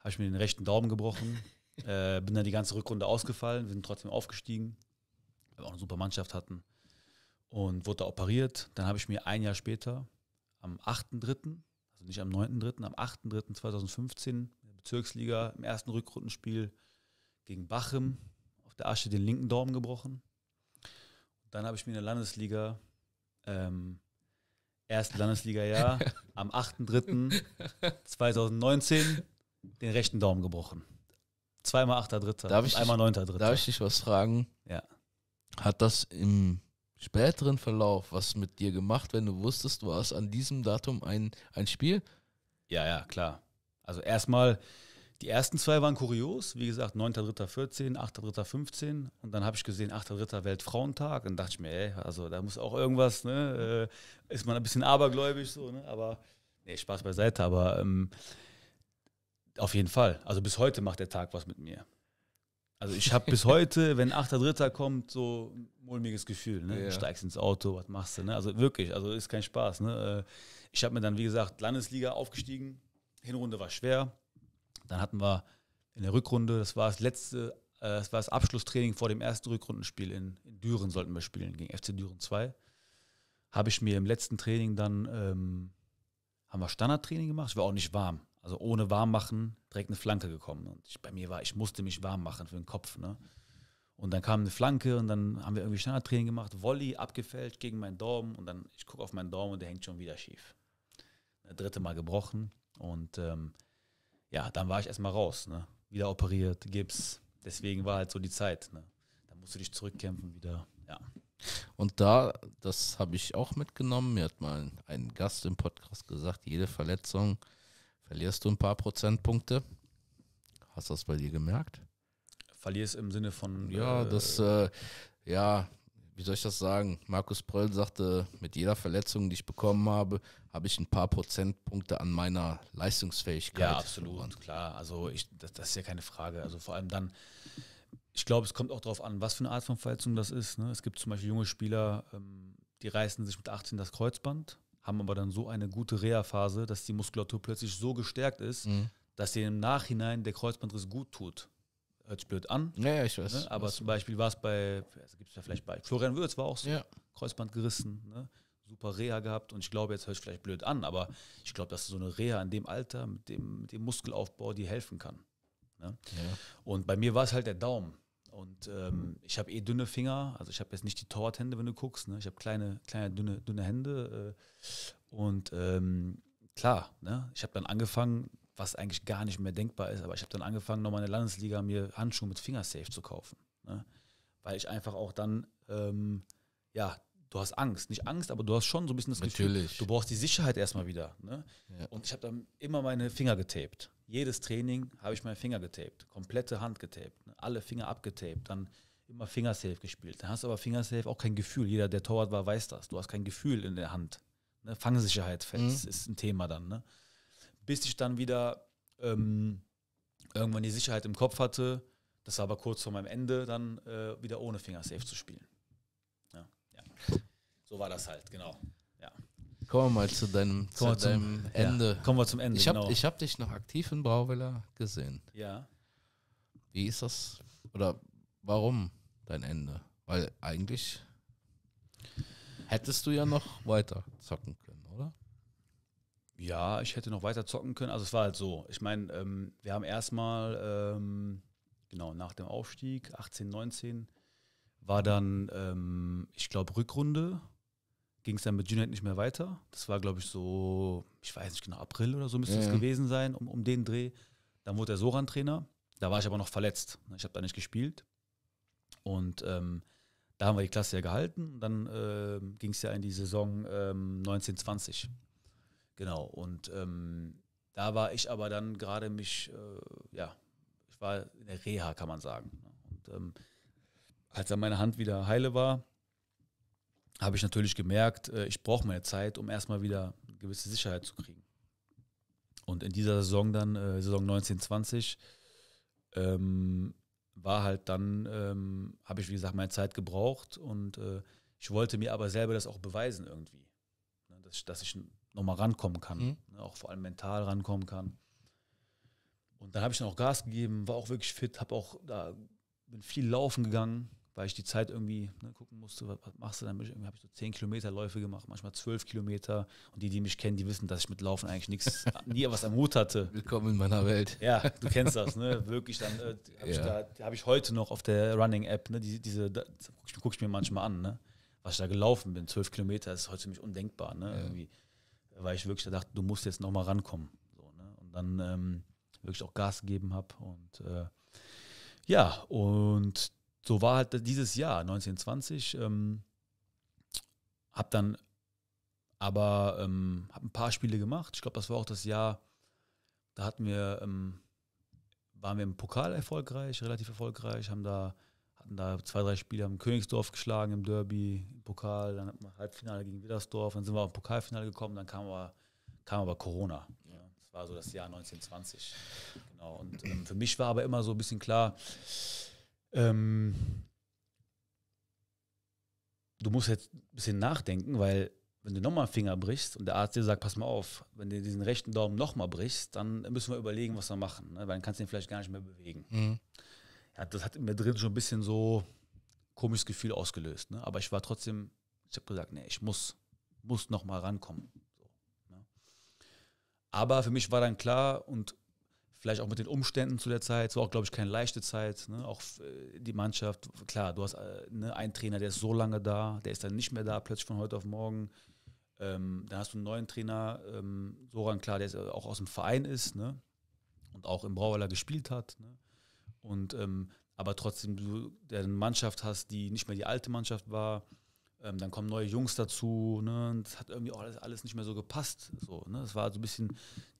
Habe ich mir den rechten Daumen gebrochen. äh, bin dann die ganze Rückrunde ausgefallen. Wir sind trotzdem aufgestiegen, weil wir auch eine super Mannschaft hatten. Und wurde da operiert. Dann habe ich mir ein Jahr später, am 8.3., also nicht am 9.3., am 8.3.2015 in der Bezirksliga im ersten Rückrundenspiel gegen Bachem auf der Asche den linken Daumen gebrochen. Dann habe ich mir in der Landesliga ähm, ersten Landesliga-Jahr am 8.3.2019 den rechten Daumen gebrochen. Zweimal 8.3. Darf ich einmal 9.3. Darf ich dich was fragen? Ja. Hat das im späteren Verlauf was mit dir gemacht, wenn du wusstest, du hast an diesem Datum ein, ein Spiel? Ja, ja, klar. Also erstmal die ersten zwei waren kurios, wie gesagt, 9.3.14, 8.3.15 und dann habe ich gesehen, 8.3. Weltfrauentag und dachte ich mir, ey, also da muss auch irgendwas, ne, äh, ist man ein bisschen abergläubig so, ne, aber, nee, Spaß beiseite, aber ähm, auf jeden Fall, also bis heute macht der Tag was mit mir. Also ich habe bis heute, wenn 8.3. kommt, so ein mulmiges Gefühl, ne, ja. steigst ins Auto, was machst du, ne, also wirklich, also ist kein Spaß, ne, äh, ich habe mir dann, wie gesagt, Landesliga aufgestiegen, Hinrunde war schwer, dann hatten wir in der Rückrunde, das war das letzte, äh, das war das Abschlusstraining vor dem ersten Rückrundenspiel in, in Düren sollten wir spielen, gegen FC Düren 2. Habe ich mir im letzten Training dann, ähm, haben wir Standardtraining gemacht, ich war auch nicht warm. Also ohne warm machen, direkt eine Flanke gekommen. Und ich, bei mir war, ich musste mich warm machen für den Kopf. Ne? Und dann kam eine Flanke und dann haben wir irgendwie Standardtraining gemacht, Volley abgefälscht gegen meinen Daumen und dann, ich gucke auf meinen Daumen und der hängt schon wieder schief. Das dritte Mal gebrochen und ähm, ja, dann war ich erstmal raus, ne? Wieder operiert, Gips. Deswegen war halt so die Zeit, ne? Da musst du dich zurückkämpfen wieder, ja. Und da, das habe ich auch mitgenommen, mir hat mal ein Gast im Podcast gesagt, jede Verletzung verlierst du ein paar Prozentpunkte. Hast du das bei dir gemerkt? Verlierst im Sinne von. Ja, äh, das, äh, ja, wie soll ich das sagen? Markus Pröll sagte, mit jeder Verletzung, die ich bekommen habe, habe ich ein paar Prozentpunkte an meiner Leistungsfähigkeit. Ja, absolut, verloren. klar. Also ich, das, das, ist ja keine Frage. Also vor allem dann, ich glaube, es kommt auch darauf an, was für eine Art von Verletzung das ist. Ne? Es gibt zum Beispiel junge Spieler, ähm, die reißen sich mit 18 das Kreuzband, haben aber dann so eine gute Reha-Phase, dass die Muskulatur plötzlich so gestärkt ist, mhm. dass dir im Nachhinein der Kreuzbandriss gut tut hört sich blöd an. Ja, ja ich weiß. Ne? Aber zum Beispiel war es bei, also gibt es ja vielleicht bei Florian Würz war auch so, ja. Kreuzband gerissen, ne? super Reha gehabt und ich glaube, jetzt hört sich vielleicht blöd an, aber ich glaube, dass so eine Reha in dem Alter mit dem, mit dem Muskelaufbau die helfen kann. Ne? Ja. Und bei mir war es halt der Daumen. Und ähm, ich habe eh dünne Finger, also ich habe jetzt nicht die Torwarthände, wenn du guckst. Ne? Ich habe kleine, kleine, dünne, dünne Hände. Äh, und ähm, klar, ne? ich habe dann angefangen, was eigentlich gar nicht mehr denkbar ist. Aber ich habe dann angefangen, nochmal in der Landesliga mir Handschuhe mit Fingersafe zu kaufen. Ne? Weil ich einfach auch dann, ähm, ja, du hast Angst. Nicht Angst, aber du hast schon so ein bisschen das Natürlich. Gefühl, du brauchst die Sicherheit erstmal wieder. Ne? Ja. Und ich habe dann immer meine Finger getaped. Jedes Training habe ich meine Finger getaped. Komplette Hand getaped. Ne? Alle Finger abgetaped. Dann immer Fingersafe gespielt. Dann hast du aber Fingersafe auch kein Gefühl. Jeder, der Torwart war, weiß das. Du hast kein Gefühl in der Hand. Ne? Fangsicherheit fällt, mhm. ist ein Thema dann. Ne? bis ich dann wieder ähm, irgendwann die Sicherheit im Kopf hatte. Das war aber kurz vor meinem Ende, dann äh, wieder ohne Finger safe zu spielen. Ja, ja. So war das halt, genau. Ja. Kommen wir mal zu deinem, zu deinem zum, Ende. Ja. Kommen wir zum Ende. Ich habe genau. hab dich noch aktiv in Brauweiler gesehen. Ja. Wie ist das? Oder warum dein Ende? Weil eigentlich hättest du ja noch weiter zocken können. Ja, ich hätte noch weiter zocken können. Also es war halt so. Ich meine, ähm, wir haben erstmal, ähm, genau, nach dem Aufstieg, 18, 19, war dann, ähm, ich glaube, Rückrunde, ging es dann mit Junior nicht mehr weiter. Das war, glaube ich, so, ich weiß nicht genau, April oder so müsste ja. es gewesen sein, um, um den Dreh. Dann wurde er Soran-Trainer. Da war ich aber noch verletzt. Ich habe da nicht gespielt. Und ähm, da haben wir die Klasse ja gehalten. Dann äh, ging es ja in die Saison ähm, 1920. Genau, und ähm, da war ich aber dann gerade mich, äh, ja, ich war in der Reha, kann man sagen. Ne? Und ähm, als dann meine Hand wieder heile war, habe ich natürlich gemerkt, äh, ich brauche mehr Zeit, um erstmal wieder eine gewisse Sicherheit zu kriegen. Und in dieser Saison dann, äh, Saison 1920, ähm, war halt dann, ähm, habe ich wie gesagt meine Zeit gebraucht und äh, ich wollte mir aber selber das auch beweisen irgendwie, ne, dass, dass, ich nochmal rankommen kann. Mhm. Ne, auch vor allem mental rankommen kann. Und dann habe ich dann auch Gas gegeben, war auch wirklich fit, habe auch da bin viel laufen gegangen, weil ich die Zeit irgendwie ne, gucken musste, was, was machst du dann? Habe ich so 10 Kilometer Läufe gemacht, manchmal 12 Kilometer. Und die, die mich kennen, die wissen, dass ich mit Laufen eigentlich nichts, nie was am Hut hatte. Willkommen in meiner Welt. Ja, du kennst das, ne? Wirklich, dann äh, habe ja. ich, hab ich heute noch auf der Running-App, ne? diese, diese gucke ich, guck ich, mir manchmal an, ne? Was ich da gelaufen bin, 12 Kilometer, ist heute für mich undenkbar, ne? Ja. Irgendwie weil ich wirklich dachte, du musst jetzt nochmal rankommen. So, ne? Und dann ähm, wirklich auch Gas gegeben habe. Und äh, ja, und so war halt dieses Jahr, 1920, ähm, habe dann aber ähm, habe ein paar Spiele gemacht. Ich glaube, das war auch das Jahr, da hatten wir, ähm, waren wir im Pokal erfolgreich, relativ erfolgreich, haben da hatten da zwei, drei Spiele haben Königsdorf geschlagen im Derby, im Pokal, dann hatten wir Halbfinale gegen Widdersdorf, dann sind wir auch im Pokalfinale gekommen, dann kam aber, kam aber Corona. Ja. Das war so das Jahr 1920. Genau. Und ähm, für mich war aber immer so ein bisschen klar, ähm, du musst jetzt ein bisschen nachdenken, weil wenn du nochmal einen Finger brichst und der Arzt dir sagt, pass mal auf, wenn du diesen rechten Daumen nochmal brichst, dann müssen wir überlegen, was wir machen, ne? weil dann kannst du ihn vielleicht gar nicht mehr bewegen. Mhm das hat in mir drin schon ein bisschen so komisches Gefühl ausgelöst. Ne? Aber ich war trotzdem, ich habe gesagt, nee, ich muss, muss nochmal rankommen. So, ne? Aber für mich war dann klar und vielleicht auch mit den Umständen zu der Zeit, es war auch, glaube ich, keine leichte Zeit, ne? auch äh, die Mannschaft, klar, du hast äh, ne, einen Trainer, der ist so lange da, der ist dann nicht mehr da, plötzlich von heute auf morgen. Ähm, dann hast du einen neuen Trainer, ähm, Soran, klar, der äh, auch aus dem Verein ist ne? und auch im Brauerler gespielt hat. Ne? Und ähm, aber trotzdem du eine Mannschaft hast, die nicht mehr die alte Mannschaft war. Ähm, dann kommen neue Jungs dazu. Ne? Das hat irgendwie auch alles, alles nicht mehr so gepasst. So, ne? Das war so ein bisschen,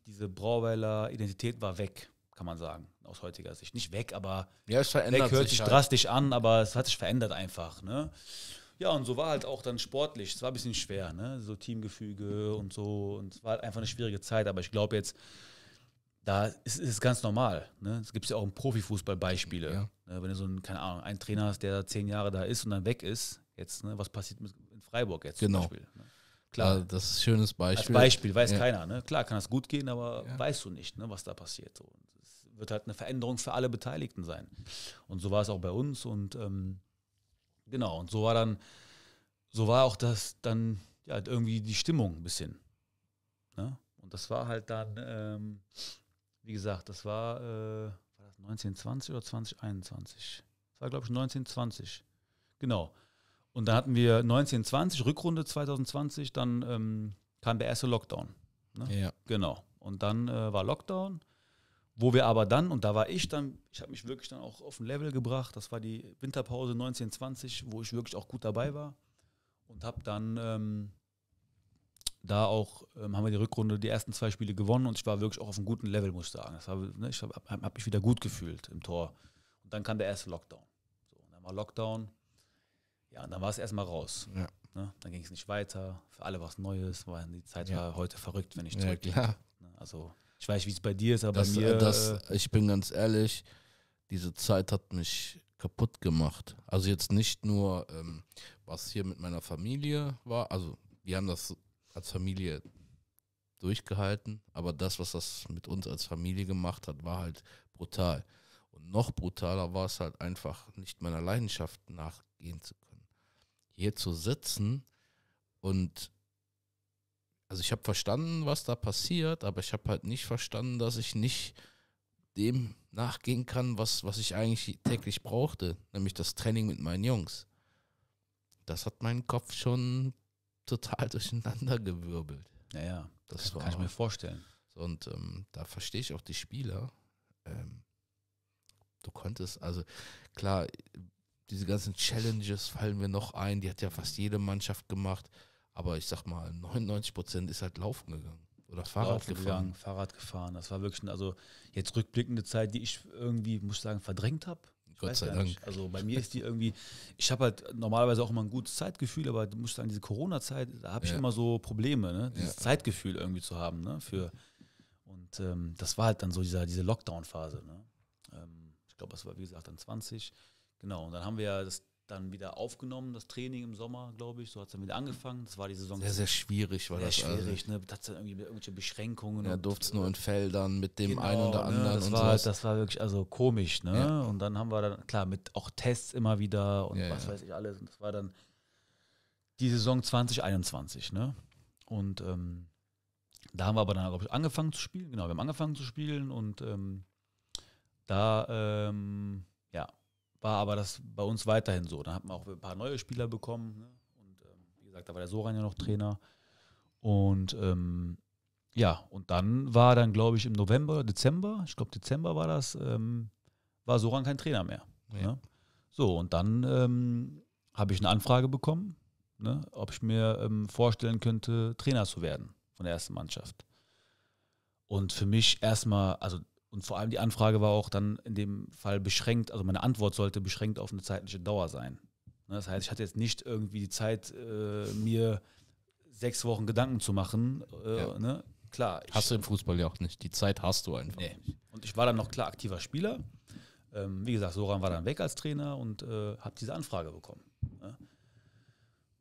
diese Brauweiler Identität war weg, kann man sagen, aus heutiger Sicht. Nicht weg, aber ja, es verändert weg hört sich, halt. drastisch an, aber es hat sich verändert einfach. Ne? Ja, und so war halt auch dann sportlich. Es war ein bisschen schwer, ne? so Teamgefüge und so. Und es war halt einfach eine schwierige Zeit. Aber ich glaube jetzt, da ist, es ganz normal. Ne? Es gibt ja auch Profifußballbeispiele. Ja. Ne? Wenn du so einen, keine Ahnung, einen Trainer hast, der zehn Jahre da ist und dann weg ist, jetzt, ne? was passiert in Freiburg jetzt genau. zum Beispiel? Ne? Klar. Ja, das ist ein schönes Beispiel. Als Beispiel weiß ja. keiner. Ne? Klar kann das gut gehen, aber weißt du nicht, ne, was da passiert. So. Es wird halt eine Veränderung für alle Beteiligten sein. Und so war es auch bei uns und ähm, genau, und so war dann, so war auch das dann ja, halt irgendwie die Stimmung ein bisschen. Ne? Und das war halt dann ähm, wie gesagt, das war, äh, war das 1920 oder 2021? Das war, glaube ich, 1920. Genau. Und da hatten wir 1920, Rückrunde 2020, dann ähm, kam der erste Lockdown. Ne? Ja. Genau. Und dann äh, war Lockdown, wo wir aber dann, und da war ich dann, ich habe mich wirklich dann auch auf ein Level gebracht, das war die Winterpause 1920, wo ich wirklich auch gut dabei war und habe dann ähm, da auch ähm, haben wir die Rückrunde, die ersten zwei Spiele gewonnen und ich war wirklich auch auf einem guten Level, muss ich sagen. Das habe, ne, ich habe hab mich wieder gut gefühlt im Tor. Und dann kam der erste Lockdown. So, dann war Lockdown. Ja, und dann war es erstmal raus. Ja. Ne? Dann ging es nicht weiter. Für alle was Neues. War, die Zeit ja. war heute verrückt, wenn ich ja, ne? Also ich weiß, wie es bei dir ist, aber das, bei mir. Das, äh, ich bin ganz ehrlich, diese Zeit hat mich kaputt gemacht. Also jetzt nicht nur, ähm, was hier mit meiner Familie war, also wir haben das als Familie durchgehalten, aber das, was das mit uns als Familie gemacht hat, war halt brutal. Und noch brutaler war es halt einfach, nicht meiner Leidenschaft nachgehen zu können. Hier zu sitzen und also ich habe verstanden, was da passiert, aber ich habe halt nicht verstanden, dass ich nicht dem nachgehen kann, was, was ich eigentlich täglich brauchte, nämlich das Training mit meinen Jungs. Das hat meinen Kopf schon total durcheinander gewirbelt. Naja, das, das kann, kann ich mir vorstellen. Und ähm, da verstehe ich auch die Spieler. Ähm, du konntest, also klar, diese ganzen Challenges fallen mir noch ein, die hat ja fast jede Mannschaft gemacht, aber ich sag mal, 99 Prozent ist halt laufen gegangen. Oder Fahrrad laufen gefahren. Gegangen, Fahrrad gefahren. Das war wirklich, eine, also jetzt rückblickende Zeit, die ich irgendwie, muss ich sagen, verdrängt habe. Gott sei Dank. Nicht. Also bei mir ist die irgendwie, ich habe halt normalerweise auch immer ein gutes Zeitgefühl, aber du musst sagen, diese Corona-Zeit, da habe ich ja. immer so Probleme, ne? dieses ja. Zeitgefühl irgendwie zu haben. Ne? Für, und ähm, das war halt dann so dieser, diese Lockdown-Phase. Ne? Ähm, ich glaube, das war wie gesagt dann 20. Genau, und dann haben wir ja das dann wieder aufgenommen, das Training im Sommer, glaube ich. So hat es dann wieder angefangen. Das war die Saison. Sehr, sehr schwierig war sehr das. Also. schwierig, also. ne? Das hat dann irgendwie irgendwelche Beschränkungen. Ja, durfte es nur in Feldern mit dem genau, einen oder ne? anderen. Ne? Das, und war, das war wirklich also komisch, ne? Ja. Und dann haben wir dann, klar, mit auch Tests immer wieder und ja, was ja. weiß ich alles. Und das war dann die Saison 2021, ne? Und ähm, da haben wir aber dann, glaube ich, angefangen zu spielen. Genau, wir haben angefangen zu spielen und ähm, da ähm, war aber das bei uns weiterhin so. Dann hat man auch ein paar neue Spieler bekommen. Ne? Und ähm, wie gesagt, da war der Soran ja noch Trainer. Und ähm, ja, und dann war dann, glaube ich, im November, Dezember, ich glaube Dezember war das, ähm, war Soran kein Trainer mehr. Ja. Ne? So, und dann ähm, habe ich eine Anfrage bekommen, ne? ob ich mir ähm, vorstellen könnte, Trainer zu werden von der ersten Mannschaft. Und für mich erstmal, also und vor allem die Anfrage war auch dann in dem Fall beschränkt, also meine Antwort sollte beschränkt auf eine zeitliche Dauer sein. Ne, das heißt, ich hatte jetzt nicht irgendwie die Zeit, äh, mir sechs Wochen Gedanken zu machen. Äh, ja. ne? Klar. Hast du im Fußball ja auch nicht. Die Zeit hast du einfach. Nee. Und ich war dann noch klar aktiver Spieler. Ähm, wie gesagt, Soran war dann weg als Trainer und äh, habe diese Anfrage bekommen. Ne?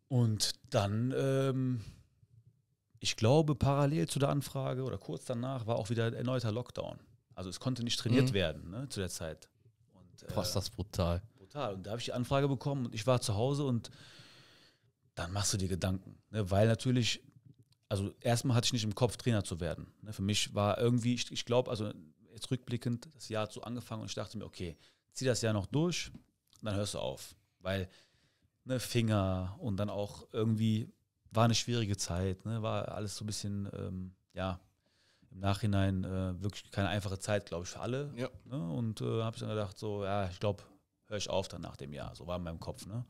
Und dann, ähm, ich glaube, parallel zu der Anfrage oder kurz danach war auch wieder erneuter Lockdown. Also es konnte nicht trainiert mhm. werden ne, zu der Zeit. Passt Boah, das äh, brutal. Brutal. Und da habe ich die Anfrage bekommen und ich war zu Hause und dann machst du dir Gedanken. Ne, weil natürlich, also erstmal hatte ich nicht im Kopf, Trainer zu werden. Ne, für mich war irgendwie, ich, ich glaube, also jetzt rückblickend, das Jahr hat so angefangen und ich dachte mir, okay, zieh das Jahr noch durch, dann hörst du auf. Weil ne, Finger und dann auch irgendwie war eine schwierige Zeit, ne, war alles so ein bisschen, ähm, ja, im Nachhinein äh, wirklich keine einfache Zeit, glaube ich, für alle. Ja. Ne? Und äh, habe ich dann gedacht, so, ja, ich glaube, höre ich auf dann nach dem Jahr. So war in meinem Kopf. Ne?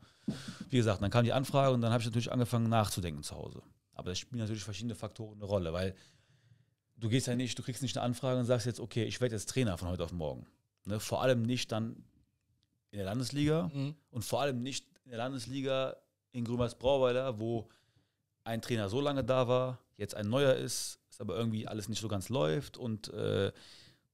Wie gesagt, dann kam die Anfrage und dann habe ich natürlich angefangen nachzudenken zu Hause. Aber da spielen natürlich verschiedene Faktoren eine Rolle, weil du gehst ja nicht, du kriegst nicht eine Anfrage und sagst jetzt, okay, ich werde jetzt Trainer von heute auf morgen. Ne? Vor allem nicht dann in der Landesliga mhm. und vor allem nicht in der Landesliga in Grümers Brauweiler, wo ein Trainer so lange da war, jetzt ein neuer ist, ist aber irgendwie alles nicht so ganz läuft und äh,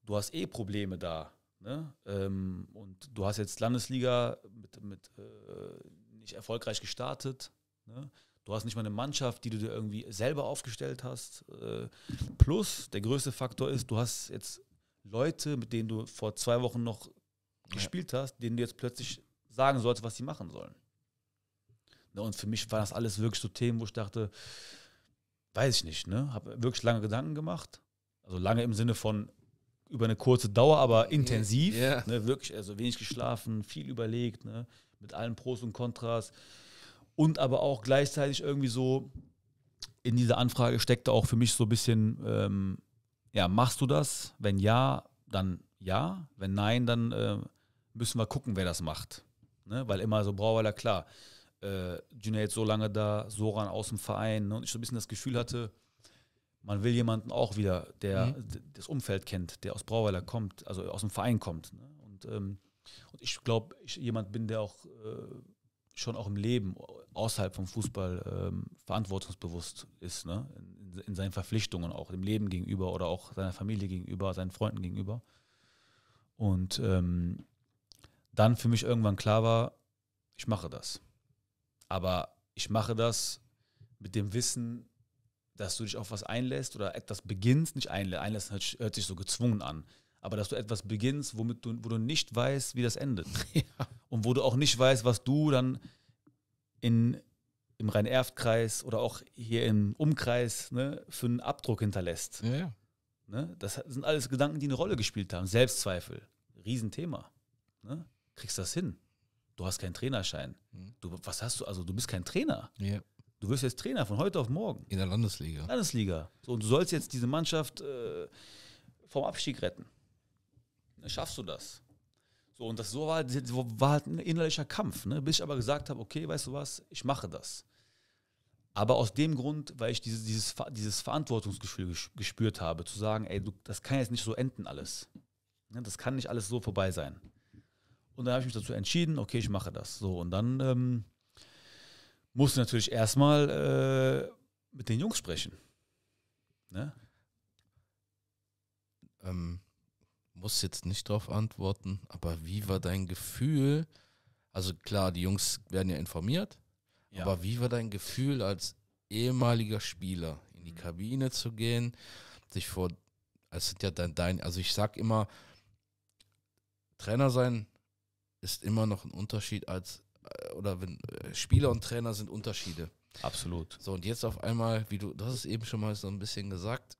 du hast eh Probleme da. Ne? Ähm, und du hast jetzt Landesliga mit, mit äh, nicht erfolgreich gestartet. Ne? Du hast nicht mal eine Mannschaft, die du dir irgendwie selber aufgestellt hast. Äh, plus, der größte Faktor ist, du hast jetzt Leute, mit denen du vor zwei Wochen noch gespielt hast, denen du jetzt plötzlich sagen sollst, was sie machen sollen. Ne, und für mich waren das alles wirklich so Themen, wo ich dachte, weiß ich nicht, ne? Habe wirklich lange Gedanken gemacht. Also lange im Sinne von über eine kurze Dauer, aber intensiv. Yeah. Ne? Wirklich, also wenig geschlafen, viel überlegt, ne? mit allen Pros und Kontras. Und aber auch gleichzeitig irgendwie so in dieser Anfrage steckte auch für mich so ein bisschen, ähm, ja, machst du das? Wenn ja, dann ja. Wenn nein, dann äh, müssen wir gucken, wer das macht. Ne? Weil immer so Brauweiler, klar, äh, Junaid so lange da, Soran aus dem Verein. Ne? Und ich so ein bisschen das Gefühl hatte, man will jemanden auch wieder, der mhm. das Umfeld kennt, der aus Brauweiler kommt, also aus dem Verein kommt. Ne? Und, ähm, und ich glaube, ich jemand bin, der auch äh, schon auch im Leben außerhalb vom Fußball ähm, verantwortungsbewusst ist, ne? in, in, seinen Verpflichtungen auch, dem Leben gegenüber oder auch seiner Familie gegenüber, seinen Freunden gegenüber. Und ähm, dann für mich irgendwann klar war, ich mache das. Aber ich mache das mit dem Wissen, dass du dich auf was einlässt oder etwas beginnst, nicht einlässt. Einlässt hört, sich so gezwungen an. Aber dass du etwas beginnst, womit du, wo du nicht weißt, wie das endet. Ja. Und wo du auch nicht weißt, was du dann in, im Rhein-Erft-Kreis oder auch hier im Umkreis ne, für einen Abdruck hinterlässt. Ja, ja. Ne? Das sind alles Gedanken, die eine Rolle gespielt haben. Selbstzweifel, Riesenthema. Ne? Kriegst das hin? du hast keinen Trainerschein. Mhm. Du, was hast du, also du bist kein Trainer. Ja. Du wirst jetzt Trainer von heute auf morgen. In der Landesliga. Landesliga. So, und du sollst jetzt diese Mannschaft äh, vom Abstieg retten. Dann schaffst du das. So, und das so war, war halt ein innerlicher Kampf, ne? bis ich aber gesagt habe, okay, weißt du was, ich mache das. Aber aus dem Grund, weil ich dieses, dieses, dieses Verantwortungsgefühl gespürt habe, zu sagen, ey, du, das kann jetzt nicht so enden alles. Ne, das kann nicht alles so vorbei sein. Und dann habe ich mich dazu entschieden, okay, ich mache das. So, und dann ähm, musste natürlich erstmal äh, mit den Jungs sprechen. Ne? Ähm, muss jetzt nicht darauf antworten, aber wie war dein Gefühl? Also klar, die Jungs werden ja informiert, ja. aber wie war dein Gefühl als ehemaliger Spieler in die mhm. Kabine zu gehen, sich vor, es sind ja dann dein, also ich sag immer, Trainer sein ist immer noch ein Unterschied als, äh, oder wenn äh, Spieler und Trainer sind Unterschiede. Absolut. So, und jetzt auf einmal, wie du, das ist eben schon mal so ein bisschen gesagt,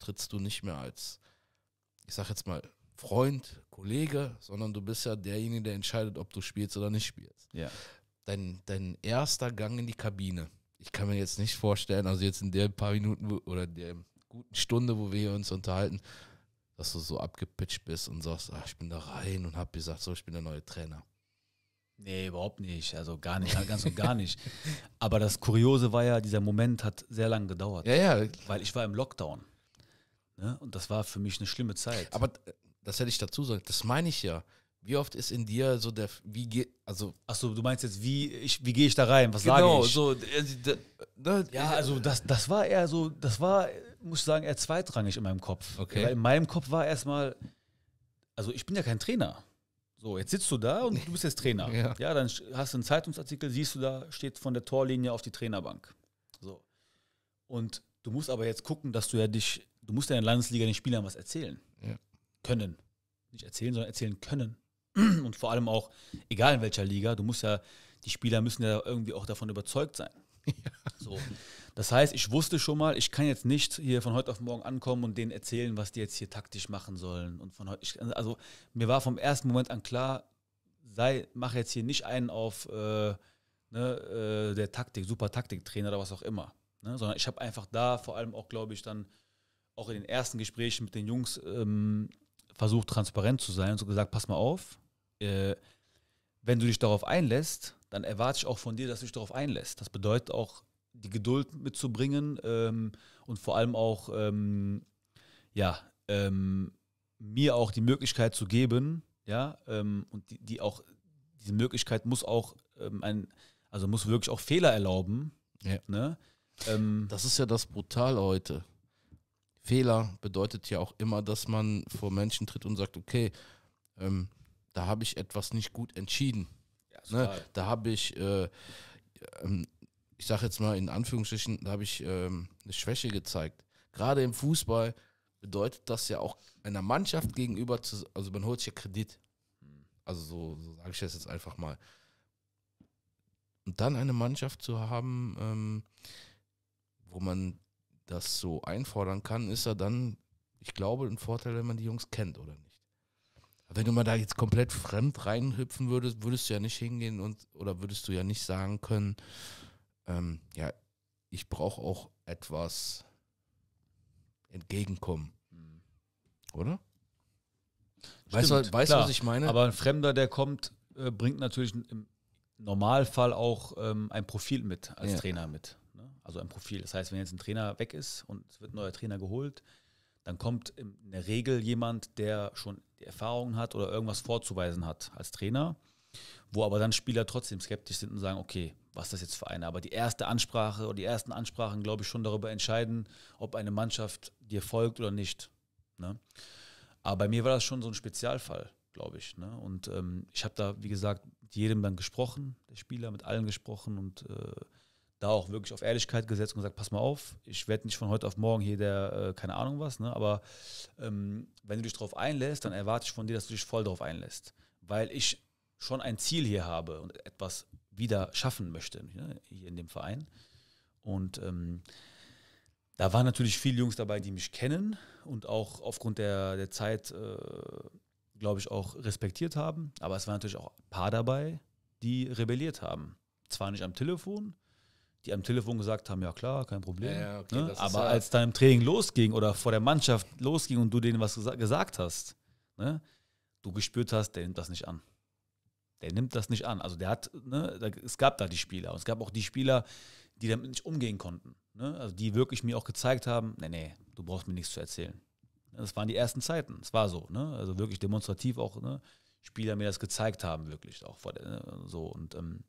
trittst du nicht mehr als, ich sag jetzt mal, Freund, Kollege, sondern du bist ja derjenige, der entscheidet, ob du spielst oder nicht spielst. Ja. Dein, dein erster Gang in die Kabine. Ich kann mir jetzt nicht vorstellen, also jetzt in der paar Minuten oder der guten Stunde, wo wir uns unterhalten, dass du so abgepitcht bist und sagst, ach, ich bin da rein und hab gesagt, so, ich bin der neue Trainer. Nee, überhaupt nicht. Also gar nicht, ganz und gar nicht. Aber das Kuriose war ja, dieser Moment hat sehr lange gedauert. Ja, ja. Weil ich war im Lockdown. Ne? Und das war für mich eine schlimme Zeit. Aber das hätte ich dazu sagen, das meine ich ja. Wie oft ist in dir so der, wie geht, also. Achso, du meinst jetzt, wie, ich, wie gehe ich da rein? Was genau, sage ich? Genau, so. Äh, ja, also das, das war eher so, das war muss ich sagen, eher zweitrangig in meinem Kopf. Okay. Weil in meinem Kopf war erstmal, also ich bin ja kein Trainer. So, jetzt sitzt du da und du bist jetzt Trainer. Ja. ja, dann hast du einen Zeitungsartikel, siehst du da, steht von der Torlinie auf die Trainerbank. So. Und du musst aber jetzt gucken, dass du ja dich, du musst ja in der Landesliga den Spielern was erzählen. Ja. Können. Nicht erzählen, sondern erzählen können. Und vor allem auch, egal in welcher Liga, du musst ja, die Spieler müssen ja irgendwie auch davon überzeugt sein. Ja. So. Das heißt, ich wusste schon mal, ich kann jetzt nicht hier von heute auf morgen ankommen und denen erzählen, was die jetzt hier taktisch machen sollen. Und von heute, ich, also mir war vom ersten Moment an klar, sei, mach jetzt hier nicht einen auf äh, ne, äh, der Taktik, super Taktiktrainer oder was auch immer. Ne? Sondern ich habe einfach da vor allem auch, glaube ich, dann auch in den ersten Gesprächen mit den Jungs ähm, versucht, transparent zu sein und so gesagt, pass mal auf, äh, wenn du dich darauf einlässt, dann erwarte ich auch von dir, dass du dich darauf einlässt. Das bedeutet auch, die Geduld mitzubringen ähm, und vor allem auch, ähm, ja, ähm, mir auch die Möglichkeit zu geben, ja, ähm, und die, die, auch, diese Möglichkeit muss auch ähm, ein, also muss wirklich auch Fehler erlauben. Ja. Ne? Ähm, das ist ja das Brutale heute. Fehler bedeutet ja auch immer, dass man vor Menschen tritt und sagt, okay, da habe ich etwas nicht gut entschieden. Ja, ne? Da habe ich äh, ich sage jetzt mal in Anführungsstrichen, da habe ich ähm, eine Schwäche gezeigt. Gerade im Fußball bedeutet das ja auch einer Mannschaft gegenüber, zu, also man holt sich ja Kredit. Hm. Also so, so sage ich das jetzt einfach mal. Und dann eine Mannschaft zu haben, ähm, wo man das so einfordern kann, ist ja dann, ich glaube, ein Vorteil, wenn man die Jungs kennt oder nicht. wenn du mal da jetzt komplett fremd reinhüpfen würdest, würdest du ja nicht hingehen und oder würdest du ja nicht sagen können, ähm, ja, ich brauche auch etwas entgegenkommen. Mhm. Oder? Stimmt, weißt du, weißt, was ich meine? Aber ein Fremder, der kommt, äh, bringt natürlich im Normalfall auch ähm, ein Profil mit, als ja. Trainer mit. Ne? Also ein Profil. Das heißt, wenn jetzt ein Trainer weg ist und es wird ein neuer Trainer geholt, dann kommt in der Regel jemand, der schon Erfahrungen hat oder irgendwas vorzuweisen hat als Trainer, wo aber dann Spieler trotzdem skeptisch sind und sagen, okay, was das jetzt für eine. Aber die erste Ansprache oder die ersten Ansprachen, glaube ich, schon darüber entscheiden, ob eine Mannschaft dir folgt oder nicht. Ne? Aber bei mir war das schon so ein Spezialfall, glaube ich. Ne? Und ähm, ich habe da, wie gesagt, mit jedem dann gesprochen, der Spieler, mit allen gesprochen und äh, da auch wirklich auf Ehrlichkeit gesetzt und gesagt, pass mal auf, ich werde nicht von heute auf morgen hier der, äh, keine Ahnung was, ne? aber ähm, wenn du dich darauf einlässt, dann erwarte ich von dir, dass du dich voll darauf einlässt. Weil ich schon ein Ziel hier habe und etwas wieder schaffen möchte, ne, hier in dem Verein. Und ähm, da waren natürlich viele Jungs dabei, die mich kennen und auch aufgrund der, der Zeit, äh, glaube ich, auch respektiert haben. Aber es waren natürlich auch ein paar dabei, die rebelliert haben. Zwar nicht am Telefon, die am Telefon gesagt haben, ja klar, kein Problem. Ja, okay, ne? Aber ja als dein Training losging oder vor der Mannschaft losging und du denen was gesagt hast, ne? du gespürt hast, der nimmt das nicht an der nimmt das nicht an. Also der hat, ne, da, es gab da die Spieler. Und es gab auch die Spieler, die damit nicht umgehen konnten. Ne? Also die wirklich mir auch gezeigt haben, nee, nee, du brauchst mir nichts zu erzählen. Das waren die ersten Zeiten. Es war so, ne? Also wirklich demonstrativ auch, ne? Spieler mir das gezeigt haben, wirklich auch vor der, ne? so und ähm,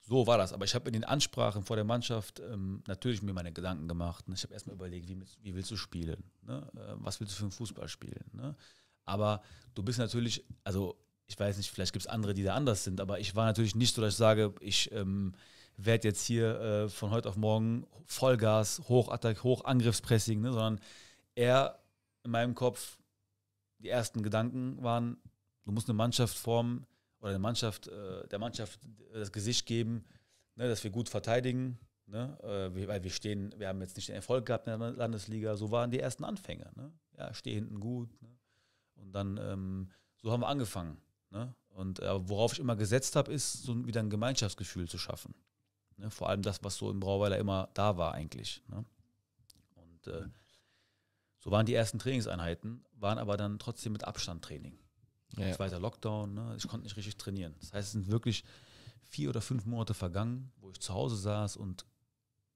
so war das. Aber ich habe in den Ansprachen vor der Mannschaft ähm, natürlich mir meine Gedanken gemacht. Ne? Ich habe erstmal überlegt, wie, wie, willst du spielen? Ne? Äh, was willst du für einen Fußball spielen? Ne? Aber du bist natürlich, also ich weiß nicht, vielleicht gibt es andere, die da anders sind, aber ich war natürlich nicht so, dass ich sage, ich ähm, werde jetzt hier äh, von heute auf morgen Vollgas, Hochattack, Hochangriffspressing, ne, sondern eher in meinem Kopf die ersten Gedanken waren, du musst eine Mannschaft formen oder eine Mannschaft, äh, der Mannschaft das Gesicht geben, ne, dass wir gut verteidigen, ne, äh, weil wir stehen, wir haben jetzt nicht den Erfolg gehabt in der Landesliga, so waren die ersten Anfänge. Ne. Ja, steh hinten gut ne. und dann ähm, so haben wir angefangen. Ne? Und äh, worauf ich immer gesetzt habe, ist so wieder ein Gemeinschaftsgefühl zu schaffen. Ne? Vor allem das, was so im Brauweiler immer da war eigentlich. Ne? Und äh, so waren die ersten Trainingseinheiten, waren aber dann trotzdem mit Abstandtraining. Ja. Zweiter Lockdown, ne? ich konnte nicht richtig trainieren. Das heißt, es sind wirklich vier oder fünf Monate vergangen, wo ich zu Hause saß und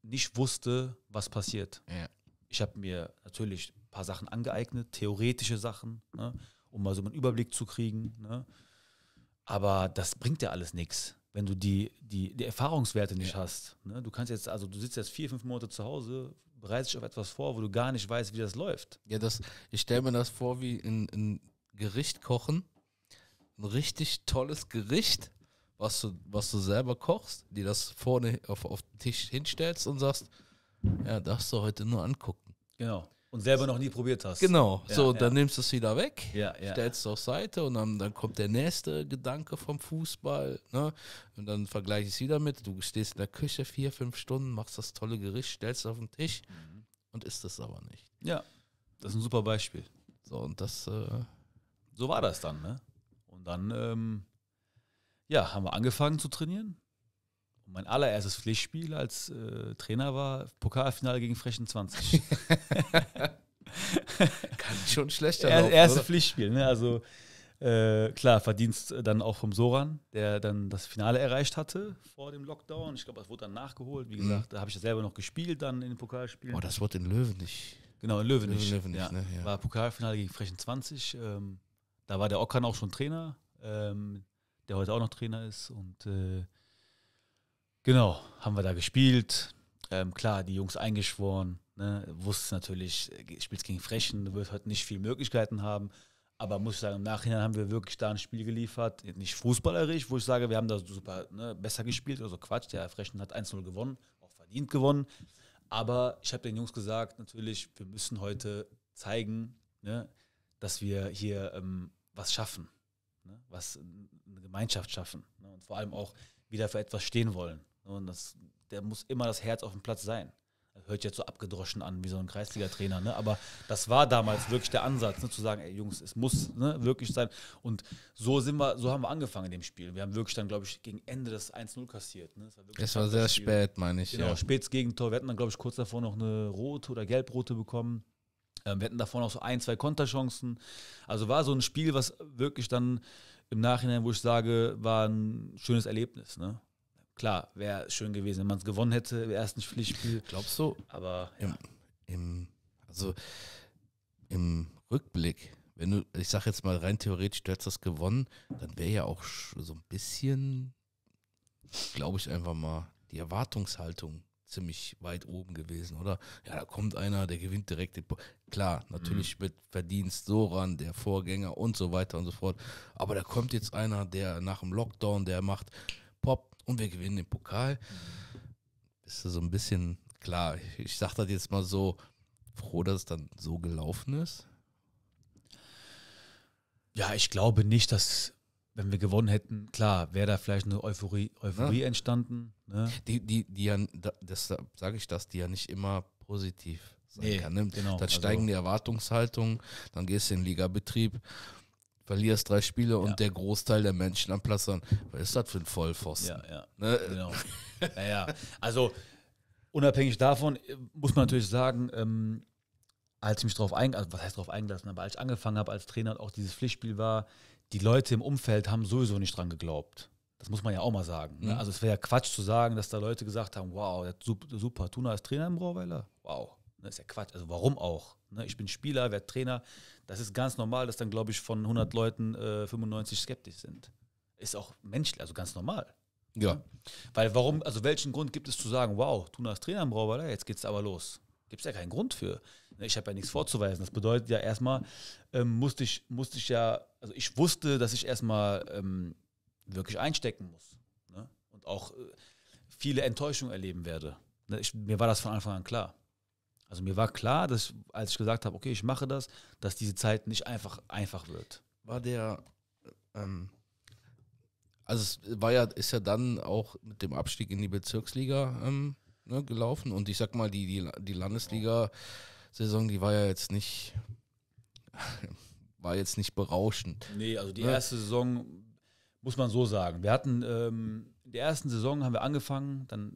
nicht wusste, was passiert. Ja. Ich habe mir natürlich ein paar Sachen angeeignet, theoretische Sachen. Ne? um mal so einen Überblick zu kriegen. Ne? Aber das bringt ja alles nichts, wenn du die, die, die Erfahrungswerte nicht ja. hast. Ne? Du kannst jetzt, also du sitzt jetzt vier, fünf Monate zu Hause, bereitest dich auf etwas vor, wo du gar nicht weißt, wie das läuft. Ja, das, ich stelle mir das vor wie ein, in Gericht kochen. Ein richtig tolles Gericht, was du, was du selber kochst, dir das vorne auf, auf den Tisch hinstellst und sagst, ja, darfst du heute nur angucken. Genau. Und selber noch nie probiert hast. Genau, ja, so, ja. dann nimmst du es wieder weg, ja, stellst es auf Seite und dann, dann kommt der nächste Gedanke vom Fußball. Ne? Und dann vergleiche ich es wieder mit, du stehst in der Küche vier, fünf Stunden, machst das tolle Gericht, stellst es auf den Tisch mhm. und isst es aber nicht. Ja, das ist ein super Beispiel. So, und das... Äh, so war das dann, ne? Und dann, ähm, ja, haben wir angefangen zu trainieren mein allererstes Pflichtspiel als äh, Trainer war Pokalfinale gegen Frechen 20. Kann schon schlechter er, Erste oder? Pflichtspiel, ne? Also äh, klar, Verdienst äh, dann auch vom Soran, der dann das Finale erreicht hatte vor dem Lockdown. Ich glaube, das wurde dann nachgeholt. Wie mhm. gesagt, mhm. da habe ich ja selber noch gespielt dann in den Pokalspielen. Oh, das wurde in Löwen nicht. Genau, in Löwen nicht. ja. ne? ja. War Pokalfinale gegen Frechen 20. Ähm, da war der Ockern auch schon Trainer, ähm, der heute auch noch Trainer ist und äh, Genau, haben wir da gespielt. Ähm, klar, die Jungs eingeschworen. Ne? Wusste natürlich, äh, spielst gegen Frechen, du wirst halt heute nicht viele Möglichkeiten haben. Aber muss ich sagen, im Nachhinein haben wir wirklich da ein Spiel geliefert. Nicht fußballerisch, wo ich sage, wir haben da super ne, besser gespielt. Also Quatsch, der Frechen hat 1-0 gewonnen, auch verdient gewonnen. Aber ich habe den Jungs gesagt, natürlich, wir müssen heute zeigen, ne, dass wir hier ähm, was schaffen. Ne? Was äh, eine Gemeinschaft schaffen. Ne, und vor allem auch wieder für etwas stehen wollen. Ne, und das, der muss immer das Herz auf dem Platz sein. Das hört jetzt so abgedroschen an, wie so ein Kreisliga-Trainer, ne? aber das war damals wirklich der Ansatz, ne? zu sagen, ey Jungs, es muss ne? wirklich sein. Und so sind wir, so haben wir angefangen in dem Spiel. Wir haben wirklich dann, glaube ich, gegen Ende das 1-0 kassiert. Ne? Das war, es war sehr Spiel. spät, meine ich. Genau, ja. spätes Gegentor. Wir hatten dann, glaube ich, kurz davor noch eine rote oder gelbrote bekommen. Ähm, wir hatten davor noch so ein, zwei Konterchancen. Also war so ein Spiel, was wirklich dann im Nachhinein, wo ich sage, war ein schönes Erlebnis. Ne? Klar, wäre schön gewesen, wenn man es gewonnen hätte im ersten Pflichtspiel. Glaubst du? Aber ja. Im, im, also im Rückblick, wenn du, ich sag jetzt mal rein theoretisch, du hättest das gewonnen, dann wäre ja auch so ein bisschen, glaube ich einfach mal, die Erwartungshaltung ziemlich weit oben gewesen, oder? Ja, da kommt einer, der gewinnt direkt den Klar, natürlich mhm. mit Verdienst Soran, der Vorgänger und so weiter und so fort. Aber da kommt jetzt einer, der nach dem Lockdown, der macht Pop, und wir gewinnen den Pokal, bist du so ein bisschen, klar, ich sage das jetzt mal so, froh, dass es dann so gelaufen ist? Ja, ich glaube nicht, dass, wenn wir gewonnen hätten, klar, wäre da vielleicht eine Euphorie, Euphorie ja. entstanden. Ne? Die, die, die ja, deshalb sage ich das, die ja nicht immer positiv sein nee, kann. Ne? Genau, dann also steigen also die Erwartungshaltungen, dann gehst du in den Ligabetrieb verlierst drei Spiele und der Großteil der Menschen am Platz dann, was ist das für ein Vollpfosten? Ja, ja. Ne? Genau. ja, Also unabhängig davon äh, muss man natürlich sagen, ähm, als ich mich darauf eingelassen, also was heißt darauf eingelassen, aber als ich angefangen habe als Trainer und auch dieses Pflichtspiel war, die Leute im Umfeld haben sowieso nicht dran geglaubt. Das muss man ja auch mal sagen. Ne? Mhm. Also es wäre ja Quatsch zu sagen, dass da Leute gesagt haben, wow, der super, super Tuna ist Trainer im Brauweiler. Wow. Das ne, ist ja Quatsch. Also warum auch? Ne, ich bin Spieler, werde Trainer. Das ist ganz normal, dass dann, glaube ich, von 100 Leuten äh, 95 skeptisch sind. Ist auch menschlich, also ganz normal. Ja. Ne? Weil warum, also welchen Grund gibt es zu sagen, wow, du als Trainer im Brauweiler, jetzt geht's aber los? Gibt es ja keinen Grund für. Ich habe ja nichts vorzuweisen. Das bedeutet ja erstmal, ähm, musste, ich, musste ich ja, also ich wusste, dass ich erstmal ähm, wirklich einstecken muss. Und auch äh, viele Enttäuschungen erleben werde. Ich, mir war das von Anfang an klar. Also mir war klar, dass als ich gesagt habe, okay, ich mache das, dass diese Zeit nicht einfach einfach wird. War der, ähm, also es war ja, ist ja dann auch mit dem Abstieg in die Bezirksliga ähm, ne, gelaufen und ich sag mal, die, die, die Landesliga-Saison, die war ja jetzt nicht, war jetzt nicht berauschend. Nee, also die ne? erste Saison muss man so sagen. Wir hatten ähm, in der ersten Saison haben wir angefangen, dann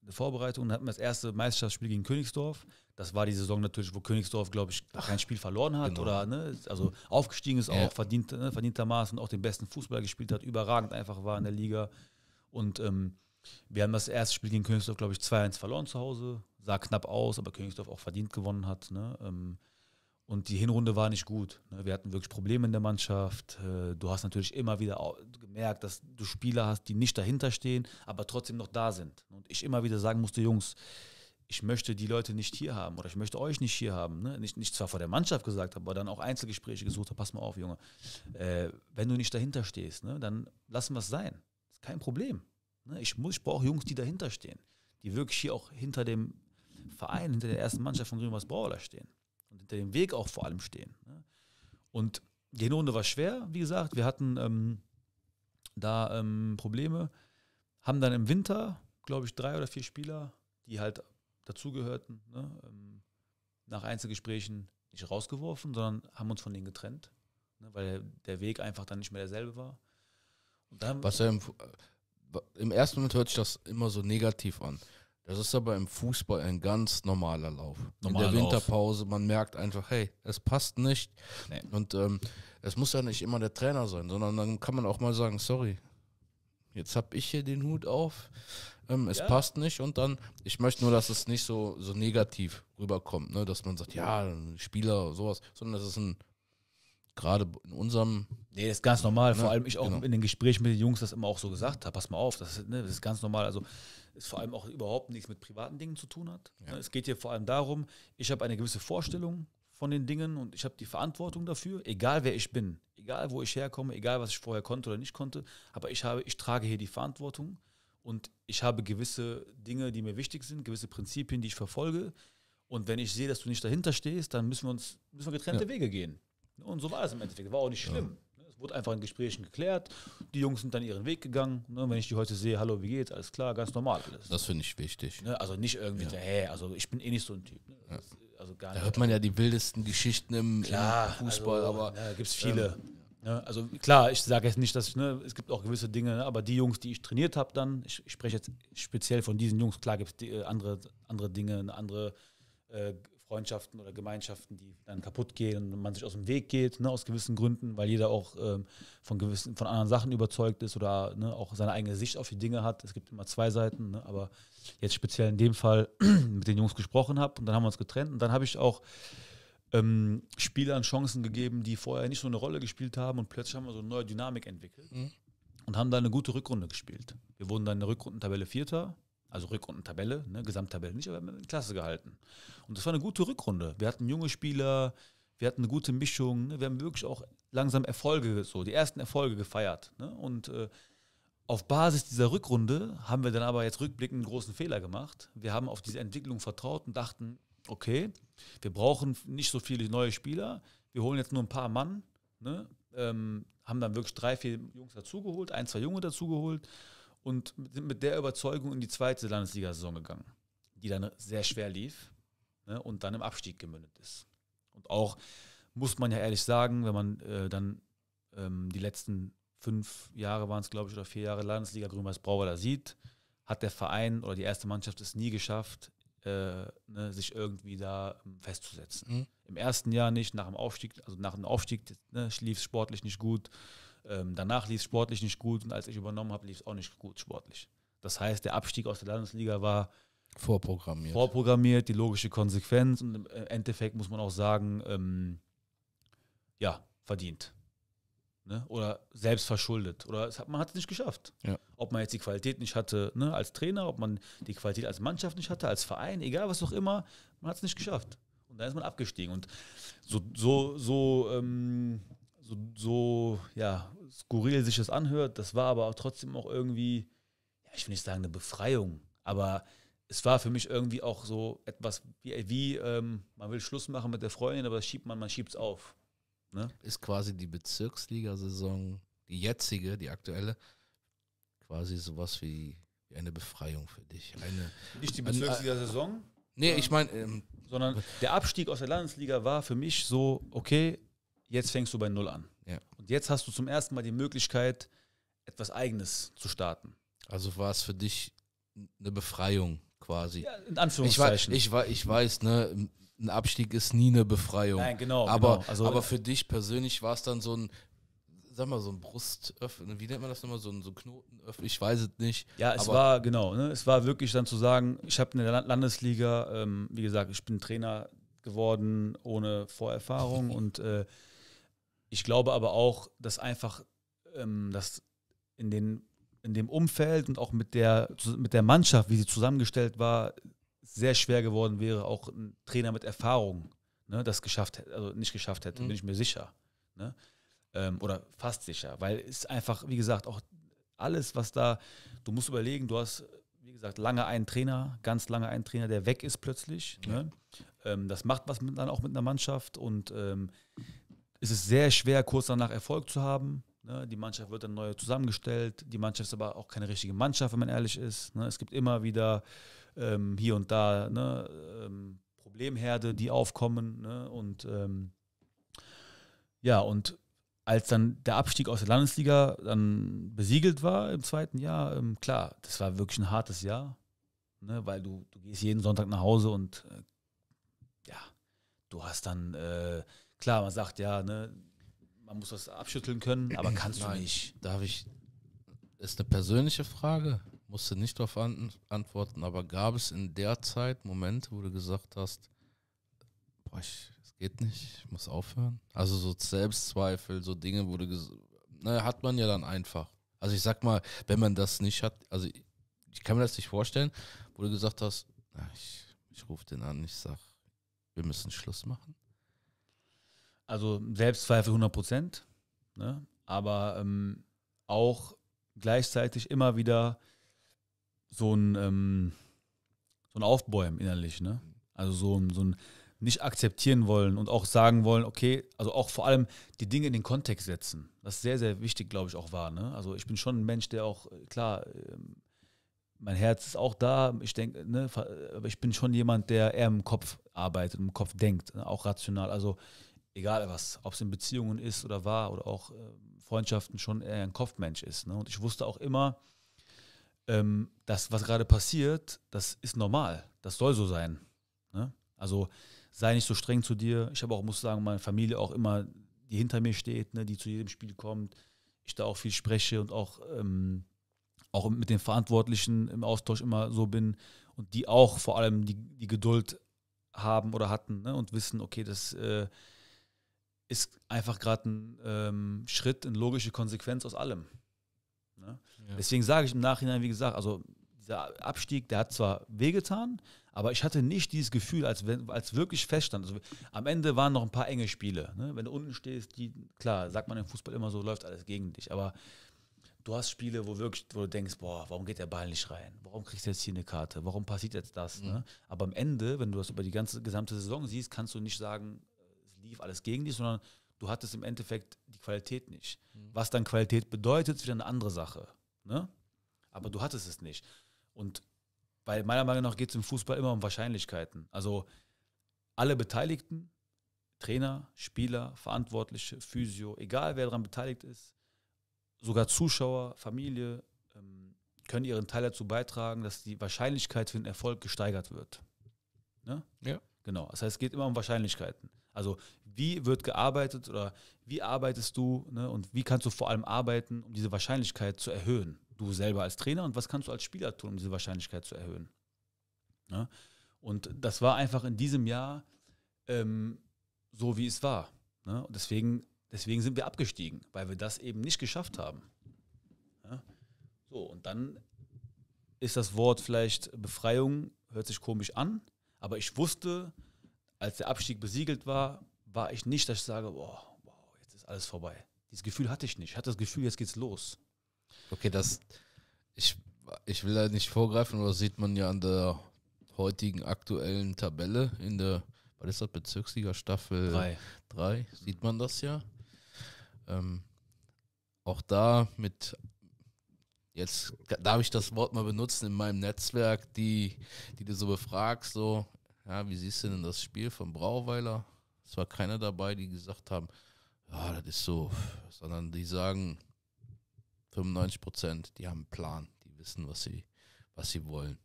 eine Vorbereitung, dann hatten wir das erste Meisterschaftsspiel gegen Königsdorf. Das war die Saison natürlich, wo Königsdorf, glaube ich, kein Spiel verloren hat genau. oder ne, also aufgestiegen ist, ja. auch verdient, ne, verdientermaßen auch den besten Fußball gespielt hat, überragend einfach war in der Liga. Und ähm, wir haben das erste Spiel gegen Königsdorf, glaube ich, 2-1 verloren zu Hause. Sah knapp aus, aber Königsdorf auch verdient gewonnen hat. Ne? Ähm, und die Hinrunde war nicht gut. Ne. Wir hatten wirklich Probleme in der Mannschaft. Äh, du hast natürlich immer wieder gemerkt, dass du Spieler hast, die nicht dahinter stehen, aber trotzdem noch da sind. Und ich immer wieder sagen musste, Jungs, ich möchte die Leute nicht hier haben oder ich möchte euch nicht hier haben. Ne? Nicht, nicht zwar vor der Mannschaft gesagt habe, aber dann auch Einzelgespräche gesucht habe, pass mal auf, Junge. Äh, wenn du nicht dahinter stehst, ne, dann lassen wir es sein. Ist kein Problem. Ne? Ich, ich brauche Jungs, die dahinter stehen, die wirklich hier auch hinter dem Verein, hinter der ersten Mannschaft von Grün-Weiß Brauerler stehen und hinter dem Weg auch vor allem stehen. Ne? Und die Runde war schwer, wie gesagt. Wir hatten ähm, da ähm, Probleme, haben dann im Winter, glaube ich, drei oder vier Spieler, die halt dazugehörten, ne, ähm, nach Einzelgesprächen nicht rausgeworfen, sondern haben uns von denen getrennt, ne, weil der Weg einfach dann nicht mehr derselbe war. Was ja im, äh, im, ersten Moment hört sich das immer so negativ an. Das ist aber im Fußball ein ganz normaler Lauf. Normaler In der Winterpause, man merkt einfach, hey, es passt nicht. Nee. Und ähm, es muss ja nicht immer der Trainer sein, sondern dann kann man auch mal sagen, sorry, jetzt habe ich hier den Hut auf ähm, es ja. passt nicht und dann, ich möchte nur, dass es nicht so, so negativ rüberkommt, ne? dass man sagt, ja, Spieler, sowas, sondern das ist ein, gerade in unserem. Nee, das ist ganz normal, ne? vor allem ich auch genau. in den Gesprächen mit den Jungs das immer auch so gesagt habe, pass mal auf, das ist, ne, das ist ganz normal, also es vor allem auch überhaupt nichts mit privaten Dingen zu tun hat. Ja. Ne? Es geht hier vor allem darum, ich habe eine gewisse Vorstellung von den Dingen und ich habe die Verantwortung dafür, egal wer ich bin, egal wo ich herkomme, egal was ich vorher konnte oder nicht konnte, aber ich habe, ich trage hier die Verantwortung und ich habe gewisse Dinge, die mir wichtig sind, gewisse Prinzipien, die ich verfolge. Und wenn ich sehe, dass du nicht dahinter stehst, dann müssen wir uns müssen wir getrennte ja. Wege gehen. Und so war es im Endeffekt. War auch nicht schlimm. Ja. Ne? Es wurde einfach in Gesprächen geklärt. Die Jungs sind dann ihren Weg gegangen. Und ne? wenn ich die heute sehe, hallo, wie geht's? Alles klar, ganz normal alles. Das finde ich wichtig. Ne? Also nicht irgendwie, ja. so, hey, also ich bin eh nicht so ein Typ. Also da hört man ja die wildesten Geschichten im, Klar, Fußball, also, aber ja, gibt es viele. Ähm, Ne, also klar, ich sage jetzt nicht, dass ich, ne, es gibt auch gewisse Dinge, ne, aber die Jungs, die ich trainiert habe, dann, ich, ich, spreche jetzt speziell von diesen Jungs, klar gibt es äh, andere, andere Dinge, ne, andere äh, Freundschaften oder Gemeinschaften, die dann kaputt gehen und man sich aus dem Weg geht, ne, aus gewissen Gründen, weil jeder auch ähm, von gewissen, von anderen Sachen überzeugt ist oder ne, auch seine eigene Sicht auf die Dinge hat. Es gibt immer zwei Seiten, ne, aber jetzt speziell in dem Fall mit den Jungs gesprochen habe und dann haben wir uns getrennt und dann habe ich auch ähm, Spielern Chancen gegeben, die vorher nicht so eine Rolle gespielt haben und plötzlich haben wir so eine neue Dynamik entwickelt mhm. und haben da eine gute Rückrunde gespielt. Wir wurden dann in der Rückrundentabelle Vierter, also Rückrundentabelle, ne, Gesamttabelle nicht, aber wir haben in Klasse gehalten. Und das war eine gute Rückrunde. Wir hatten junge Spieler, wir hatten eine gute Mischung, ne, wir haben wirklich auch langsam Erfolge, so die ersten Erfolge gefeiert. Ne, und äh, auf Basis dieser Rückrunde haben wir dann aber jetzt rückblickend einen großen Fehler gemacht. Wir haben auf diese Entwicklung vertraut und dachten, okay, wir brauchen nicht so viele neue Spieler, wir holen jetzt nur ein paar Mann, ne? ähm, haben dann wirklich drei, vier Jungs dazugeholt, ein, zwei Junge dazugeholt und sind mit der Überzeugung in die zweite Landesliga-Saison gegangen, die dann sehr schwer lief ne? und dann im Abstieg gemündet ist. Und auch muss man ja ehrlich sagen, wenn man äh, dann ähm, die letzten fünf Jahre waren es, glaube ich, oder vier Jahre Landesliga Grünweiß da sieht, hat der Verein oder die erste Mannschaft es nie geschafft, äh, ne, sich irgendwie da ähm, festzusetzen. Mhm. Im ersten Jahr nicht, nach dem Aufstieg, also nach dem Aufstieg ne, lief es sportlich nicht gut. Ähm, danach lief es sportlich nicht gut und als ich übernommen habe, lief es auch nicht gut sportlich. Das heißt, der Abstieg aus der Landesliga war vorprogrammiert. Vorprogrammiert, die logische Konsequenz und im Endeffekt muss man auch sagen, ähm, ja, verdient. Ne? Oder selbst verschuldet. Oder hat, man hat es nicht geschafft. Ja. Ob man jetzt die Qualität nicht hatte ne? als Trainer, ob man die Qualität als Mannschaft nicht hatte, als Verein, egal was auch immer, man hat es nicht geschafft. Und dann ist man abgestiegen. Und so, so, so, ähm, so, so ja, skurril sich das anhört, das war aber auch trotzdem auch irgendwie, ja, ich will nicht sagen eine Befreiung, aber es war für mich irgendwie auch so etwas wie, wie ähm, man will Schluss machen mit der Freundin, aber das schiebt man, man schiebt es auf. Ne? Ist quasi die Bezirksliga-Saison, die jetzige, die aktuelle, quasi sowas wie eine Befreiung für dich. Eine, Nicht die äh, Bezirksliga-Saison? Nee, ich meine. Ähm, sondern der Abstieg aus der Landesliga war für mich so, okay, jetzt fängst du bei Null an. Ja. Und jetzt hast du zum ersten Mal die Möglichkeit, etwas Eigenes zu starten. Also war es für dich eine Befreiung quasi. Ja, in Anführungszeichen. Ich, weiß, ich, weiß, ich weiß, ne, ein Abstieg ist nie eine Befreiung. Nein, genau. genau. Aber, genau. Also, aber für dich persönlich war es dann so ein, sag mal, so ein Brustöffnen, wie nennt man das nochmal, so ein so Knotenöffnen, ich weiß es nicht. Ja, es war, genau, ne? es war wirklich dann zu sagen, ich habe in der Landesliga, ähm, wie gesagt, ich bin Trainer geworden ohne Vorerfahrung und äh, ich glaube aber auch, dass einfach, ähm, dass in in dem Umfeld und auch mit der, mit der Mannschaft, wie sie zusammengestellt war, sehr schwer geworden wäre, auch ein Trainer mit Erfahrung ne, das geschafft, also nicht geschafft hätte, mhm. bin ich mir sicher. Ne? Ähm, oder fast sicher, weil es einfach, wie gesagt, auch alles, was da, du musst überlegen, du hast, wie gesagt, lange einen Trainer, ganz lange einen Trainer, der weg ist plötzlich. Mhm. Ne? Ähm, das macht was mit, dann auch mit einer Mannschaft und ähm, es ist sehr schwer, kurz danach Erfolg zu haben. Ne. Die Mannschaft wird dann neu zusammengestellt. Die Mannschaft ist aber auch keine richtige Mannschaft, wenn man ehrlich ist. Ne. Es gibt immer wieder ähm, hier und da ne, ähm, Problemherde, die aufkommen. Ne, und ähm, ja, und als dann der Abstieg aus der Landesliga dann besiegelt war im zweiten Jahr, ähm, klar, das war wirklich ein hartes Jahr, ne, weil du, du gehst jeden Sonntag nach Hause und äh, ja, du hast dann, äh, klar, man sagt ja, ne, man muss das abschütteln können, aber kannst du nicht. Darf ich? Ist eine persönliche Frage musste nicht darauf an, antworten, aber gab es in der Zeit Momente, wo du gesagt hast, boah, ich, es geht nicht, ich muss aufhören? Also so Selbstzweifel, so Dinge, wo du, naja, ne, hat man ja dann einfach. Also ich sag mal, wenn man das nicht hat, also ich, ich kann mir das nicht vorstellen, wo du gesagt hast, na, ich, ich rufe den an, ich sag, wir müssen Schluss machen. Also Selbstzweifel 100 Prozent, ne? aber ähm, auch gleichzeitig immer wieder so ein, ähm, so ein Aufbäumen innerlich, ne? Also so ein, so ein nicht akzeptieren wollen und auch sagen wollen, okay, also auch vor allem die Dinge in den Kontext setzen, was sehr, sehr wichtig, glaube ich, auch war. Ne? Also ich bin schon ein Mensch, der auch, äh, klar, ähm, mein Herz ist auch da, ich denke, ne, aber ich bin schon jemand, der eher im Kopf arbeitet, im Kopf denkt, ne? auch rational. Also egal was, ob es in Beziehungen ist oder war oder auch ähm, Freundschaften schon eher ein Kopfmensch ist. Ne? Und ich wusste auch immer, ähm, das, was gerade passiert, das ist normal. Das soll so sein. Ne? Also sei nicht so streng zu dir. Ich habe auch, muss sagen, meine Familie auch immer, die hinter mir steht, ne, die zu jedem Spiel kommt. Ich da auch viel spreche und auch, ähm, auch mit den Verantwortlichen im Austausch immer so bin und die auch vor allem die, die Geduld haben oder hatten ne, und wissen, okay, das äh, ist einfach gerade ein ähm, Schritt, eine logische Konsequenz aus allem. Ne? Ja. Deswegen sage ich im Nachhinein, wie gesagt, also dieser Abstieg, der hat zwar wehgetan, aber ich hatte nicht dieses Gefühl, als, wenn, als wirklich feststand. Also, am Ende waren noch ein paar enge Spiele. Ne? Wenn du unten stehst, die, klar, sagt man im Fußball immer so, läuft alles gegen dich. Aber du hast Spiele, wo, wirklich, wo du denkst, boah, warum geht der Ball nicht rein? Warum kriegst du jetzt hier eine Karte? Warum passiert jetzt das? Mhm. Ne? Aber am Ende, wenn du das über die ganze gesamte Saison siehst, kannst du nicht sagen, es lief alles gegen dich, sondern du hattest im Endeffekt die Qualität nicht. Mhm. Was dann Qualität bedeutet, ist wieder eine andere Sache. Ne? Aber du hattest es nicht. Und weil meiner Meinung nach geht es im Fußball immer um Wahrscheinlichkeiten. Also alle Beteiligten, Trainer, Spieler, Verantwortliche, Physio, egal wer daran beteiligt ist, sogar Zuschauer, Familie, ähm, können ihren Teil dazu beitragen, dass die Wahrscheinlichkeit für den Erfolg gesteigert wird. Ne? Ja. Genau. Das heißt, es geht immer um Wahrscheinlichkeiten. Also wie wird gearbeitet oder wie arbeitest du ne, und wie kannst du vor allem arbeiten, um diese Wahrscheinlichkeit zu erhöhen? Du selber als Trainer und was kannst du als Spieler tun, um diese Wahrscheinlichkeit zu erhöhen? Ne? Und das war einfach in diesem Jahr ähm, so, wie es war. Ne? Und deswegen, deswegen sind wir abgestiegen, weil wir das eben nicht geschafft haben. Ja? So, und dann ist das Wort vielleicht Befreiung, hört sich komisch an, aber ich wusste, als der Abstieg besiegelt war, war ich nicht, dass ich sage, wow, wow, jetzt ist alles vorbei. Dieses Gefühl hatte ich nicht. Ich hatte das Gefühl, jetzt geht's los. Okay, das, ich, ich will da nicht vorgreifen, aber das sieht man ja an der heutigen aktuellen Tabelle in der, was ist das, Bezirksliga Staffel 3, sieht man das ja. Ähm, auch da mit, jetzt darf ich das Wort mal benutzen in meinem Netzwerk, die, die du so befragst, so, ja, wie siehst du denn das Spiel von Brauweiler? Es war keiner dabei, die gesagt haben, ja, das ist so, sondern die sagen, 95 Prozent, die haben einen Plan, die wissen, was sie, was sie wollen.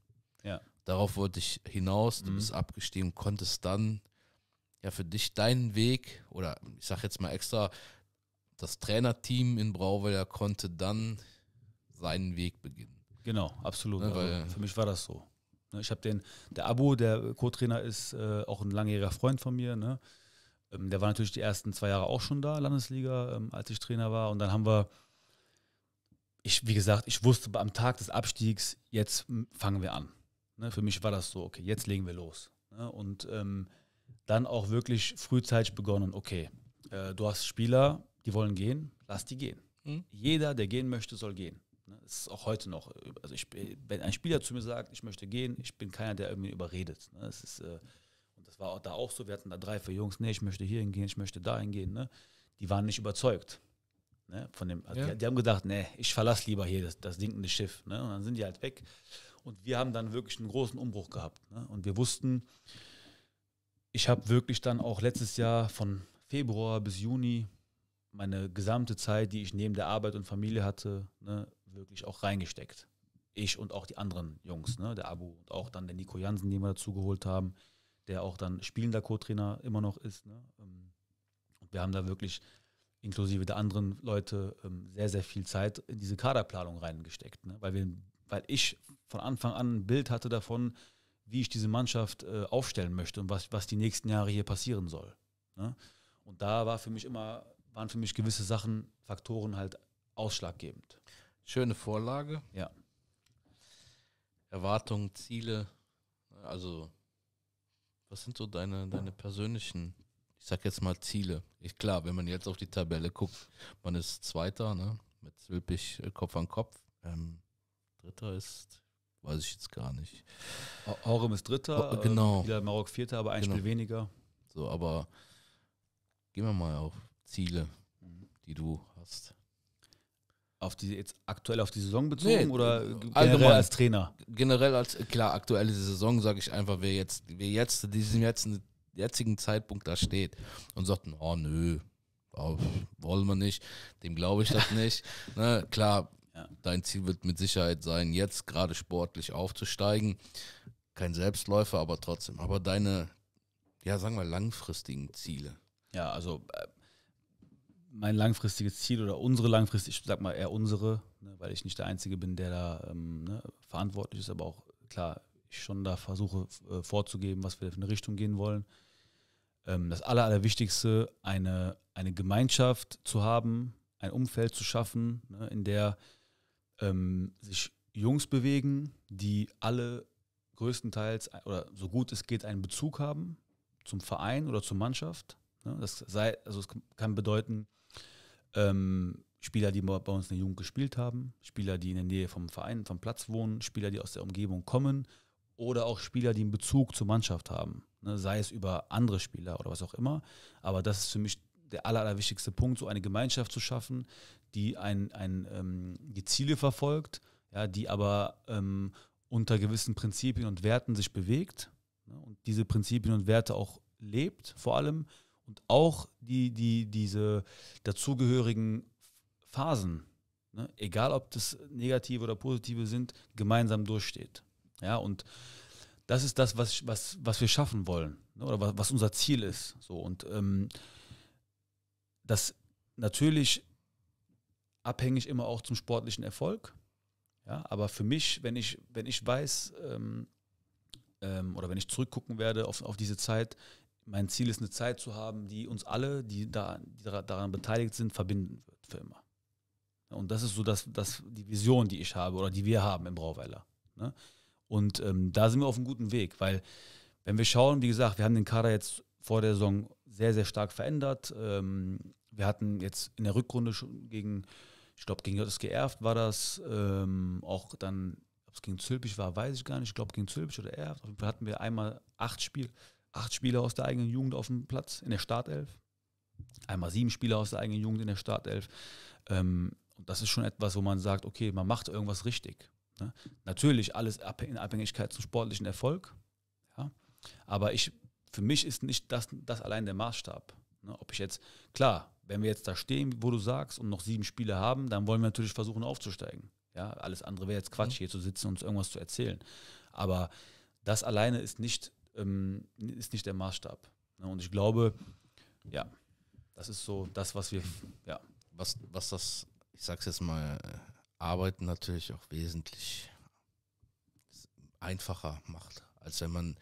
Ja. Darauf wollte ich hinaus, du mhm. bist abgestiegen, konntest dann ja für dich deinen Weg oder ich sag jetzt mal extra, das Trainerteam in Brauweiler konnte dann seinen Weg beginnen. Genau, absolut. Ne, also für mich war das so. Ne, ich habe den, der Abo, der Co-Trainer ist äh, auch ein langjähriger Freund von mir. Ne? Ähm, der war natürlich die ersten zwei Jahre auch schon da, Landesliga, ähm, als ich Trainer war. Und dann haben wir, ich, wie gesagt, ich wusste am Tag des Abstiegs, jetzt fangen wir an. Ne? Für mich war das so, okay, jetzt legen wir los. Ne? Und ähm, dann auch wirklich frühzeitig begonnen, okay, äh, du hast Spieler, die wollen gehen, lass die gehen. Mhm. Jeder, der gehen möchte, soll gehen. Ne? Es ist auch heute noch. Also ich, wenn ein Spieler zu mir sagt, ich möchte gehen, ich bin keiner, der irgendwie überredet. Ne? Das ist, äh, und das war auch da auch so. Wir hatten da drei, vier Jungs, nee, ich möchte hier hingehen, ich möchte da hingehen. Ne? Die waren nicht überzeugt. Ne? Von dem, also ja. die, die, haben gedacht, nee, ich verlasse lieber hier das, das sinkende Schiff. Und dann sind die halt weg. Und wir haben dann wirklich einen großen Umbruch gehabt. Und wir wussten, ich habe wirklich dann auch letztes Jahr von Februar bis Juni meine gesamte Zeit, die ich neben der Arbeit und Familie hatte, wirklich auch reingesteckt. Ich und auch die anderen Jungs, ne? der Abu und auch dann der Nico Jansen, den wir dazu geholt haben, der auch dann spielender Co-Trainer immer noch ist. Ne? Ähm, und wir haben da wirklich inklusive der anderen Leute ähm, sehr, sehr viel Zeit in diese Kaderplanung reingesteckt, ne? weil, wir, weil ich von Anfang an ein Bild hatte davon, wie ich diese Mannschaft äh, aufstellen möchte und was, was die nächsten Jahre hier passieren soll. Ne? Und da war für mich immer, waren für mich gewisse Sachen, Faktoren halt ausschlaggebend. Schöne Vorlage. Ja. Erwartungen, Ziele, ne, also was sind so deine, deine persönlichen, ich sag jetzt mal Ziele? Ich, klar, wenn man jetzt auf die Tabelle guckt, man ist Zweiter, ne? Mit Zülpich äh, Kopf an Kopf. Ähm, Dritter ist, weiß ich jetzt gar nicht. Horem ist Dritter, Ho genau. Äh, Marok Vierter, aber ein genau. Spiel weniger. So, aber gehen wir mal auf Ziele, mhm. die du hast. Auf die jetzt aktuell auf die Saison bezogen nee, oder äh, generell als Trainer? Generell als klar aktuelle Saison sage ich einfach, wer jetzt, wer jetzt in diesem jetzigen, jetzigen Zeitpunkt da steht und sagt, oh nö, wollen wir nicht, dem glaube ich das nicht. ne, klar, ja. dein Ziel wird mit Sicherheit sein, jetzt gerade sportlich aufzusteigen. Kein Selbstläufer, aber trotzdem. Aber deine, ja, sagen wir, langfristigen Ziele. Ja, also äh, mein langfristiges Ziel oder unsere langfristige, ich sag mal eher unsere, ne, weil ich nicht der Einzige bin, der da ähm, ne, verantwortlich ist, aber auch klar, ich schon da versuche äh, vorzugeben, was wir in eine Richtung gehen wollen. Ähm, das Aller, Allerwichtigste, eine, eine Gemeinschaft zu haben, ein Umfeld zu schaffen, ne, in der ähm, sich Jungs bewegen, die alle größtenteils oder so gut es geht einen Bezug haben zum Verein oder zur Mannschaft. Ne. Das sei, also es kann bedeuten, ähm, Spieler, die bei uns in der Jugend gespielt haben, Spieler, die in der Nähe vom Verein, vom Platz wohnen, Spieler, die aus der Umgebung kommen oder auch Spieler, die einen Bezug zur Mannschaft haben, ne? sei es über andere Spieler oder was auch immer. Aber das ist für mich der aller, allerwichtigste Punkt, so eine Gemeinschaft zu schaffen, die, ein, ein, ähm, die Ziele verfolgt, ja, die aber ähm, unter gewissen Prinzipien und Werten sich bewegt ne? und diese Prinzipien und Werte auch lebt vor allem und auch die, die, diese dazugehörigen Phasen, ne, egal ob das negative oder positive sind, gemeinsam durchsteht. Ja, und das ist das, was, was, was wir schaffen wollen ne, oder was, was, unser Ziel ist. So, und ähm, das natürlich abhängig immer auch zum sportlichen Erfolg. Ja, aber für mich, wenn ich, wenn ich weiß ähm, ähm, oder wenn ich zurückgucken werde auf, auf diese Zeit, mein Ziel ist, eine Zeit zu haben, die uns alle, die, da, die daran beteiligt sind, verbinden wird für immer. Und das ist so das, das, die Vision, die ich habe oder die wir haben im Brauweiler. Ne? Und ähm, da sind wir auf einem guten Weg, weil wenn wir schauen, wie gesagt, wir haben den Kader jetzt vor der Saison sehr, sehr stark verändert. Ähm, wir hatten jetzt in der Rückrunde schon gegen, ich glaube, gegen JSG Erft war das, ähm, auch dann, ob es gegen Zülpich war, weiß ich gar nicht, ich glaube, gegen Zülpich oder Erft, auf jeden Fall hatten wir einmal acht Spiele acht Spieler aus der eigenen Jugend auf dem Platz in der Startelf. Einmal sieben Spieler aus der eigenen Jugend in der Startelf. Ähm, und das ist schon etwas, wo man sagt, okay, man macht irgendwas richtig. Ne? Natürlich alles in Abhängigkeit zum sportlichen Erfolg. Ja? Aber ich, für mich ist nicht das, das allein der Maßstab. Ne? Ob ich jetzt, klar, wenn wir jetzt da stehen, wo du sagst, und noch sieben Spiele haben, dann wollen wir natürlich versuchen aufzusteigen. Ja, alles andere wäre jetzt Quatsch, mhm. hier zu sitzen und uns irgendwas zu erzählen. Aber das alleine ist nicht ähm, ist nicht der Maßstab. Ne? Und ich glaube, ja, das ist so das, was wir, ja. Was, was das, ich sag's jetzt mal, äh, Arbeiten natürlich auch wesentlich einfacher macht, als wenn man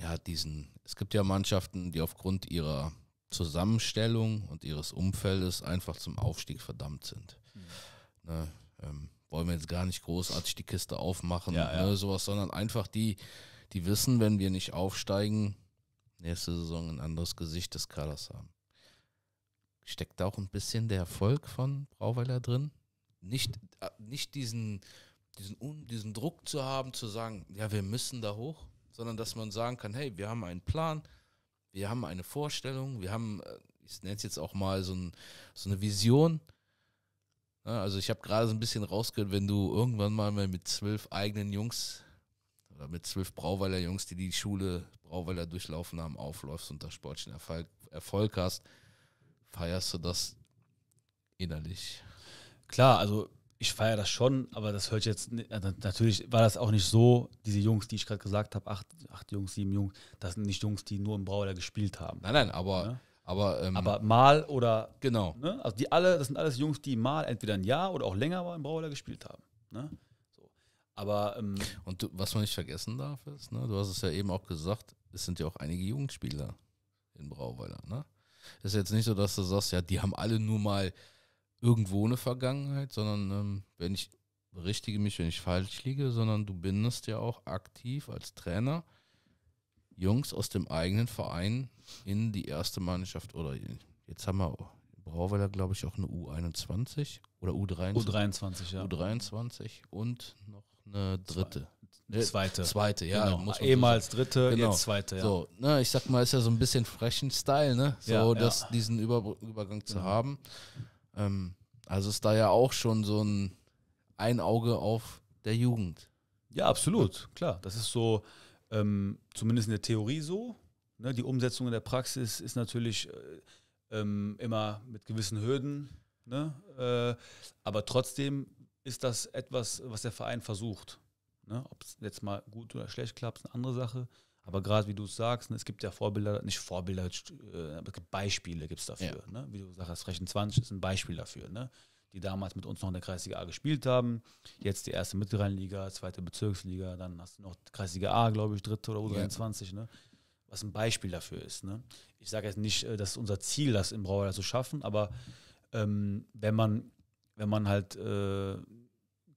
ja diesen, es gibt ja Mannschaften, die aufgrund ihrer Zusammenstellung und ihres Umfeldes einfach zum Aufstieg verdammt sind. Mhm. Ne, ähm, wollen wir jetzt gar nicht großartig die Kiste aufmachen, ja, ja. Ne, sowas, sondern einfach die, die wissen, wenn wir nicht aufsteigen, nächste Saison ein anderes Gesicht des Kaders haben. Steckt da auch ein bisschen der Erfolg von Brauweiler drin? Nicht, äh, nicht diesen, diesen, diesen Druck zu haben, zu sagen, ja, wir müssen da hoch, sondern dass man sagen kann, hey, wir haben einen Plan, wir haben eine Vorstellung, wir haben, äh, ich nenne es jetzt auch mal so, ein, so eine Vision. Also ich habe gerade so ein bisschen rausgehört, wenn du irgendwann mal mit zwölf eigenen Jungs oder mit zwölf Brauweiler Jungs, die die Schule Brauweiler durchlaufen haben, aufläufst und da sportlichen Erfolg, Erfolg hast, feierst du das innerlich? Klar, also ich feiere das schon, aber das hört jetzt natürlich war das auch nicht so, diese Jungs, die ich gerade gesagt habe, acht, acht Jungs, sieben Jungs, das sind nicht Jungs, die nur im Brauweiler gespielt haben. Nein, nein, aber ja? Ne? aber, ähm, aber mal oder genau, ne? also die alle, das sind alles Jungs, die mal entweder ein Jahr oder auch länger im Brauweiler gespielt haben. Ne? Aber, ähm, und du, was man nicht vergessen darf, ist, ne, du hast es ja eben auch gesagt, es sind ja auch einige Jugendspieler in Brauweiler. Ne? Ist jetzt nicht so, dass du sagst, ja, die haben alle nur mal irgendwo eine Vergangenheit, sondern ähm, wenn ich berichtige mich, wenn ich falsch liege, sondern du bindest ja auch aktiv als Trainer Jungs aus dem eigenen Verein in die erste Mannschaft oder jetzt haben wir Brauweiler, glaube ich, auch eine U21 oder U23. U23, ja. U23 und noch eine dritte. Ne, zweite. Zweite, ja. Genau. Ehemals so dritte, genau. jetzt zweite, ja. So, ne, ich sag mal, ist ja so ein bisschen frechen Style, ne? So, ja, das, ja. diesen Über Übergang zu mhm. haben. Ähm, also ist da ja auch schon so ein, ein Auge auf der Jugend. Ja, absolut, klar. Das ist so, ähm, zumindest in der Theorie so. Ne? Die Umsetzung in der Praxis ist natürlich äh, ähm, immer mit gewissen Hürden. Ne? Äh, aber trotzdem ist das etwas, was der Verein versucht. Ne? Ob es jetzt mal gut oder schlecht klappt, ist eine andere Sache. Aber gerade wie du es sagst, ne, es gibt ja Vorbilder, nicht Vorbilder, äh, es gibt Beispiele dafür. Ja. Ne? Wie du sagst, Rechen 20 ist ein Beispiel dafür, ne? die damals mit uns noch in der Kreisliga A gespielt haben. Jetzt die erste Mittelrheinliga, zweite Bezirksliga, dann hast du noch Kreisliga A, glaube ich, dritte oder U23. Ja. Ne? Was ein Beispiel dafür ist. Ne? Ich sage jetzt nicht, äh, dass unser Ziel, das im Brauer zu schaffen, aber ähm, wenn man wenn man halt äh,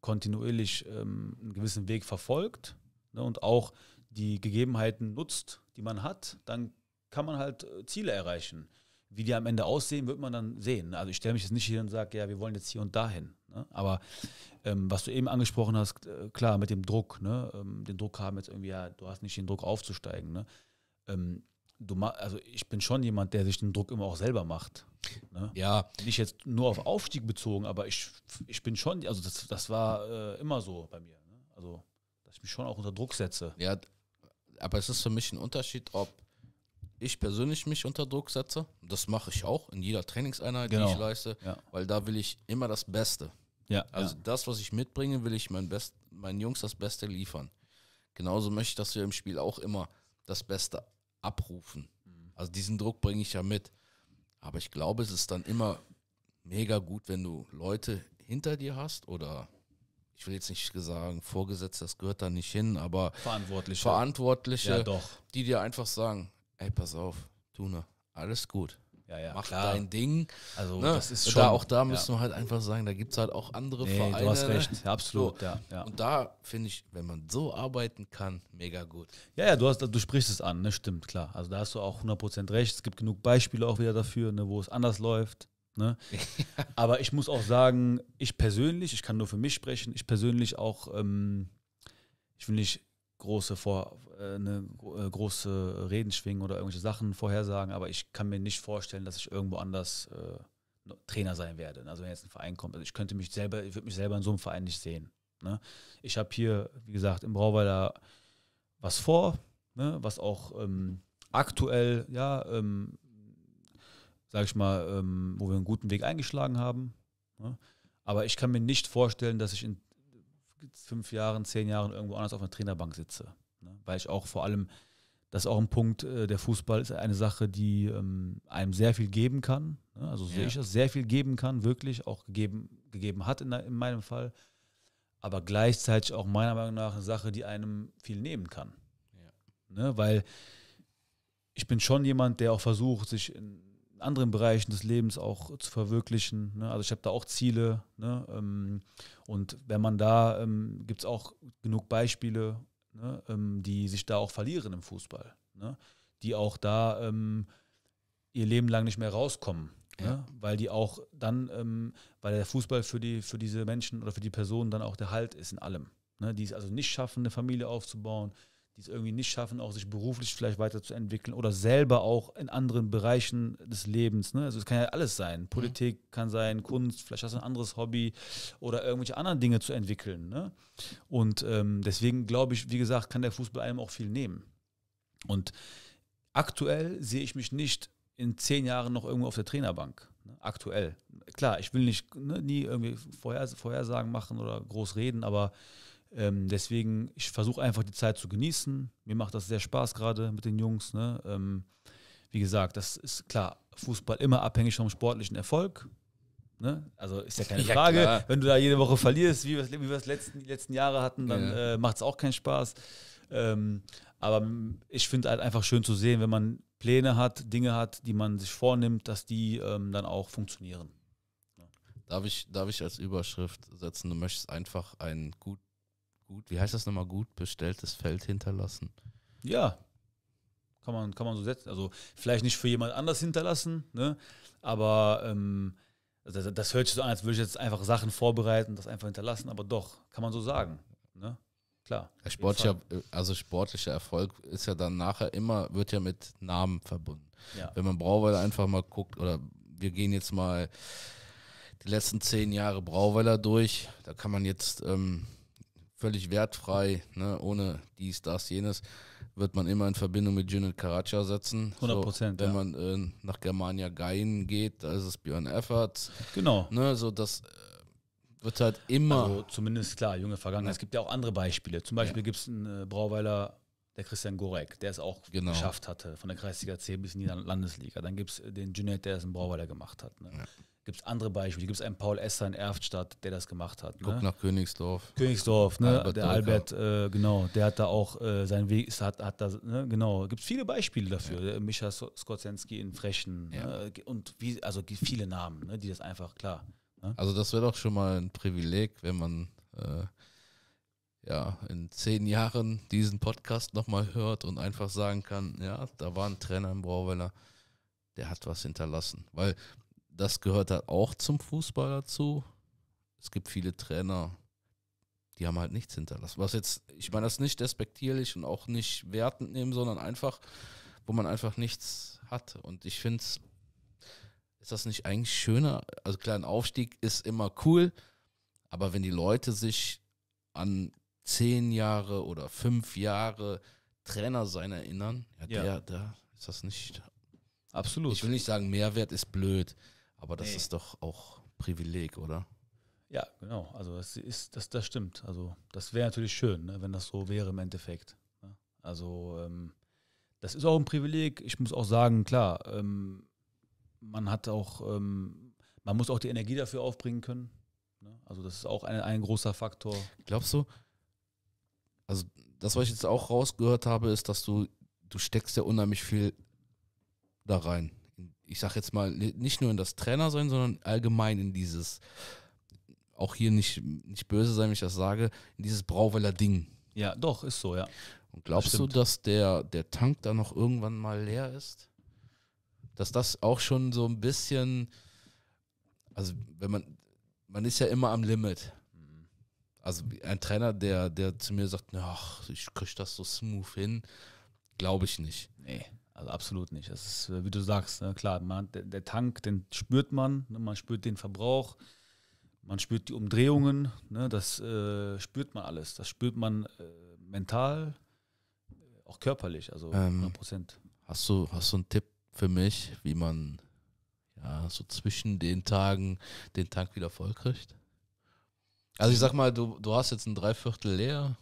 kontinuierlich ähm, einen gewissen Weg verfolgt ne, und auch die Gegebenheiten nutzt, die man hat, dann kann man halt äh, Ziele erreichen. Wie die am Ende aussehen, wird man dann sehen. Also ich stelle mich jetzt nicht hier und sage, ja, wir wollen jetzt hier und dahin. Ne? Aber ähm, was du eben angesprochen hast, äh, klar, mit dem Druck, ne? Ähm, den Druck haben jetzt irgendwie, ja, du hast nicht den Druck aufzusteigen. Ne? Ähm, du also ich bin schon jemand, der sich den Druck immer auch selber macht. Ne? Ja. Nicht jetzt nur auf Aufstieg bezogen, aber ich, ich bin schon, also das, das war äh, immer so bei mir. Ne? Also, dass ich mich schon auch unter Druck setze. Ja, aber es ist für mich ein Unterschied, ob ich persönlich mich unter Druck setze. Das mache ich auch in jeder Trainingseinheit, genau. die ich genau. leiste, ja. weil da will ich immer das Beste. Ja, also ja. das, was ich mitbringe, will ich mein Best, meinen Jungs das Beste liefern. Genauso möchte ich, dass wir im Spiel auch immer das Beste abrufen. Also diesen Druck bringe ich ja mit. Aber ich glaube, es ist dann immer mega gut, wenn du Leute hinter dir hast oder ich will jetzt nicht sagen, vorgesetzt, das gehört da nicht hin, aber Verantwortliche, Verantwortliche ja, die dir einfach sagen, ey, pass auf, Tuna, alles gut ja, ja, mach klar. dein Ding. Also ne? das ist schon, da, auch da müssen wir halt einfach sagen, da gibt es halt auch andere nee, Vereine. Du hast ne? recht, absolut. So. Ja, Und da finde ich, wenn man so arbeiten kann, mega gut. Ja, ja, du, hast, du sprichst es an, ne? stimmt, klar. Also da hast du auch 100% recht. Es gibt genug Beispiele auch wieder dafür, ne, wo es anders läuft. Ne? Aber ich muss auch sagen, ich persönlich, ich kann nur für mich sprechen, ich persönlich auch, ähm, ich will nicht große, Vor, eine, äh, äh, große Reden schwingen oder irgendwelche Sachen vorhersagen, aber ich kann mir nicht vorstellen, dass ich irgendwo anders äh, Trainer sein werde. Ne? Also wenn jetzt ein Verein kommt, also ich könnte mich selber, ich würde mich selber in so einem Verein nicht sehen. Ne? Ich habe hier, wie gesagt, im Brauweiler was vor, ne? was auch ähm, aktuell, ja, ähm, sage ich mal, ähm, wo wir einen guten Weg eingeschlagen haben. Ne? Aber ich kann mir nicht vorstellen, dass ich in fünf Jahren, zehn Jahren irgendwo anders auf einer Trainerbank sitze. Ne? Weil ich auch vor allem, das ist auch ein Punkt, äh, der Fußball ist eine Sache, die ähm, einem sehr viel geben kann. Ne? Also sehe ja. ich das, sehr viel geben kann, wirklich, auch gegeben, gegeben hat in, in meinem Fall. Aber gleichzeitig auch meiner Meinung nach eine Sache, die einem viel nehmen kann. Ja. Ne? Weil ich bin schon jemand, der auch versucht, sich in anderen Bereichen des Lebens auch zu verwirklichen. Ne? Also ich habe da auch Ziele. Ne? Ähm, und wenn man da, ähm, gibt es auch genug Beispiele, ne? ähm, die sich da auch verlieren im Fußball. Ne? Die auch da ähm, ihr Leben lang nicht mehr rauskommen. Ne? Ja. Weil die auch dann, ähm, weil der Fußball für, die, für diese Menschen oder für die Personen dann auch der Halt ist in allem. Ne? Die es also nicht schaffen, eine Familie aufzubauen, die es irgendwie nicht schaffen, auch sich beruflich vielleicht weiterzuentwickeln oder selber auch in anderen Bereichen des Lebens. Ne? Also es kann ja alles sein. Mhm. Politik mhm. kann sein, Kunst, vielleicht hast du ein anderes Hobby oder irgendwelche anderen Dinge zu entwickeln. Ne? Und ähm, deswegen glaube ich, wie gesagt, kann der Fußball einem auch viel nehmen. Und aktuell sehe ich mich nicht in zehn Jahren noch irgendwo auf der Trainerbank. Ne? Aktuell. Klar, ich will nicht ne, nie irgendwie Vorher Vorhersagen machen oder groß reden, aber ähm, deswegen, ich versuche einfach die Zeit zu genießen. Mir macht das sehr Spaß gerade mit den Jungs. Ne? Ähm, wie gesagt, das ist klar, Fußball immer abhängig vom sportlichen Erfolg. Ne? Also ist ja keine Frage. Ja, Wenn du da jede Woche verlierst, wie wir es wie wir's letzten, die letzten Jahre hatten, dann ja. äh, macht es auch keinen Spaß. Ähm, aber ich finde halt einfach schön zu sehen, wenn man Pläne hat, Dinge hat, die man sich vornimmt, dass die ähm, dann auch funktionieren. Ja. Darf ich, darf ich als Überschrift setzen, du möchtest einfach einen gut gut, wie heißt das nochmal, gut bestelltes Feld hinterlassen. Ja, kann man, kann man so setzen. Also vielleicht nicht für jemand anders hinterlassen, ne? aber ähm, also, das, das, hört sich so an, als würde ich jetzt einfach Sachen vorbereiten, das einfach hinterlassen, aber doch, kann man so sagen. Ne? Klar. Sportlicher, also sportlicher Erfolg ist ja dann nachher immer, wird ja mit Namen verbunden. Ja. Wenn man Brauweiler einfach mal guckt, oder wir gehen jetzt mal die letzten zehn Jahre Brauweiler durch, da kann man jetzt ähm, völlig wertfrei, ne? ohne dies, das, jenes, wird man immer in Verbindung mit Gin und Karacha setzen. 100 Prozent. So, wenn ja. man äh, nach Germania Gein geht, da ist es Björn Efferts. Genau. Ne? So, das äh, wird halt immer. Also zumindest klar, junge Vergangenheit. Ja. Es gibt ja auch andere Beispiele. Zum Beispiel ja. gibt es einen äh, Brauweiler der Christian Gorek, der es auch genau. geschafft hatte, von der Kreisliga C bis in die Landesliga. Dann gibt es den Junet, der es in Brauweiler gemacht hat. Ne? Ja. Gibt es andere Beispiele? Gibt es einen Paul Esser in Erftstadt, der das gemacht hat? Ne? Guck ne? nach Königsdorf. Königsdorf, ne? Albert der Albert, äh, genau, der hat da auch äh, seinen Weg, ist, hat, hat da, ne? genau, gibt es viele Beispiele dafür. Ja. Micha Skozenski in Frechen ne? ja. ne? und wie, also viele Namen, ne? die das einfach, klar. Ne? Also das wäre doch schon mal ein Privileg, wenn man äh, ja, in zehn Jahren diesen Podcast nochmal hört und einfach sagen kann, ja, da war ein Trainer im Brauweiler, der hat was hinterlassen. Weil das gehört halt auch zum Fußball dazu. Es gibt viele Trainer, die haben halt nichts hinterlassen. Was jetzt, ich meine das nicht despektierlich und auch nicht wertend nehmen, sondern einfach, wo man einfach nichts hat. Und ich finde es, ist das nicht eigentlich schöner? Also klar, ein Aufstieg ist immer cool, aber wenn die Leute sich an zehn Jahre oder fünf Jahre Trainer sein erinnern, ja, ja. da ist das nicht. Absolut. Ich will nicht sagen, Mehrwert ist blöd, aber das nee. ist doch auch Privileg, oder? Ja, genau. Also das ist, das, das stimmt. Also das wäre natürlich schön, ne, wenn das so wäre im Endeffekt. Ne? Also ähm, das ist auch ein Privileg. Ich muss auch sagen, klar, ähm, man hat auch, ähm, man muss auch die Energie dafür aufbringen können. Ne? Also das ist auch ein, ein großer Faktor. Glaubst du, also das, was ich jetzt auch rausgehört habe, ist, dass du, du steckst ja unheimlich viel da rein. Ich sag jetzt mal, nicht nur in das Trainer sein, sondern allgemein in dieses, auch hier nicht, nicht böse sein, wenn ich das sage, in dieses Brauweiler Ding. Ja, doch, ist so, ja. Und glaubst das du, dass der, der Tank da noch irgendwann mal leer ist? Dass das auch schon so ein bisschen, also wenn man, man ist ja immer am Limit. Also ein Trainer, der, der zu mir sagt, ach, ich kriege das so smooth hin, glaube ich nicht. Nee, also absolut nicht. Das ist, äh, wie du sagst, ne, klar, man, der, der Tank, den spürt man, ne, man spürt den Verbrauch, man spürt die Umdrehungen, ne, das äh, spürt man alles. Das spürt man äh, mental, äh, auch körperlich, also ähm, 100 Prozent. Hast du, hast du einen Tipp für mich, wie man ja, so zwischen den Tagen den Tank wieder vollkriegt? kriegt? Also ich sag mal, du, du hast jetzt ein Dreiviertel leer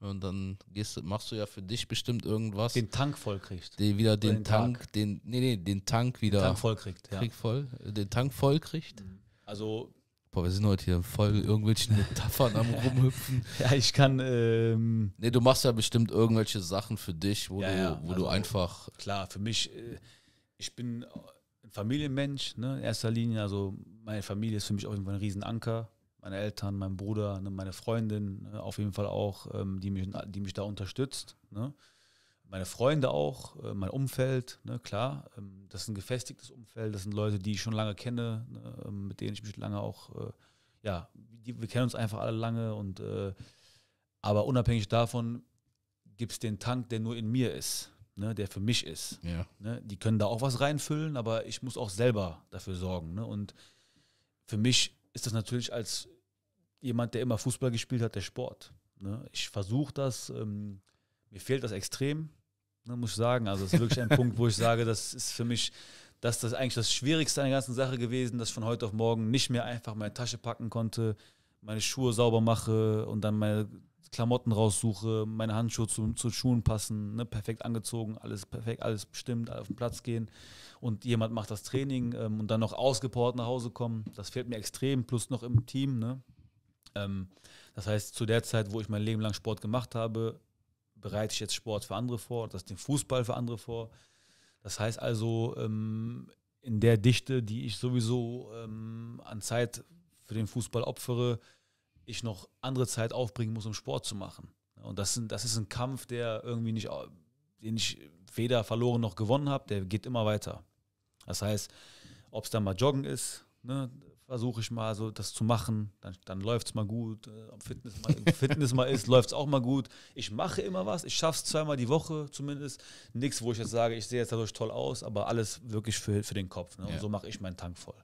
und dann gehst, machst du ja für dich bestimmt irgendwas. Den Tank voll kriegt. Den, wieder den, den Tank, Tag. den, nee, nee, den Tank wieder. Den Tank voll kriegt, ja. Krieg voll, den Tank voll kriegt. Mhm. Also. Boah, wir sind heute hier voll irgendwelchen Metaphern am Rumhüpfen. ja, ich kann. Ähm, nee, du machst ja bestimmt irgendwelche Sachen für dich, wo, ja, du, wo also, du einfach. Klar, für mich, äh, ich bin ein Familienmensch, ne, in erster Linie. Also meine Familie ist für mich auch jeden ein Riesenanker meine Eltern, mein Bruder, ne, meine Freundin ne, auf jeden Fall auch, ähm, die, mich, die mich da unterstützt. Ne? Meine Freunde auch, äh, mein Umfeld, ne? klar. Ähm, das ist ein gefestigtes Umfeld, das sind Leute, die ich schon lange kenne, ne? Ähm, mit denen ich mich lange auch, äh, ja, die, wir kennen uns einfach alle lange und äh, aber unabhängig davon gibt es den Tank, der nur in mir ist. Ne, der für mich ist. Ja. Ne, die können da auch was reinfüllen, aber ich muss auch selber dafür sorgen. Ne? Und für mich ist das natürlich als jemand, der immer Fußball gespielt hat, der Sport. Ne? Ich versuche das, ähm, mir fehlt das extrem, ne, muss ich sagen. Also es ist wirklich ein Punkt, wo ich sage, das ist für mich, dass das eigentlich das Schwierigste an der ganzen Sache gewesen, dass ich von heute auf morgen nicht mehr einfach meine Tasche packen konnte, meine Schuhe sauber mache und dann meine Klamotten raussuche, meine Handschuhe zu, zu Schuhen passen, ne, perfekt angezogen, alles perfekt, alles bestimmt, auf den Platz gehen und jemand macht das Training ähm, und dann noch ausgepowert nach Hause kommen. Das fehlt mir extrem, plus noch im Team. Ne? Ähm, das heißt, zu der Zeit, wo ich mein Leben lang Sport gemacht habe, bereite ich jetzt Sport für andere vor, das den Fußball für andere vor. Das heißt also, ähm, in der Dichte, die ich sowieso ähm, an Zeit für den Fußball opfere, ich noch andere Zeit aufbringen muss, um Sport zu machen. Und das, sind, das ist ein Kampf, der irgendwie nicht, den ich weder verloren noch gewonnen habe, der geht immer weiter. Das heißt, ob es dann mal Joggen ist, ne, versuche ich mal so das zu machen, dann, dann läuft es mal gut, äh, ob Fitness mal, Fitness mal ist, läuft es auch mal gut. Ich mache immer was, ich schaffe es zweimal die Woche zumindest. Nichts, wo ich jetzt sage, ich sehe jetzt dadurch toll aus, aber alles wirklich für, für den Kopf. Ne? Und ja. so mache ich meinen Tank voll.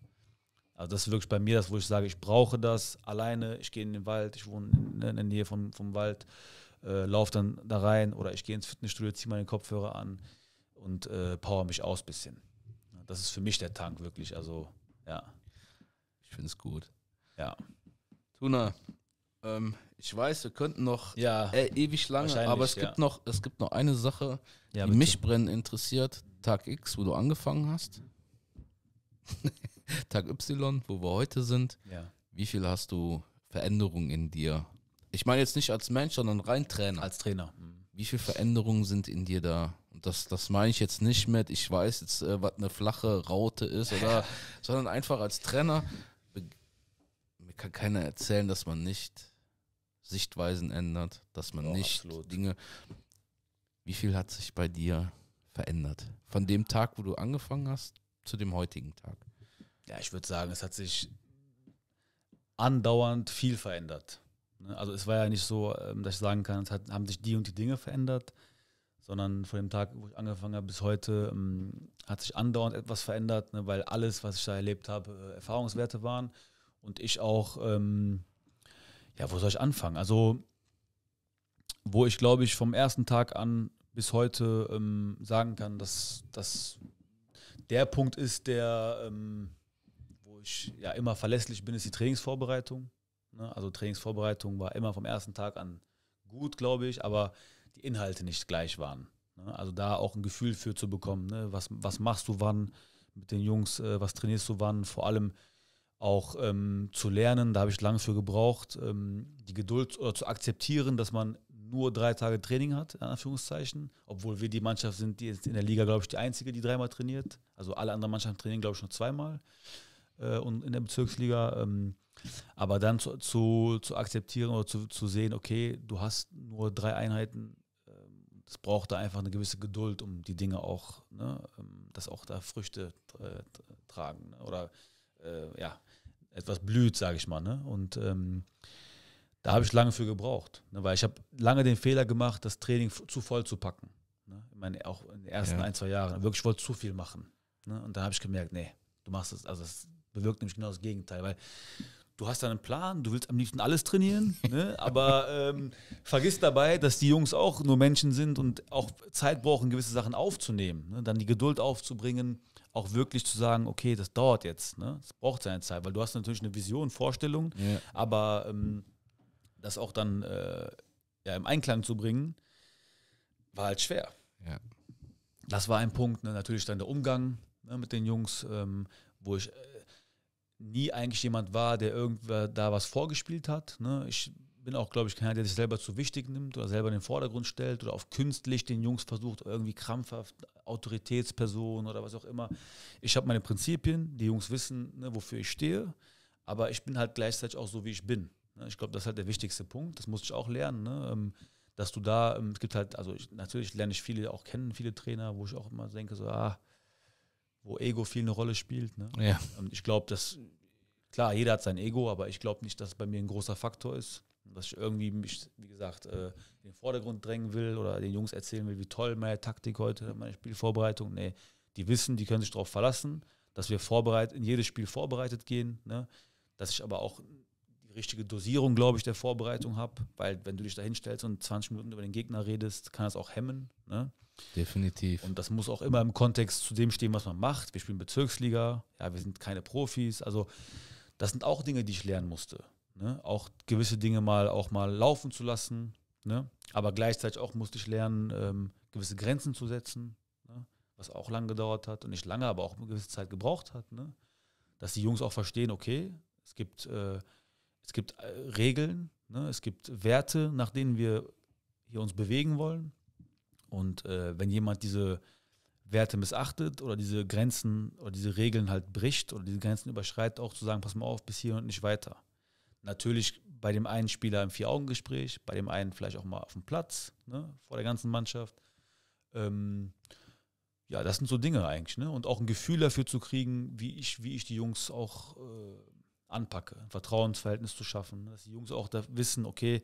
Also das ist wirklich bei mir das, wo ich sage, ich brauche das alleine, ich gehe in den Wald, ich wohne in ne, der Nähe vom, vom Wald, äh, laufe dann da rein oder ich gehe ins Fitnessstudio, ziehe meine Kopfhörer an und äh, power mich aus ein bisschen. Das ist für mich der Tank wirklich, also ja. Ich finde es gut. Ja. Tuna, ähm, ich weiß, wir könnten noch ja, äh, ewig lange, aber es, ja. gibt noch, es gibt noch eine Sache, ja, die bitte. mich brennend interessiert. Tag X, wo du angefangen hast. Tag Y, wo wir heute sind. Wie viel hast du Veränderungen in dir? Ich meine jetzt nicht als Mensch, sondern rein Trainer. Als Trainer. Mhm. Wie viel Veränderungen sind in dir da? Und das, das meine ich jetzt nicht mit, ich weiß jetzt, äh, was eine flache Raute ist, oder, sondern einfach als Trainer. Mir kann keiner erzählen, dass man nicht Sichtweisen ändert, dass man oh, nicht absolut. Dinge. Wie viel hat sich bei dir verändert? Von dem Tag, wo du angefangen hast, zu dem heutigen Tag? Ja, ich würde sagen, es hat sich andauernd viel verändert. Ne, also es war ja nicht so, ähm, dass ich sagen kann, es hat, haben sich die und die Dinge verändert, sondern von dem Tag, wo ich angefangen habe, bis heute ähm, hat sich andauernd etwas verändert, ne, weil alles, was ich da erlebt habe, äh, Erfahrungswerte waren und ich auch, ähm, ja, wo soll ich anfangen? Also, wo ich glaube ich vom ersten Tag an bis heute ähm, sagen kann, dass das der Punkt ist, der, ähm, wo ich ja immer verlässlich bin, ist die Trainingsvorbereitung. Ne? Also Trainingsvorbereitung war immer vom ersten Tag an gut, glaube ich, aber die Inhalte nicht gleich waren. Ne? Also da auch ein Gefühl für zu bekommen, ne? was, was machst du wann mit den Jungs, äh, was trainierst du wann, vor allem auch ähm, zu lernen, da habe ich lange für gebraucht, ähm, die Geduld oder zu akzeptieren, dass man nur drei Tage Training hat, in Anführungszeichen, obwohl wir die Mannschaft sind, die ist in der Liga, glaube ich, die einzige, die dreimal trainiert. Also alle anderen Mannschaften trainieren, glaube ich, nur zweimal äh, und in der Bezirksliga. Ähm, aber dann zu, zu, zu, akzeptieren oder zu, zu sehen, okay, du hast nur drei Einheiten, es ähm, braucht da einfach eine gewisse Geduld, um die Dinge auch, ne, ähm, dass auch da Früchte äh, tragen. Ne, oder äh, ja, etwas blüht, sage ich mal. Ne? Und ähm, da habe ich lange für gebraucht, ne? weil ich habe lange den Fehler gemacht, das Training zu voll zu packen. Ne? Ich meine, auch in den ersten ja. ein, zwei Jahren. Wirklich, ich wollte zu viel machen. Ne? Und da habe ich gemerkt, nee, du machst es, also es bewirkt nämlich genau das Gegenteil, weil du hast einen Plan, du willst am liebsten alles trainieren, ne? aber ähm, vergiss dabei, dass die Jungs auch nur Menschen sind und auch Zeit brauchen, gewisse Sachen aufzunehmen, ne? dann die Geduld aufzubringen, auch wirklich zu sagen, okay, das dauert jetzt, ne? das braucht seine Zeit, weil du hast natürlich eine Vision, Vorstellung, ja. aber ähm, das auch dann äh, ja, im Einklang zu bringen, war halt schwer. Ja. Das war ein Punkt, ne? natürlich dann der Umgang ne, mit den Jungs, ähm, wo ich äh, nie eigentlich jemand war, der irgendwer da was vorgespielt hat. Ne? Ich bin auch, glaube ich, keiner, der sich selber zu wichtig nimmt oder selber in den Vordergrund stellt oder auf künstlich den Jungs versucht, irgendwie krampfhaft Autoritätsperson oder was auch immer. Ich habe meine Prinzipien, die Jungs wissen, ne, wofür ich stehe, aber ich bin halt gleichzeitig auch so, wie ich bin. Ne? Ich glaube, das ist halt der wichtigste Punkt. Das musste ich auch lernen. Ne? Ähm, dass du da, ähm, es gibt halt, also ich, natürlich lerne ich viele auch kennen, viele Trainer, wo ich auch immer denke, so, ah, wo Ego viel eine Rolle spielt. Ne? Ja. Ich glaube, dass, klar, jeder hat sein Ego, aber ich glaube nicht, dass es bei mir ein großer Faktor ist. Dass ich irgendwie mich, wie gesagt, äh, in den Vordergrund drängen will oder den Jungs erzählen will, wie toll meine Taktik heute, meine Spielvorbereitung. Nee, die wissen, die können sich darauf verlassen, dass wir vorbereitet, in jedes Spiel vorbereitet gehen. Ne? Dass ich aber auch die richtige Dosierung, glaube ich, der Vorbereitung habe. Weil wenn du dich da hinstellst und 20 Minuten über den Gegner redest, kann das auch hemmen. Ne? Definitiv. Und das muss auch immer im Kontext zu dem stehen, was man macht. Wir spielen Bezirksliga, ja, wir sind keine Profis. Also das sind auch Dinge, die ich lernen musste. Ne? Auch gewisse Dinge mal auch mal laufen zu lassen. Ne? Aber gleichzeitig auch musste ich lernen, ähm, gewisse Grenzen zu setzen, ne? was auch lange gedauert hat und nicht lange, aber auch eine gewisse Zeit gebraucht hat. Ne? Dass die Jungs auch verstehen, okay, es gibt äh, es gibt äh, Regeln, ne? es gibt Werte, nach denen wir hier uns bewegen wollen. Und äh, wenn jemand diese Werte missachtet oder diese Grenzen oder diese Regeln halt bricht oder diese Grenzen überschreitet, auch zu sagen, pass mal auf, bis hier und nicht weiter. Natürlich bei dem einen Spieler im Vier-Augen-Gespräch, bei dem einen vielleicht auch mal auf dem Platz, ne, vor der ganzen Mannschaft. Ähm, ja, das sind so Dinge eigentlich, ne? Und auch ein Gefühl dafür zu kriegen, wie ich, wie ich die Jungs auch äh, anpacke, ein Vertrauensverhältnis zu schaffen, ne? dass die Jungs auch da wissen, okay,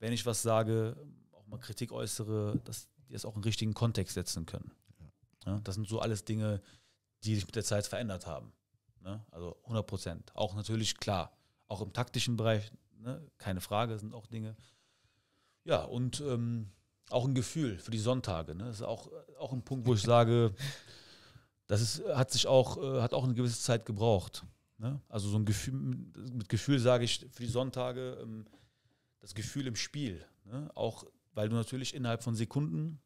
wenn ich was sage, auch mal Kritik äußere, dass die das auch in den richtigen Kontext setzen können. Ja, ne? das sind so alles Dinge, die sich mit der Zeit verändert haben. Ne? Also 100 Prozent. Auch natürlich klar, auch im taktischen Bereich, ne? keine Frage, sind auch Dinge. Ja, und ähm, auch ein Gefühl für die Sonntage. Ne? Das ist auch, auch ein Punkt, wo ich sage, das ist, hat sich auch, äh, hat auch eine gewisse Zeit gebraucht. Ne? Also so ein Gefühl, mit Gefühl sage ich für die Sonntage ähm, das Gefühl im Spiel. Ne? Auch weil du natürlich innerhalb von Sekunden,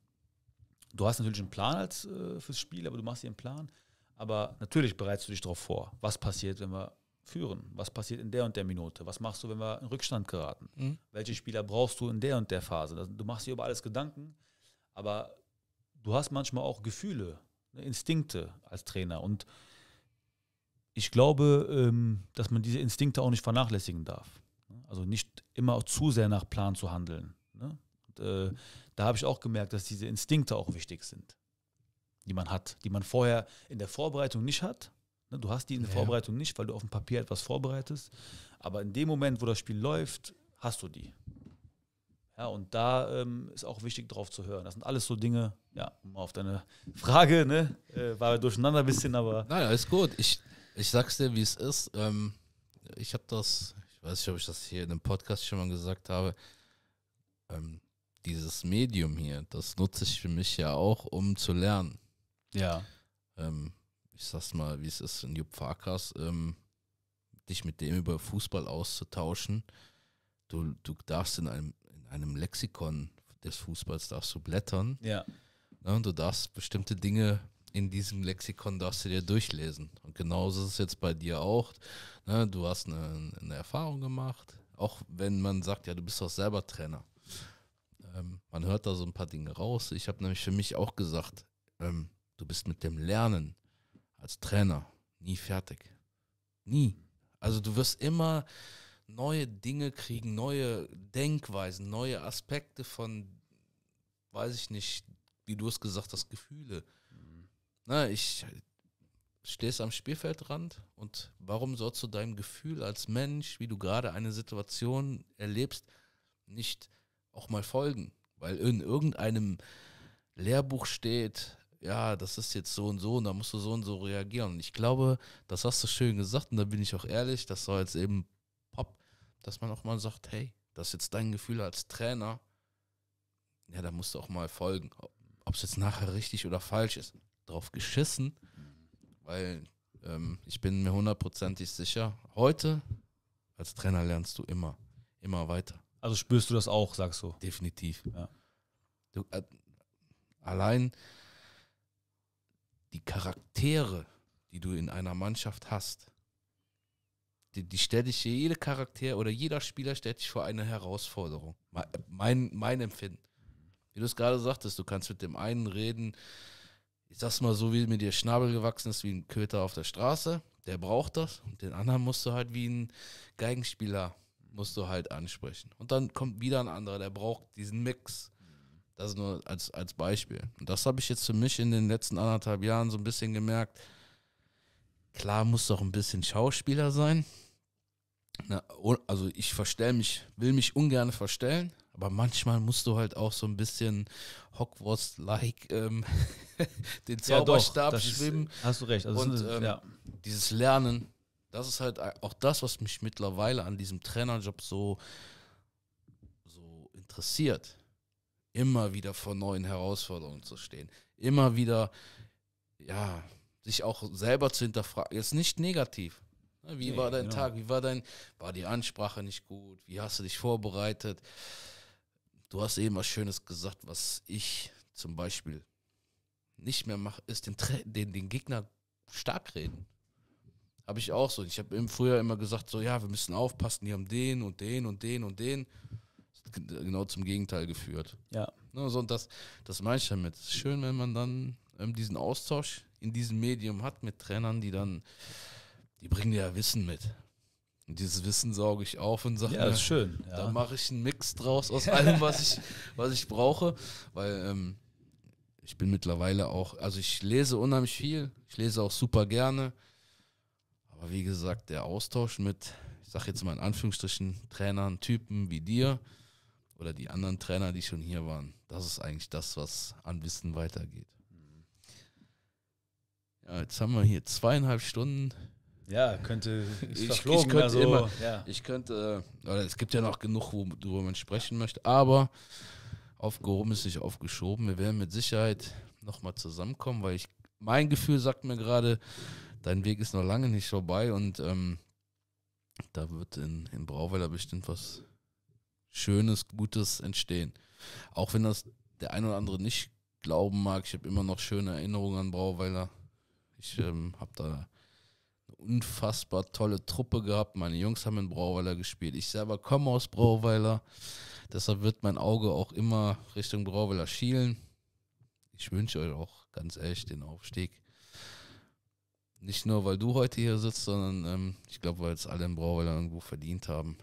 du hast natürlich einen Plan als, äh, fürs Spiel, aber du machst dir einen Plan. Aber natürlich bereitest du dich darauf vor, was passiert, wenn wir führen, was passiert in der und der Minute, was machst du, wenn wir in Rückstand geraten, mhm. welche Spieler brauchst du in der und der Phase. du machst dir über alles Gedanken, aber du hast manchmal auch Gefühle, ne, Instinkte als Trainer und ich glaube, ähm, dass man diese Instinkte auch nicht vernachlässigen darf. Also nicht immer zu sehr nach Plan zu handeln. Ne? Und, äh, da habe ich auch gemerkt, dass diese Instinkte auch wichtig sind, die man hat, die man vorher in der Vorbereitung nicht hat. Ne, du hast die in der ja. Vorbereitung nicht, weil du auf dem Papier etwas vorbereitest. Aber in dem Moment, wo das Spiel läuft, hast du die. Ja, und da ähm, ist auch wichtig, drauf zu hören. Das sind alles so Dinge, ja, um auf deine Frage, ne? Äh, war durcheinander ein bisschen, aber. Naja, ist gut. Ich, ich sag's dir, wie es ist. Ähm, ich habe das, ich weiß nicht, ob ich das hier in einem Podcast schon mal gesagt habe. Ähm, dieses Medium hier, das nutze ich für mich ja auch, um zu lernen. Ja. Ähm, ich sag's mal, wie es ist in Jupp Farkas, ähm, dich mit dem über Fußball auszutauschen. Du, du darfst in einem, in einem Lexikon des Fußballs darfst du blättern. Ja. Ne, und du darfst bestimmte Dinge in diesem Lexikon darfst du dir durchlesen. Und genauso ist es jetzt bei dir auch. Ne? Du hast eine, eine, Erfahrung gemacht, auch wenn man sagt, ja, du bist doch selber Trainer. Ähm, man hört da so ein paar Dinge raus. Ich habe nämlich für mich auch gesagt, ähm, du bist mit dem Lernen als Trainer nie fertig. Nie. Also du wirst immer neue Dinge kriegen, neue Denkweisen, neue Aspekte von, weiß ich nicht, wie du es gesagt hast, Gefühle. Na, ne, ich stehst am Spielfeldrand und warum sollst du deinem Gefühl als Mensch, wie du gerade eine Situation erlebst, nicht auch mal folgen? Weil in irgendeinem Lehrbuch steht, ja, das ist jetzt so und so und da musst du so und so reagieren. Und ich glaube, das hast du schön gesagt und da bin ich auch ehrlich, das soll jetzt eben Pop, dass man auch mal sagt, hey, das ist jetzt dein Gefühl als Trainer, ja, da musst du auch mal folgen, ob es jetzt nachher richtig oder falsch ist drauf geschissen, weil ähm, ich bin mir hundertprozentig sicher, heute als Trainer lernst du immer, immer weiter. Also spürst du das auch, sagst du? Definitiv. Ja. Du, äh, allein die Charaktere, die du in einer Mannschaft hast, die, die stellt dich jede Charakter oder jeder Spieler stellt dich vor eine Herausforderung. Mein, mein, mein Empfinden. Wie du es gerade sagtest, du kannst mit dem einen reden, ich sag's mal so, wie mir der Schnabel gewachsen ist, wie ein Köter auf der Straße. Der braucht das. Und den anderen musst du halt wie ein Geigenspieler, musst du halt ansprechen. Und dann kommt wieder ein anderer, der braucht diesen Mix. Das nur als, als Beispiel. Und das habe ich jetzt für mich in den letzten anderthalb Jahren so ein bisschen gemerkt. Klar muss doch ein bisschen Schauspieler sein. Na, also ich verstelle mich, will mich ungern verstellen. Aber manchmal musst du halt auch so ein bisschen Hogwarts-like ähm, den Zauberstab ja, doch, schwimmen. Ist, hast du recht. Also und ähm, ja. dieses Lernen, das ist halt auch das, was mich mittlerweile an diesem Trainerjob so, so interessiert. Immer wieder vor neuen Herausforderungen zu stehen. Immer wieder, ja, sich auch selber zu hinterfragen. Jetzt nicht negativ. Ne, wie nee, war dein genau. Tag? Wie war dein, war die Ansprache nicht gut? Wie hast du dich vorbereitet? du hast eben was Schönes gesagt, was ich zum Beispiel nicht mehr mache, ist den, den, den Gegner stark reden. Habe ich auch so. Ich habe im Frühjahr immer gesagt, so ja, wir müssen aufpassen, die haben den und den und den und den. Genau zum Gegenteil geführt. Ja. Ne, so, und das, das meine ich damit. Es ist schön, wenn man dann ähm, diesen Austausch in diesem Medium hat mit Trainern, die dann, die bringen ja Wissen mit. Und dieses Wissen sauge ich auf und sage, ja, das ist schön. Ja. Da mache ich einen Mix draus aus allem, was ich, was ich brauche, weil ähm, ich bin mittlerweile auch, also ich lese unheimlich viel, ich lese auch super gerne, aber wie gesagt, der Austausch mit, ich sage jetzt mal in Anführungsstrichen, Trainern, Typen wie dir oder die anderen Trainer, die schon hier waren, das ist eigentlich das, was an Wissen weitergeht. Mhm. Ja, jetzt haben wir hier zweieinhalb Stunden ja, könnte. Ich, ich, könnte also, immer. Ja. Ich könnte. Äh, es gibt ja noch genug, worüber man sprechen möchte. Aber aufgehoben ist nicht aufgeschoben. Wir werden mit Sicherheit nochmal zusammenkommen, weil ich mein Gefühl sagt mir gerade, dein Weg ist noch lange nicht vorbei und ähm, da wird in, in Brauweiler bestimmt was Schönes, Gutes entstehen. Auch wenn das der ein oder andere nicht glauben mag, ich habe immer noch schöne Erinnerungen an Brauweiler. Ich ähm, habe da unfassbar tolle Truppe gehabt. Meine Jungs haben in Brauweiler gespielt. Ich selber komme aus Brauweiler. Deshalb wird mein Auge auch immer Richtung Brauweiler schielen. Ich wünsche euch auch ganz ehrlich den Aufstieg. Nicht nur, weil du heute hier sitzt, sondern ähm, ich glaube, weil es alle in Brauweiler irgendwo verdient haben.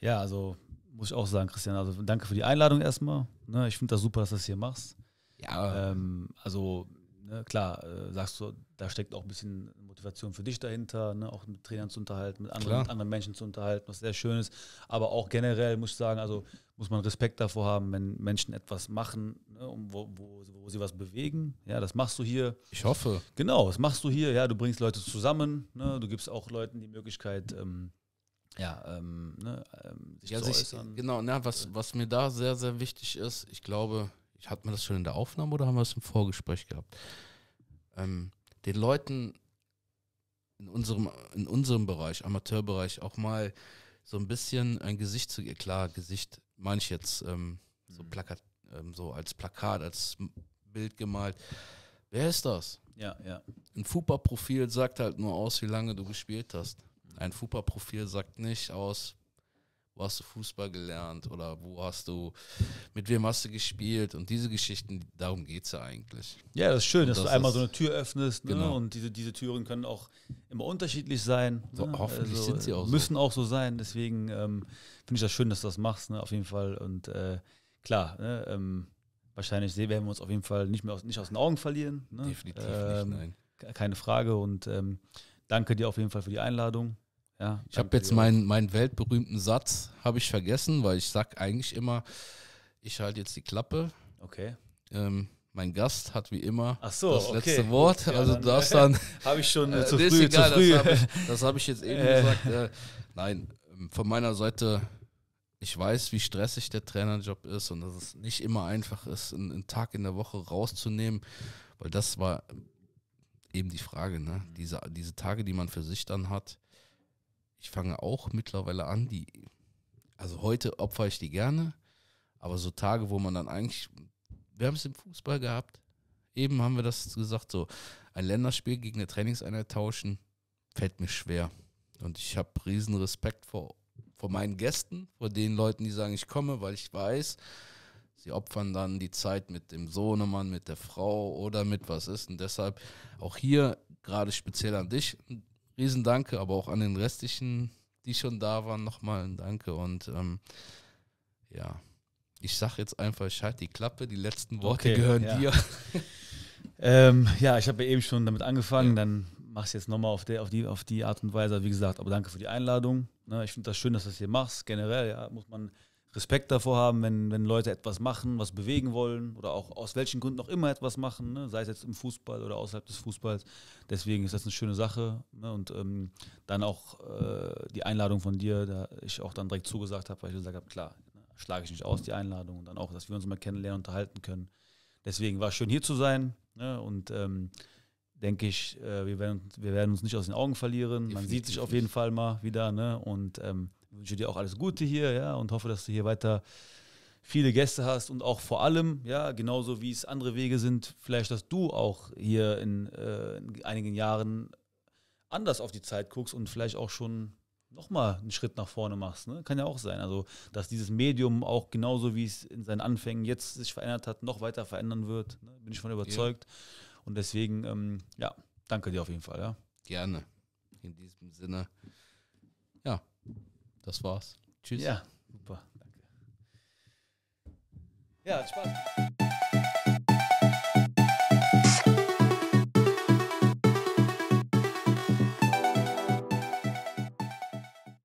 Ja, also muss ich auch sagen, Christian, also danke für die Einladung erstmal. Ne, ich finde das super, dass du das hier machst. Ja. Ähm, also ne, klar, äh, sagst du, da steckt auch ein bisschen Motivation für dich dahinter, ne, auch mit Trainern zu unterhalten, mit anderen, mit anderen, Menschen zu unterhalten, was sehr schön ist. Aber auch generell muss ich sagen, also muss man Respekt davor haben, wenn Menschen etwas machen, ne, um, wo, wo, wo, sie was bewegen. Ja, das machst du hier. Ich hoffe. Genau, das machst du hier. Ja, du bringst Leute zusammen, ne, du gibst auch Leuten die Möglichkeit, ähm, ja, ähm, ne, ähm, sich ja, zu sich, äußern. Genau, na, was, was mir da sehr, sehr wichtig ist, ich glaube, hat man das schon in der Aufnahme oder haben wir es im Vorgespräch gehabt? Ähm, den Leuten in unserem, in unserem Bereich, Amateurbereich, auch mal so ein bisschen ein Gesicht zu, geben. klar, Gesicht meine ich jetzt, ähm, so, mhm. Plakat, ähm, so als Plakat, als Bild gemalt. Wer ist das? Ja, ja. Ein Fußballprofil profil sagt halt nur aus, wie lange du gespielt hast. Mhm. Ein Fußballprofil profil sagt nicht aus, wo hast du Fußball gelernt oder wo hast du, mit wem hast du gespielt und diese Geschichten, darum geht es ja eigentlich. Ja, das ist schön, und dass das du einmal so eine Tür öffnest ne? Genau. und diese, diese Türen können auch immer unterschiedlich sein. So, ne? Hoffentlich also, sind sie auch so. Müssen auch so sein, deswegen ähm, finde ich das schön, dass du das machst, ne? auf jeden Fall und äh, klar, ne? ähm, wahrscheinlich werden wir uns auf jeden Fall nicht mehr aus, nicht aus den Augen verlieren. Ne? Definitiv ähm, nicht, nein. Keine Frage und ähm, danke dir auf jeden Fall für die Einladung. Ja, ich habe jetzt meinen, meinen weltberühmten Satz, habe ich vergessen, weil ich sage eigentlich immer, ich halte jetzt die Klappe. Okay. Ähm, mein Gast hat wie immer so, das okay. letzte Wort. Ja, also du darfst dann. Äh, habe ich schon äh, äh zu früh. Zu früh. Das habe ich, hab ich, jetzt eben gesagt. Äh, nein, ähm, von meiner Seite, ich weiß, wie stressig der Trainerjob ist und dass es nicht immer einfach ist, einen, einen Tag in der Woche rauszunehmen, weil das war eben die Frage, ne? Diese, diese Tage, die man für sich dann hat, ich fange auch mittlerweile an, die, also heute opfer ich die gerne, aber so Tage, wo man dann eigentlich, wir haben es im Fußball gehabt, eben haben wir das gesagt, so ein Länderspiel gegen eine Trainingseinheit tauschen, fällt mir schwer. Und ich habe riesen Respekt vor, vor meinen Gästen, vor den Leuten, die sagen, ich komme, weil ich weiß, sie opfern dann die Zeit mit dem Sohnemann, mit der Frau oder mit was ist. Und deshalb auch hier gerade speziell an dich riesen Danke, aber auch an den restlichen, die schon da waren, nochmal ein Danke. Und ähm, ja, ich sag jetzt einfach, ich halte die Klappe, die letzten Worte okay, gehören ja. dir. ähm, ja, ich habe ja eben schon damit angefangen, ja. dann mach's jetzt nochmal auf, auf, die, auf die Art und Weise. Wie gesagt, aber danke für die Einladung. Ne, ich finde das schön, dass du das hier machst. Generell ja, muss man Respekt davor haben, wenn, wenn Leute etwas machen, was bewegen wollen oder auch aus welchen Gründen auch immer etwas machen, ne? sei es jetzt im Fußball oder außerhalb des Fußballs. Deswegen ist das eine schöne Sache. Ne? Und ähm, dann auch äh, die Einladung von dir, da ich auch dann direkt zugesagt habe, weil ich gesagt habe, klar, ne? schlage ich nicht aus, die Einladung. Und dann auch, dass wir uns mal kennenlernen, unterhalten können. Deswegen war es schön, hier zu sein. Ne? Und ähm, denke ich, äh, wir, werden, wir werden uns nicht aus den Augen verlieren. Man sieht sich auf jeden Fall mal wieder. Ne? Und ähm, wünsche dir auch alles Gute hier, ja, und hoffe, dass du hier weiter viele Gäste hast und auch vor allem, ja, genauso wie es andere Wege sind, vielleicht, dass du auch hier in, äh, in einigen Jahren anders auf die Zeit guckst und vielleicht auch schon nochmal einen Schritt nach vorne machst. Ne? Kann ja auch sein. Also, dass dieses Medium auch genauso wie es in seinen Anfängen jetzt sich verändert hat, noch weiter verändern wird. Ne? Bin ich von überzeugt. Ja. Und deswegen, ähm, ja, danke dir auf jeden Fall. Ja? Gerne. In diesem Sinne das war's. Tschüss. Ja, super. Danke. Ja, hat Spaß.